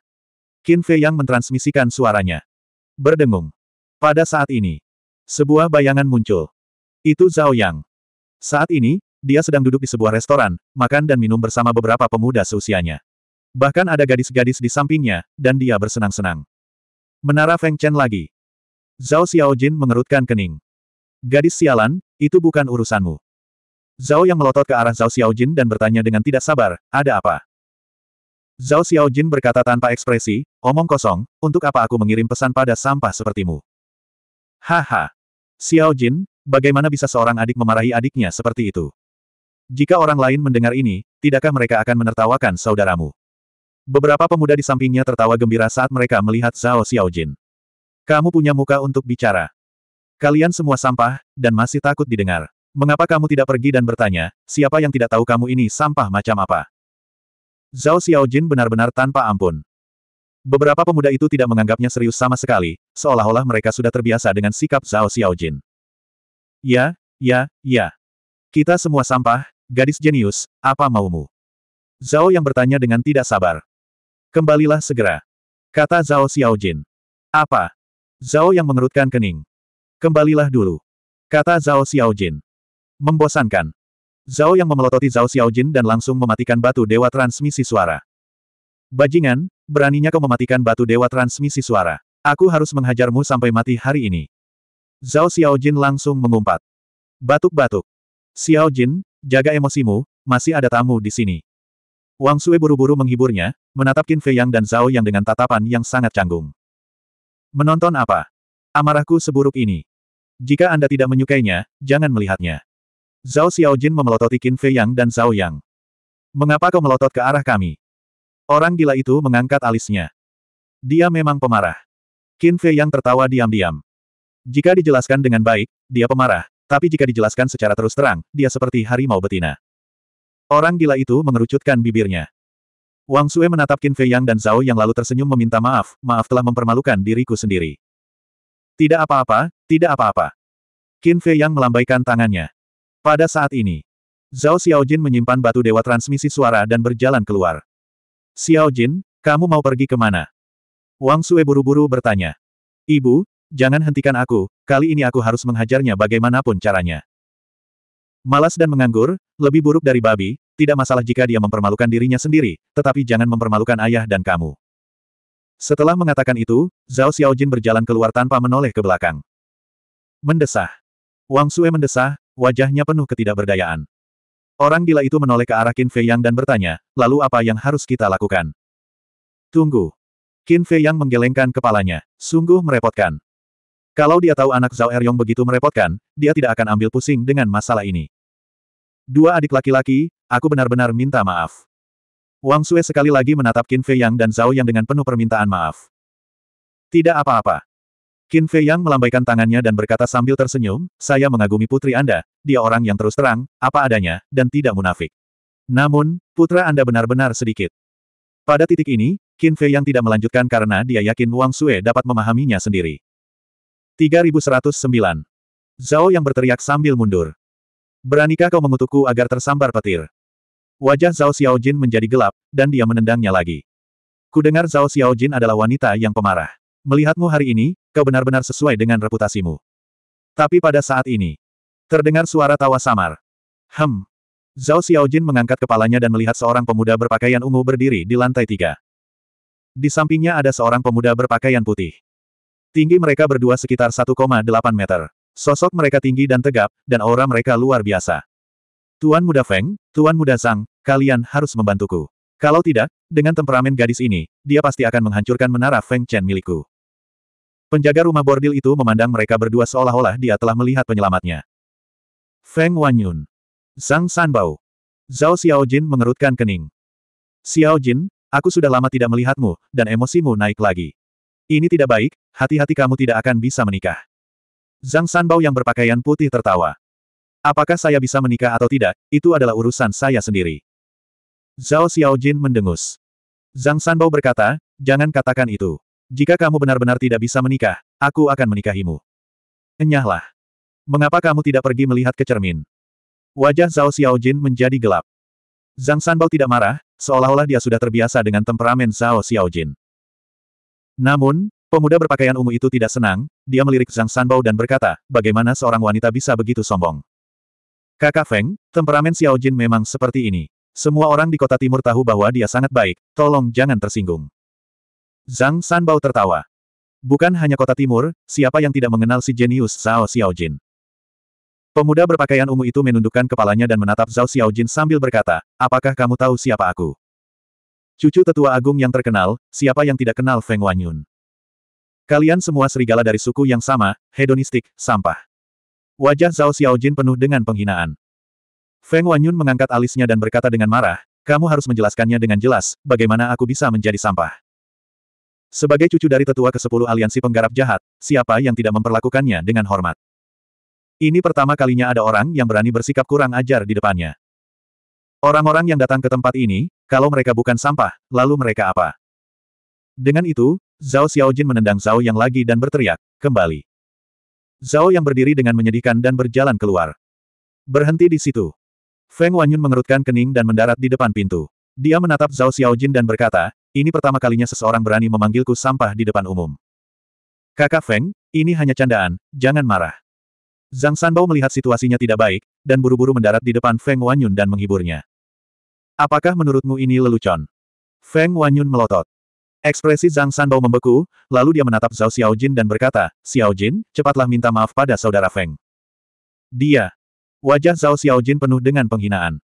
Qin Fei yang mentransmisikan suaranya. Berdengung. Pada saat ini, sebuah bayangan muncul. Itu Zhao Yang. Saat ini, dia sedang duduk di sebuah restoran, makan dan minum bersama beberapa pemuda seusianya. Bahkan ada gadis-gadis di sampingnya, dan dia bersenang-senang. Menara Feng Chen lagi. Zhao Xiaojin mengerutkan kening. Gadis sialan, itu bukan urusanmu. Zhao yang melotot ke arah Zhao Xiaojin dan bertanya dengan tidak sabar, ada apa? Zhao Xiaojin berkata tanpa ekspresi, omong kosong, untuk apa aku mengirim pesan pada sampah sepertimu? Haha! Xiaojin, bagaimana bisa seorang adik memarahi adiknya seperti itu? Jika orang lain mendengar ini, tidakkah mereka akan menertawakan saudaramu? Beberapa pemuda di sampingnya tertawa gembira saat mereka melihat Zhao Xiaojin. Kamu punya muka untuk bicara. Kalian semua sampah, dan masih takut didengar. Mengapa kamu tidak pergi dan bertanya, siapa yang tidak tahu kamu ini sampah macam apa? Zhao Xiaojin benar-benar tanpa ampun. Beberapa pemuda itu tidak menganggapnya serius sama sekali, seolah-olah mereka sudah terbiasa dengan sikap Zhao Xiaojin. Ya, ya, ya. Kita semua sampah, gadis jenius, apa maumu? Zhao yang bertanya dengan tidak sabar. Kembalilah segera. Kata Zhao Xiaojin. Apa? Zhao yang mengerutkan kening. Kembalilah dulu. Kata Zhao Xiaojin. Membosankan. Zhao yang memelototi Zhao Xiaojin dan langsung mematikan batu dewa transmisi suara. Bajingan, beraninya kau mematikan batu dewa transmisi suara. Aku harus menghajarmu sampai mati hari ini. Zhao Xiaojin langsung mengumpat. Batuk-batuk. Xiaojin, jaga emosimu, masih ada tamu di sini. Wang Sue buru-buru menghiburnya, menatap Qin Fei Yang dan Zhao Yang dengan tatapan yang sangat canggung. Menonton apa? Amarahku seburuk ini. Jika Anda tidak menyukainya, jangan melihatnya. Zhao Xiaojin memelototi Qin Fei Yang dan Zhao Yang. Mengapa kau melotot ke arah kami? Orang gila itu mengangkat alisnya. Dia memang pemarah. Qin Fei Yang tertawa diam-diam. Jika dijelaskan dengan baik, dia pemarah, tapi jika dijelaskan secara terus terang, dia seperti harimau betina. Orang gila itu mengerucutkan bibirnya. Wang Sue menatap Qin Fei Yang dan Zhao yang lalu tersenyum meminta maaf, maaf telah mempermalukan diriku sendiri. Tidak apa-apa, tidak apa-apa. Qin Fei Yang melambaikan tangannya. Pada saat ini, Zhao Xiaojin menyimpan batu dewa transmisi suara dan berjalan keluar. Xiaojin, kamu mau pergi kemana? Wang Sue buru-buru bertanya. Ibu, jangan hentikan aku, kali ini aku harus menghajarnya bagaimanapun caranya. Malas dan menganggur, lebih buruk dari babi, tidak masalah jika dia mempermalukan dirinya sendiri, tetapi jangan mempermalukan ayah dan kamu. Setelah mengatakan itu, Zhao Xiaojin berjalan keluar tanpa menoleh ke belakang. Mendesah. Wang Sue mendesah, wajahnya penuh ketidakberdayaan. Orang gila itu menoleh ke arah Qin Fei Yang dan bertanya, lalu apa yang harus kita lakukan? Tunggu. Qin Fei Yang menggelengkan kepalanya. Sungguh merepotkan. Kalau dia tahu anak Zhao Eryong begitu merepotkan, dia tidak akan ambil pusing dengan masalah ini. Dua adik laki-laki, aku benar-benar minta maaf. Wang Sue sekali lagi menatap Qin Fei Yang dan Zhao Yang dengan penuh permintaan maaf. Tidak apa-apa. Qin Fei Yang melambaikan tangannya dan berkata sambil tersenyum, saya mengagumi putri Anda, dia orang yang terus terang, apa adanya, dan tidak munafik. Namun, putra Anda benar-benar sedikit. Pada titik ini, Qin Fei Yang tidak melanjutkan karena dia yakin Wang Sue dapat memahaminya sendiri. 3109. Zhao yang berteriak sambil mundur. Beranikah kau mengutukku agar tersambar petir? Wajah Zhao Xiaojin menjadi gelap, dan dia menendangnya lagi. Kudengar Zhao Xiaojin adalah wanita yang pemarah melihatmu hari ini, kau benar-benar sesuai dengan reputasimu. Tapi pada saat ini, terdengar suara tawa samar. Hem. Zhao Xiaojin mengangkat kepalanya dan melihat seorang pemuda berpakaian ungu berdiri di lantai tiga. Di sampingnya ada seorang pemuda berpakaian putih. Tinggi mereka berdua sekitar 1,8 meter. Sosok mereka tinggi dan tegap, dan aura mereka luar biasa. Tuan Muda Feng, Tuan Muda Zhang, kalian harus membantuku. Kalau tidak, dengan temperamen gadis ini, dia pasti akan menghancurkan menara Feng Chen milikku. Penjaga rumah bordil itu memandang mereka berdua seolah-olah dia telah melihat penyelamatnya. Feng Wanyun. Zhang Sanbao. Zhao Xiaojin mengerutkan kening. Xiaojin, aku sudah lama tidak melihatmu, dan emosimu naik lagi. Ini tidak baik, hati-hati kamu tidak akan bisa menikah. Zhang Sanbao yang berpakaian putih tertawa. Apakah saya bisa menikah atau tidak, itu adalah urusan saya sendiri. Zhao Xiaojin mendengus. Zhang Sanbao berkata, jangan katakan itu. Jika kamu benar-benar tidak bisa menikah, aku akan menikahimu. Enyahlah. Mengapa kamu tidak pergi melihat ke cermin? Wajah Zhao Xiaojin menjadi gelap. Zhang Sanbao tidak marah, seolah-olah dia sudah terbiasa dengan temperamen Zhao Xiaojin. Namun, pemuda berpakaian ungu itu tidak senang, dia melirik Zhang Sanbao dan berkata, bagaimana seorang wanita bisa begitu sombong? Kakak Feng, temperamen Xiaojin memang seperti ini. Semua orang di kota timur tahu bahwa dia sangat baik, tolong jangan tersinggung. Zhang Sanbao tertawa. Bukan hanya kota timur, siapa yang tidak mengenal si jenius Zhao Xiaojin. Pemuda berpakaian ungu itu menundukkan kepalanya dan menatap Zhao Xiaojin sambil berkata, apakah kamu tahu siapa aku? Cucu tetua agung yang terkenal, siapa yang tidak kenal Feng Wanyun? Kalian semua serigala dari suku yang sama, hedonistik, sampah. Wajah Zhao Xiaojin penuh dengan penghinaan. Feng Wanyun mengangkat alisnya dan berkata dengan marah, kamu harus menjelaskannya dengan jelas, bagaimana aku bisa menjadi sampah. Sebagai cucu dari tetua ke-10 aliansi penggarap jahat, siapa yang tidak memperlakukannya dengan hormat? Ini pertama kalinya ada orang yang berani bersikap kurang ajar di depannya. Orang-orang yang datang ke tempat ini, kalau mereka bukan sampah, lalu mereka apa? Dengan itu, Zhao Xiaojin menendang Zhao yang lagi dan berteriak, kembali. Zhao yang berdiri dengan menyedihkan dan berjalan keluar. Berhenti di situ. Feng Wanyun mengerutkan kening dan mendarat di depan pintu. Dia menatap Zhao Xiaojin dan berkata, ini pertama kalinya seseorang berani memanggilku sampah di depan umum. Kakak Feng, ini hanya candaan, jangan marah. Zhang Sanbao melihat situasinya tidak baik, dan buru-buru mendarat di depan Feng Wanyun dan menghiburnya. Apakah menurutmu ini lelucon? Feng Wanyun melotot. Ekspresi Zhang Sanbao membeku, lalu dia menatap Zhao Xiaojin dan berkata, Xiaojin, cepatlah minta maaf pada saudara Feng. Dia. Wajah Zhao Xiaojin penuh dengan penghinaan.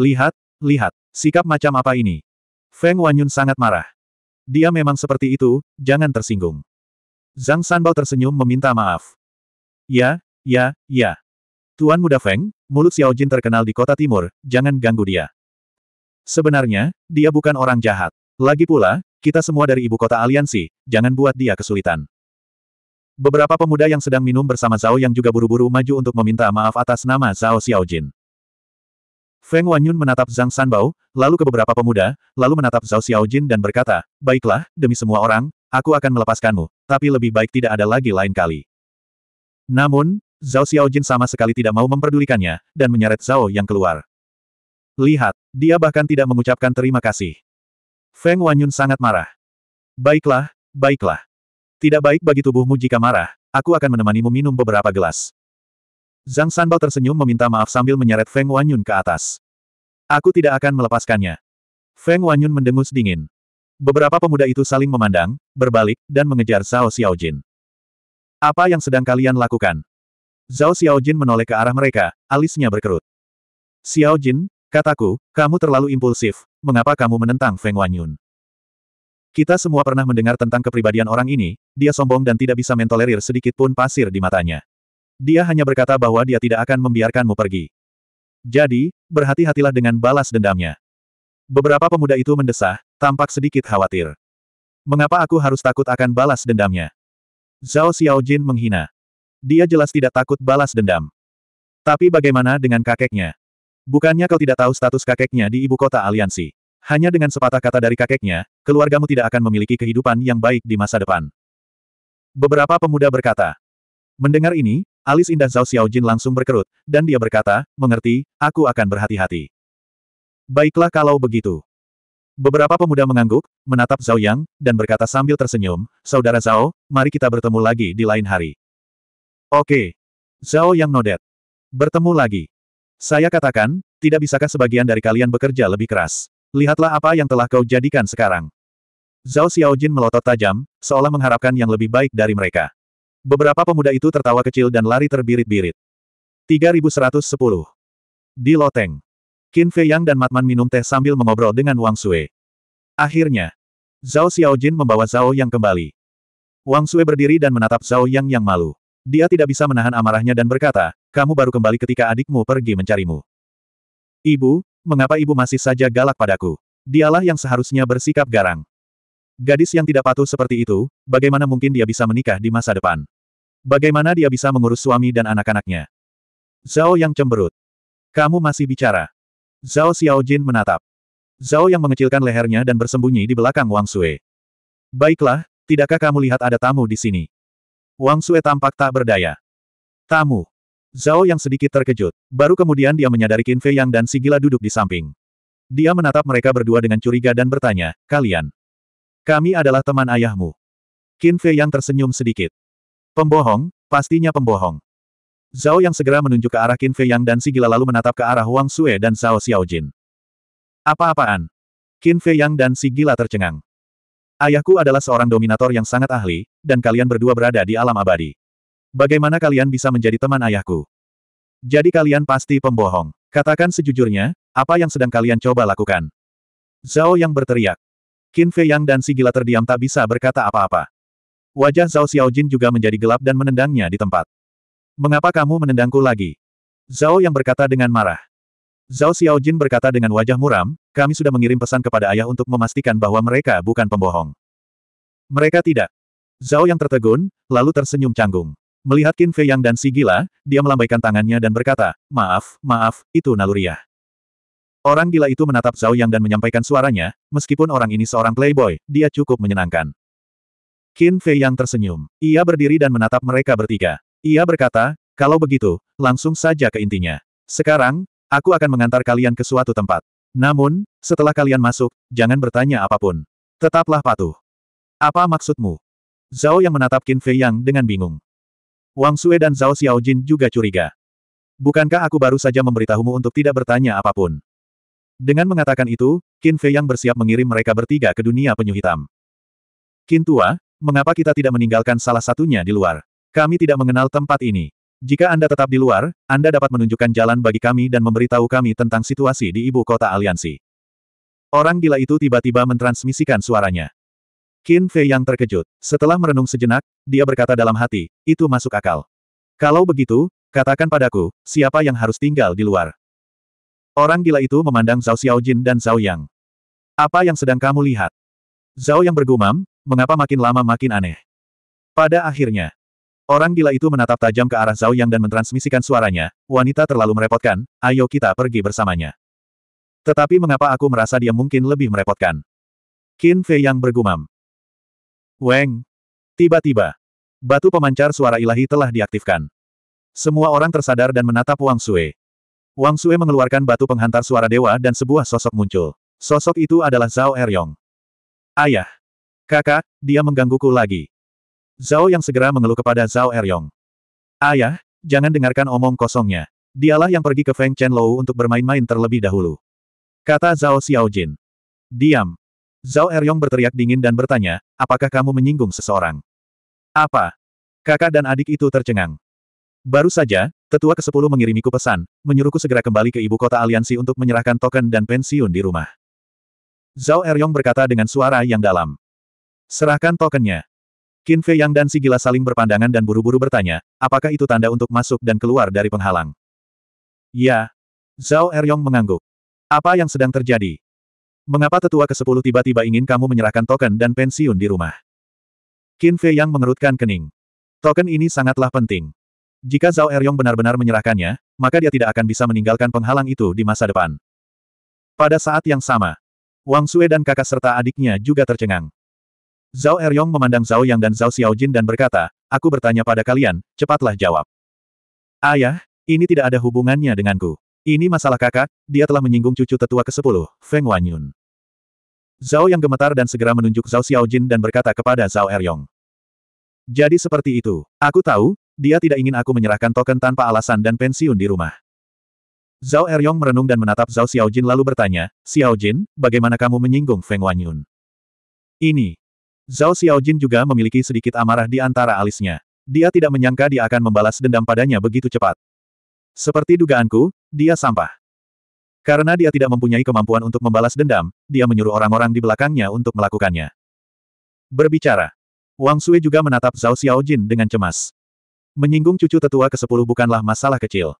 Lihat, lihat, sikap macam apa ini? Feng Wanyun sangat marah. Dia memang seperti itu, jangan tersinggung. Zhang Sanbao tersenyum meminta maaf. Ya, ya, ya. Tuan Muda Feng, mulut Xiao Jin terkenal di kota timur, jangan ganggu dia. Sebenarnya, dia bukan orang jahat. Lagi pula, kita semua dari ibu kota aliansi, jangan buat dia kesulitan. Beberapa pemuda yang sedang minum bersama Zhao yang juga buru-buru maju untuk meminta maaf atas nama Zhao Xiaojin. Feng Wanyun menatap Zhang Sanbao, lalu ke beberapa pemuda, lalu menatap Zhao Xiaojin dan berkata, Baiklah, demi semua orang, aku akan melepaskanmu, tapi lebih baik tidak ada lagi lain kali. Namun, Zhao Xiaojin sama sekali tidak mau memperdulikannya, dan menyeret Zhao yang keluar. Lihat, dia bahkan tidak mengucapkan terima kasih. Feng Wanyun sangat marah. Baiklah, baiklah. Tidak baik bagi tubuhmu jika marah, aku akan menemanimu minum beberapa gelas. Zhang Sanbao tersenyum meminta maaf sambil menyeret Feng Wanyun ke atas. Aku tidak akan melepaskannya. Feng Wanyun mendengus dingin. Beberapa pemuda itu saling memandang, berbalik, dan mengejar Zhao Xiaojin. Apa yang sedang kalian lakukan? Zhao Xiaojin menoleh ke arah mereka, alisnya berkerut. Xiaojin, kataku, kamu terlalu impulsif, mengapa kamu menentang Feng Wanyun? Kita semua pernah mendengar tentang kepribadian orang ini, dia sombong dan tidak bisa mentolerir sedikit pun pasir di matanya. Dia hanya berkata bahwa dia tidak akan membiarkanmu pergi. Jadi, berhati-hatilah dengan balas dendamnya. Beberapa pemuda itu mendesah, tampak sedikit khawatir. Mengapa aku harus takut akan balas dendamnya? Zhao Xiaojin menghina. Dia jelas tidak takut balas dendam. Tapi bagaimana dengan kakeknya? Bukannya kau tidak tahu status kakeknya di ibu kota aliansi. Hanya dengan sepatah kata dari kakeknya, keluargamu tidak akan memiliki kehidupan yang baik di masa depan. Beberapa pemuda berkata. Mendengar ini, Alis indah Zhao Xiaojin langsung berkerut, dan dia berkata, mengerti, aku akan berhati-hati. Baiklah kalau begitu. Beberapa pemuda mengangguk, menatap Zhao Yang, dan berkata sambil tersenyum, Saudara Zhao, mari kita bertemu lagi di lain hari. Oke. Zhao Yang nodet. Bertemu lagi. Saya katakan, tidak bisakah sebagian dari kalian bekerja lebih keras? Lihatlah apa yang telah kau jadikan sekarang. Zhao Xiaojin melotot tajam, seolah mengharapkan yang lebih baik dari mereka. Beberapa pemuda itu tertawa kecil dan lari terbirit-birit. 3110. Di Loteng. Qin Fei Yang dan Matman minum teh sambil mengobrol dengan Wang Sui. Akhirnya, Zhao Xiaojin membawa Zhao Yang kembali. Wang Sui berdiri dan menatap Zhao Yang yang malu. Dia tidak bisa menahan amarahnya dan berkata, kamu baru kembali ketika adikmu pergi mencarimu. Ibu, mengapa ibu masih saja galak padaku? Dialah yang seharusnya bersikap garang. Gadis yang tidak patuh seperti itu, bagaimana mungkin dia bisa menikah di masa depan? Bagaimana dia bisa mengurus suami dan anak-anaknya? Zhao yang cemberut. Kamu masih bicara. Zhao Xiaojin menatap. Zhao yang mengecilkan lehernya dan bersembunyi di belakang Wang Sue. Baiklah, tidakkah kamu lihat ada tamu di sini? Wang Sue tampak tak berdaya. Tamu. Zhao yang sedikit terkejut. Baru kemudian dia menyadari Qin Fei Yang dan Sigila duduk di samping. Dia menatap mereka berdua dengan curiga dan bertanya, kalian. Kami adalah teman ayahmu. Qin Fei yang tersenyum sedikit. Pembohong, pastinya pembohong. Zhao yang segera menunjuk ke arah Qin Fei yang dan si gila lalu menatap ke arah Huang Sue dan Zhao Xiaojin. Apa-apaan? Qin Fei yang dan si gila tercengang. Ayahku adalah seorang dominator yang sangat ahli, dan kalian berdua berada di alam abadi. Bagaimana kalian bisa menjadi teman ayahku? Jadi kalian pasti pembohong. Katakan sejujurnya, apa yang sedang kalian coba lakukan? Zhao yang berteriak. Qin Fei Yang dan si gila terdiam tak bisa berkata apa-apa. Wajah Zhao Xiaojin juga menjadi gelap dan menendangnya di tempat. Mengapa kamu menendangku lagi? Zhao yang berkata dengan marah. Zhao Xiaojin berkata dengan wajah muram, kami sudah mengirim pesan kepada ayah untuk memastikan bahwa mereka bukan pembohong. Mereka tidak. Zhao yang tertegun, lalu tersenyum canggung. Melihat Qin Fei Yang dan si gila, dia melambaikan tangannya dan berkata, maaf, maaf, itu naluriah. Orang gila itu menatap Zhao Yang dan menyampaikan suaranya, meskipun orang ini seorang playboy, dia cukup menyenangkan. Qin Fei Yang tersenyum. Ia berdiri dan menatap mereka bertiga. Ia berkata, kalau begitu, langsung saja ke intinya. Sekarang, aku akan mengantar kalian ke suatu tempat. Namun, setelah kalian masuk, jangan bertanya apapun. Tetaplah patuh. Apa maksudmu? Zhao Yang menatap Qin Fei Yang dengan bingung. Wang Sue dan Zhao Xiaojin juga curiga. Bukankah aku baru saja memberitahumu untuk tidak bertanya apapun? Dengan mengatakan itu, Qin Fei yang bersiap mengirim mereka bertiga ke dunia penyu hitam. Qin Tua, mengapa kita tidak meninggalkan salah satunya di luar? Kami tidak mengenal tempat ini. Jika Anda tetap di luar, Anda dapat menunjukkan jalan bagi kami dan memberitahu kami tentang situasi di ibu kota aliansi. Orang gila itu tiba-tiba mentransmisikan suaranya. Qin Fei yang terkejut. Setelah merenung sejenak, dia berkata dalam hati, itu masuk akal. Kalau begitu, katakan padaku, siapa yang harus tinggal di luar? Orang gila itu memandang Zhao Xiaojin dan Zhao Yang. Apa yang sedang kamu lihat? Zhao Yang bergumam, mengapa makin lama makin aneh? Pada akhirnya, orang gila itu menatap tajam ke arah Zhao Yang dan mentransmisikan suaranya, wanita terlalu merepotkan, ayo kita pergi bersamanya. Tetapi mengapa aku merasa dia mungkin lebih merepotkan? Qin Fei Yang bergumam. Weng! Tiba-tiba, batu pemancar suara ilahi telah diaktifkan. Semua orang tersadar dan menatap Wang Sui. Wang Sue mengeluarkan batu penghantar suara dewa dan sebuah sosok muncul. Sosok itu adalah Zhao Eryong. Ayah! Kakak, dia menggangguku lagi. Zhao yang segera mengeluh kepada Zhao Eryong. Ayah, jangan dengarkan omong kosongnya. Dialah yang pergi ke Feng Chen Lou untuk bermain-main terlebih dahulu. Kata Zhao Xiao Jin. Diam. Zhao Eryong berteriak dingin dan bertanya, apakah kamu menyinggung seseorang? Apa? Kakak dan adik itu tercengang. Baru saja, Tetua ke-10 mengirimiku pesan, menyuruhku segera kembali ke ibu kota aliansi untuk menyerahkan token dan pensiun di rumah. Zhao Eryong berkata dengan suara yang dalam. Serahkan tokennya. Qin Fei Yang dan si gila saling berpandangan dan buru-buru bertanya, apakah itu tanda untuk masuk dan keluar dari penghalang? Ya. Zhao Eryong mengangguk. Apa yang sedang terjadi? Mengapa tetua ke-10 tiba-tiba ingin kamu menyerahkan token dan pensiun di rumah? Qin Fei Yang mengerutkan kening. Token ini sangatlah penting. Jika Zhao Eryong benar-benar menyerahkannya, maka dia tidak akan bisa meninggalkan penghalang itu di masa depan. Pada saat yang sama, Wang Sue dan kakak serta adiknya juga tercengang. Zhao Eryong memandang Zhao Yang dan Zhao Xiaojin dan berkata, Aku bertanya pada kalian, cepatlah jawab. Ayah, ini tidak ada hubungannya denganku. Ini masalah kakak, dia telah menyinggung cucu tetua ke-10, Feng Wanyun. Zhao Yang gemetar dan segera menunjuk Zhao Xiaojin dan berkata kepada Zhao Eryong. Jadi seperti itu. Aku tahu, dia tidak ingin aku menyerahkan token tanpa alasan dan pensiun di rumah. Zhao Eryong merenung dan menatap Zhao Xiaojin lalu bertanya, Xiao Jin, bagaimana kamu menyinggung Feng Wanyun? Ini. Zhao Xiaojin juga memiliki sedikit amarah di antara alisnya. Dia tidak menyangka dia akan membalas dendam padanya begitu cepat. Seperti dugaanku, dia sampah. Karena dia tidak mempunyai kemampuan untuk membalas dendam, dia menyuruh orang-orang di belakangnya untuk melakukannya. Berbicara. Wang Sui juga menatap Zhao Xiaojin dengan cemas. Menyinggung cucu tetua ke-10 bukanlah masalah kecil.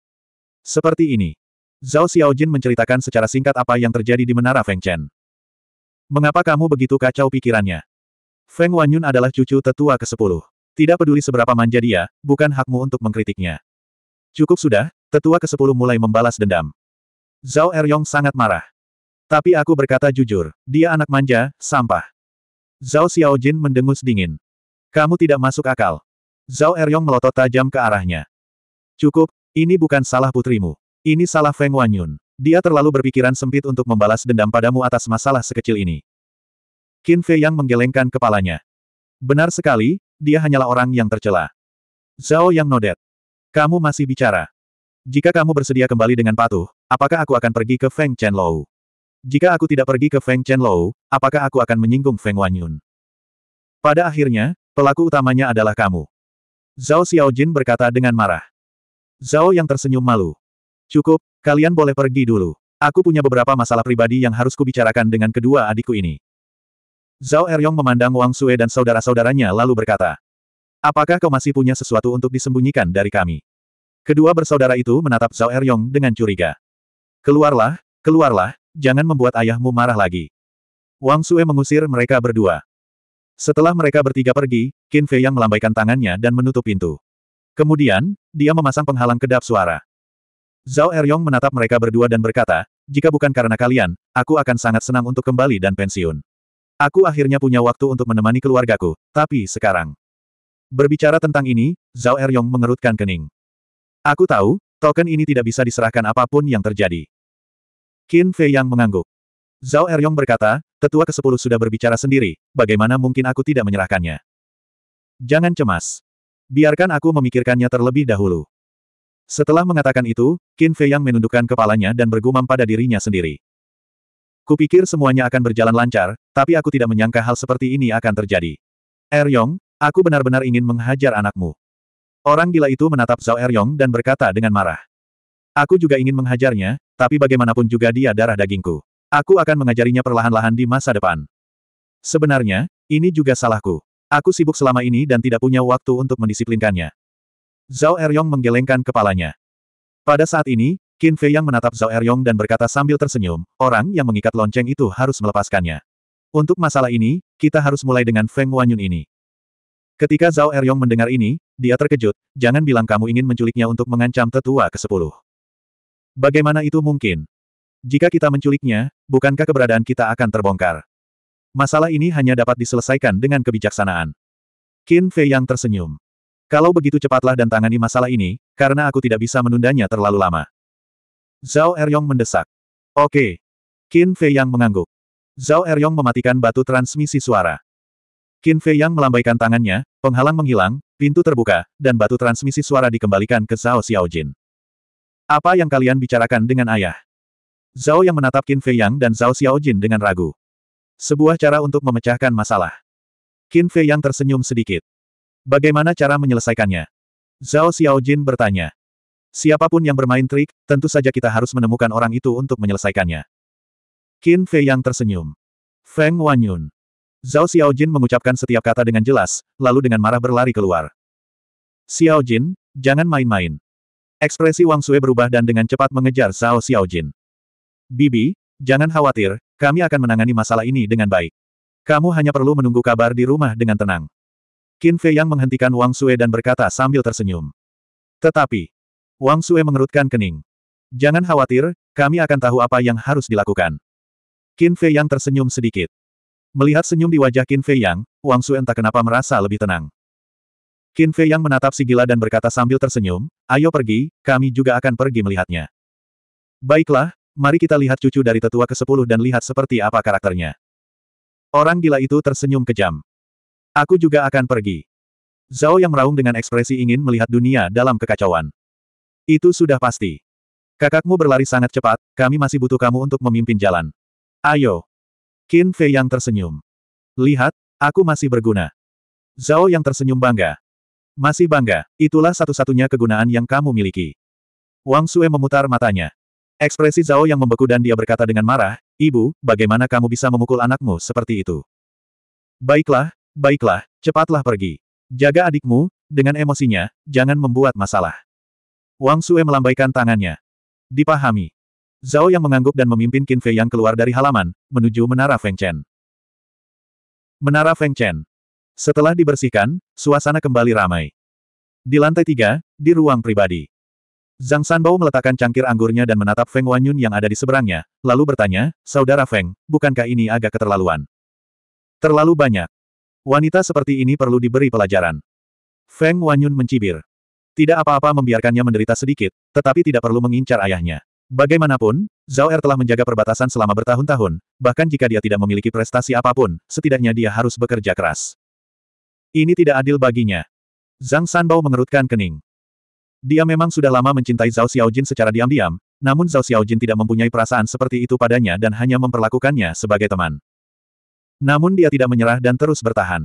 Seperti ini. Zhao Xiaojin menceritakan secara singkat apa yang terjadi di Menara Feng Chen. Mengapa kamu begitu kacau pikirannya? Feng Wanyun adalah cucu tetua ke-10. Tidak peduli seberapa manja dia, bukan hakmu untuk mengkritiknya. Cukup sudah, tetua ke-10 mulai membalas dendam. Zhao Eryong sangat marah. Tapi aku berkata jujur, dia anak manja, sampah. Zhao Xiaojin mendengus dingin. Kamu tidak masuk akal. Zhao Eryong melotot tajam ke arahnya. Cukup, ini bukan salah putrimu. Ini salah Feng Wanyun. Dia terlalu berpikiran sempit untuk membalas dendam padamu atas masalah sekecil ini. Qin Fei yang menggelengkan kepalanya. Benar sekali, dia hanyalah orang yang tercela. Zhao yang nodet. Kamu masih bicara. Jika kamu bersedia kembali dengan patuh, apakah aku akan pergi ke Feng Chen Lou? Jika aku tidak pergi ke Feng Chen Lou, apakah aku akan menyinggung Feng Wanyun? Pada akhirnya, pelaku utamanya adalah kamu. Zhao Xiaojin berkata dengan marah. Zhao yang tersenyum malu. Cukup, kalian boleh pergi dulu. Aku punya beberapa masalah pribadi yang harus kubicarakan dengan kedua adikku ini. Zhao Eryong memandang Wang Sue dan saudara-saudaranya lalu berkata. Apakah kau masih punya sesuatu untuk disembunyikan dari kami? Kedua bersaudara itu menatap Zhao Eryong dengan curiga. Keluarlah, keluarlah, jangan membuat ayahmu marah lagi. Wang Sue mengusir mereka berdua. Setelah mereka bertiga pergi, Qin Fei yang melambaikan tangannya dan menutup pintu. Kemudian, dia memasang penghalang kedap suara. Zhao Eryong menatap mereka berdua dan berkata, jika bukan karena kalian, aku akan sangat senang untuk kembali dan pensiun. Aku akhirnya punya waktu untuk menemani keluargaku, tapi sekarang. Berbicara tentang ini, Zhao Eryong mengerutkan kening. Aku tahu, token ini tidak bisa diserahkan apapun yang terjadi. Qin Fei yang mengangguk. Zhao Eryong berkata, tetua ke-10 sudah berbicara sendiri, bagaimana mungkin aku tidak menyerahkannya? Jangan cemas. Biarkan aku memikirkannya terlebih dahulu. Setelah mengatakan itu, Qin Fei Yang menundukkan kepalanya dan bergumam pada dirinya sendiri. Kupikir semuanya akan berjalan lancar, tapi aku tidak menyangka hal seperti ini akan terjadi. Eryong, aku benar-benar ingin menghajar anakmu. Orang gila itu menatap Zhao Eryong dan berkata dengan marah. Aku juga ingin menghajarnya, tapi bagaimanapun juga dia darah dagingku. Aku akan mengajarinya perlahan-lahan di masa depan. Sebenarnya, ini juga salahku. Aku sibuk selama ini dan tidak punya waktu untuk mendisiplinkannya. Zhao Eryong menggelengkan kepalanya. Pada saat ini, Qin Fei yang menatap Zhao Eryong dan berkata sambil tersenyum, orang yang mengikat lonceng itu harus melepaskannya. Untuk masalah ini, kita harus mulai dengan Feng Wanyun ini. Ketika Zhao Eryong mendengar ini, dia terkejut, jangan bilang kamu ingin menculiknya untuk mengancam tetua ke-10. Bagaimana itu mungkin? Jika kita menculiknya, bukankah keberadaan kita akan terbongkar? Masalah ini hanya dapat diselesaikan dengan kebijaksanaan. Qin Fei yang tersenyum. Kalau begitu cepatlah dan tangani masalah ini, karena aku tidak bisa menundanya terlalu lama. Zhao Eryong mendesak. Oke. Qin Fei yang mengangguk. Zhao Eryong mematikan batu transmisi suara. Qin Fei yang melambaikan tangannya, penghalang menghilang, pintu terbuka, dan batu transmisi suara dikembalikan ke Zhao Xiaojin. Apa yang kalian bicarakan dengan ayah? Zhao yang menatap Qin Fei Yang dan Zhao Xiaojin dengan ragu. Sebuah cara untuk memecahkan masalah. Qin Fei Yang tersenyum sedikit. Bagaimana cara menyelesaikannya? Zhao Xiaojin bertanya. Siapapun yang bermain trik, tentu saja kita harus menemukan orang itu untuk menyelesaikannya. Qin Fei Yang tersenyum. Feng Wanyun. Zhao Xiaojin mengucapkan setiap kata dengan jelas, lalu dengan marah berlari keluar. Xiaojin, jangan main-main. Ekspresi Wang Sui berubah dan dengan cepat mengejar Zhao Xiaojin. Bibi, jangan khawatir, kami akan menangani masalah ini dengan baik. Kamu hanya perlu menunggu kabar di rumah dengan tenang. Qin Fei yang menghentikan Wang Sue dan berkata sambil tersenyum. Tetapi, Wang Sue mengerutkan kening. Jangan khawatir, kami akan tahu apa yang harus dilakukan. Qin Fei yang tersenyum sedikit. Melihat senyum di wajah Qin Fei Yang, Wang Su'e entah kenapa merasa lebih tenang. Qin Fei Yang menatap si gila dan berkata sambil tersenyum, ayo pergi, kami juga akan pergi melihatnya. Baiklah, Mari kita lihat cucu dari tetua ke-10 dan lihat seperti apa karakternya. Orang gila itu tersenyum kejam. Aku juga akan pergi. Zhao yang meraung dengan ekspresi ingin melihat dunia dalam kekacauan. Itu sudah pasti. Kakakmu berlari sangat cepat, kami masih butuh kamu untuk memimpin jalan. Ayo. Qin Fei yang tersenyum. Lihat, aku masih berguna. Zhao yang tersenyum bangga. Masih bangga, itulah satu-satunya kegunaan yang kamu miliki. Wang Sue memutar matanya. Ekspresi Zhao yang membeku dan dia berkata dengan marah, Ibu, bagaimana kamu bisa memukul anakmu seperti itu? Baiklah, baiklah, cepatlah pergi. Jaga adikmu, dengan emosinya, jangan membuat masalah. Wang Sue melambaikan tangannya. Dipahami. Zhao yang mengangguk dan memimpin Qin Fei yang keluar dari halaman, menuju Menara Feng Chen. Menara Feng Chen. Setelah dibersihkan, suasana kembali ramai. Di lantai tiga, di ruang pribadi. Zhang Sanbao meletakkan cangkir anggurnya dan menatap Feng Wanyun yang ada di seberangnya, lalu bertanya, Saudara Feng, bukankah ini agak keterlaluan? Terlalu banyak. Wanita seperti ini perlu diberi pelajaran. Feng Wanyun mencibir. Tidak apa-apa membiarkannya menderita sedikit, tetapi tidak perlu mengincar ayahnya. Bagaimanapun, Zhao Er telah menjaga perbatasan selama bertahun-tahun, bahkan jika dia tidak memiliki prestasi apapun, setidaknya dia harus bekerja keras. Ini tidak adil baginya. Zhang Sanbao mengerutkan kening. Dia memang sudah lama mencintai Zhao Xiaojin secara diam-diam, namun Zhao Xiaojin tidak mempunyai perasaan seperti itu padanya dan hanya memperlakukannya sebagai teman. Namun dia tidak menyerah dan terus bertahan.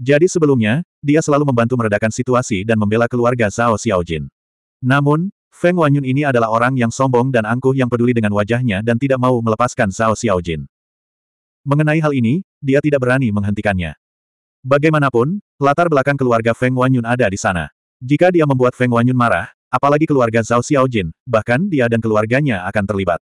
Jadi sebelumnya, dia selalu membantu meredakan situasi dan membela keluarga Zhao Xiaojin. Namun, Feng Wanyun ini adalah orang yang sombong dan angkuh yang peduli dengan wajahnya dan tidak mau melepaskan Zhao Xiaojin. Mengenai hal ini, dia tidak berani menghentikannya. Bagaimanapun, latar belakang keluarga Feng Wanyun ada di sana. Jika dia membuat Feng Wanyun marah, apalagi keluarga Zhao Xiaojin, bahkan dia dan keluarganya akan terlibat.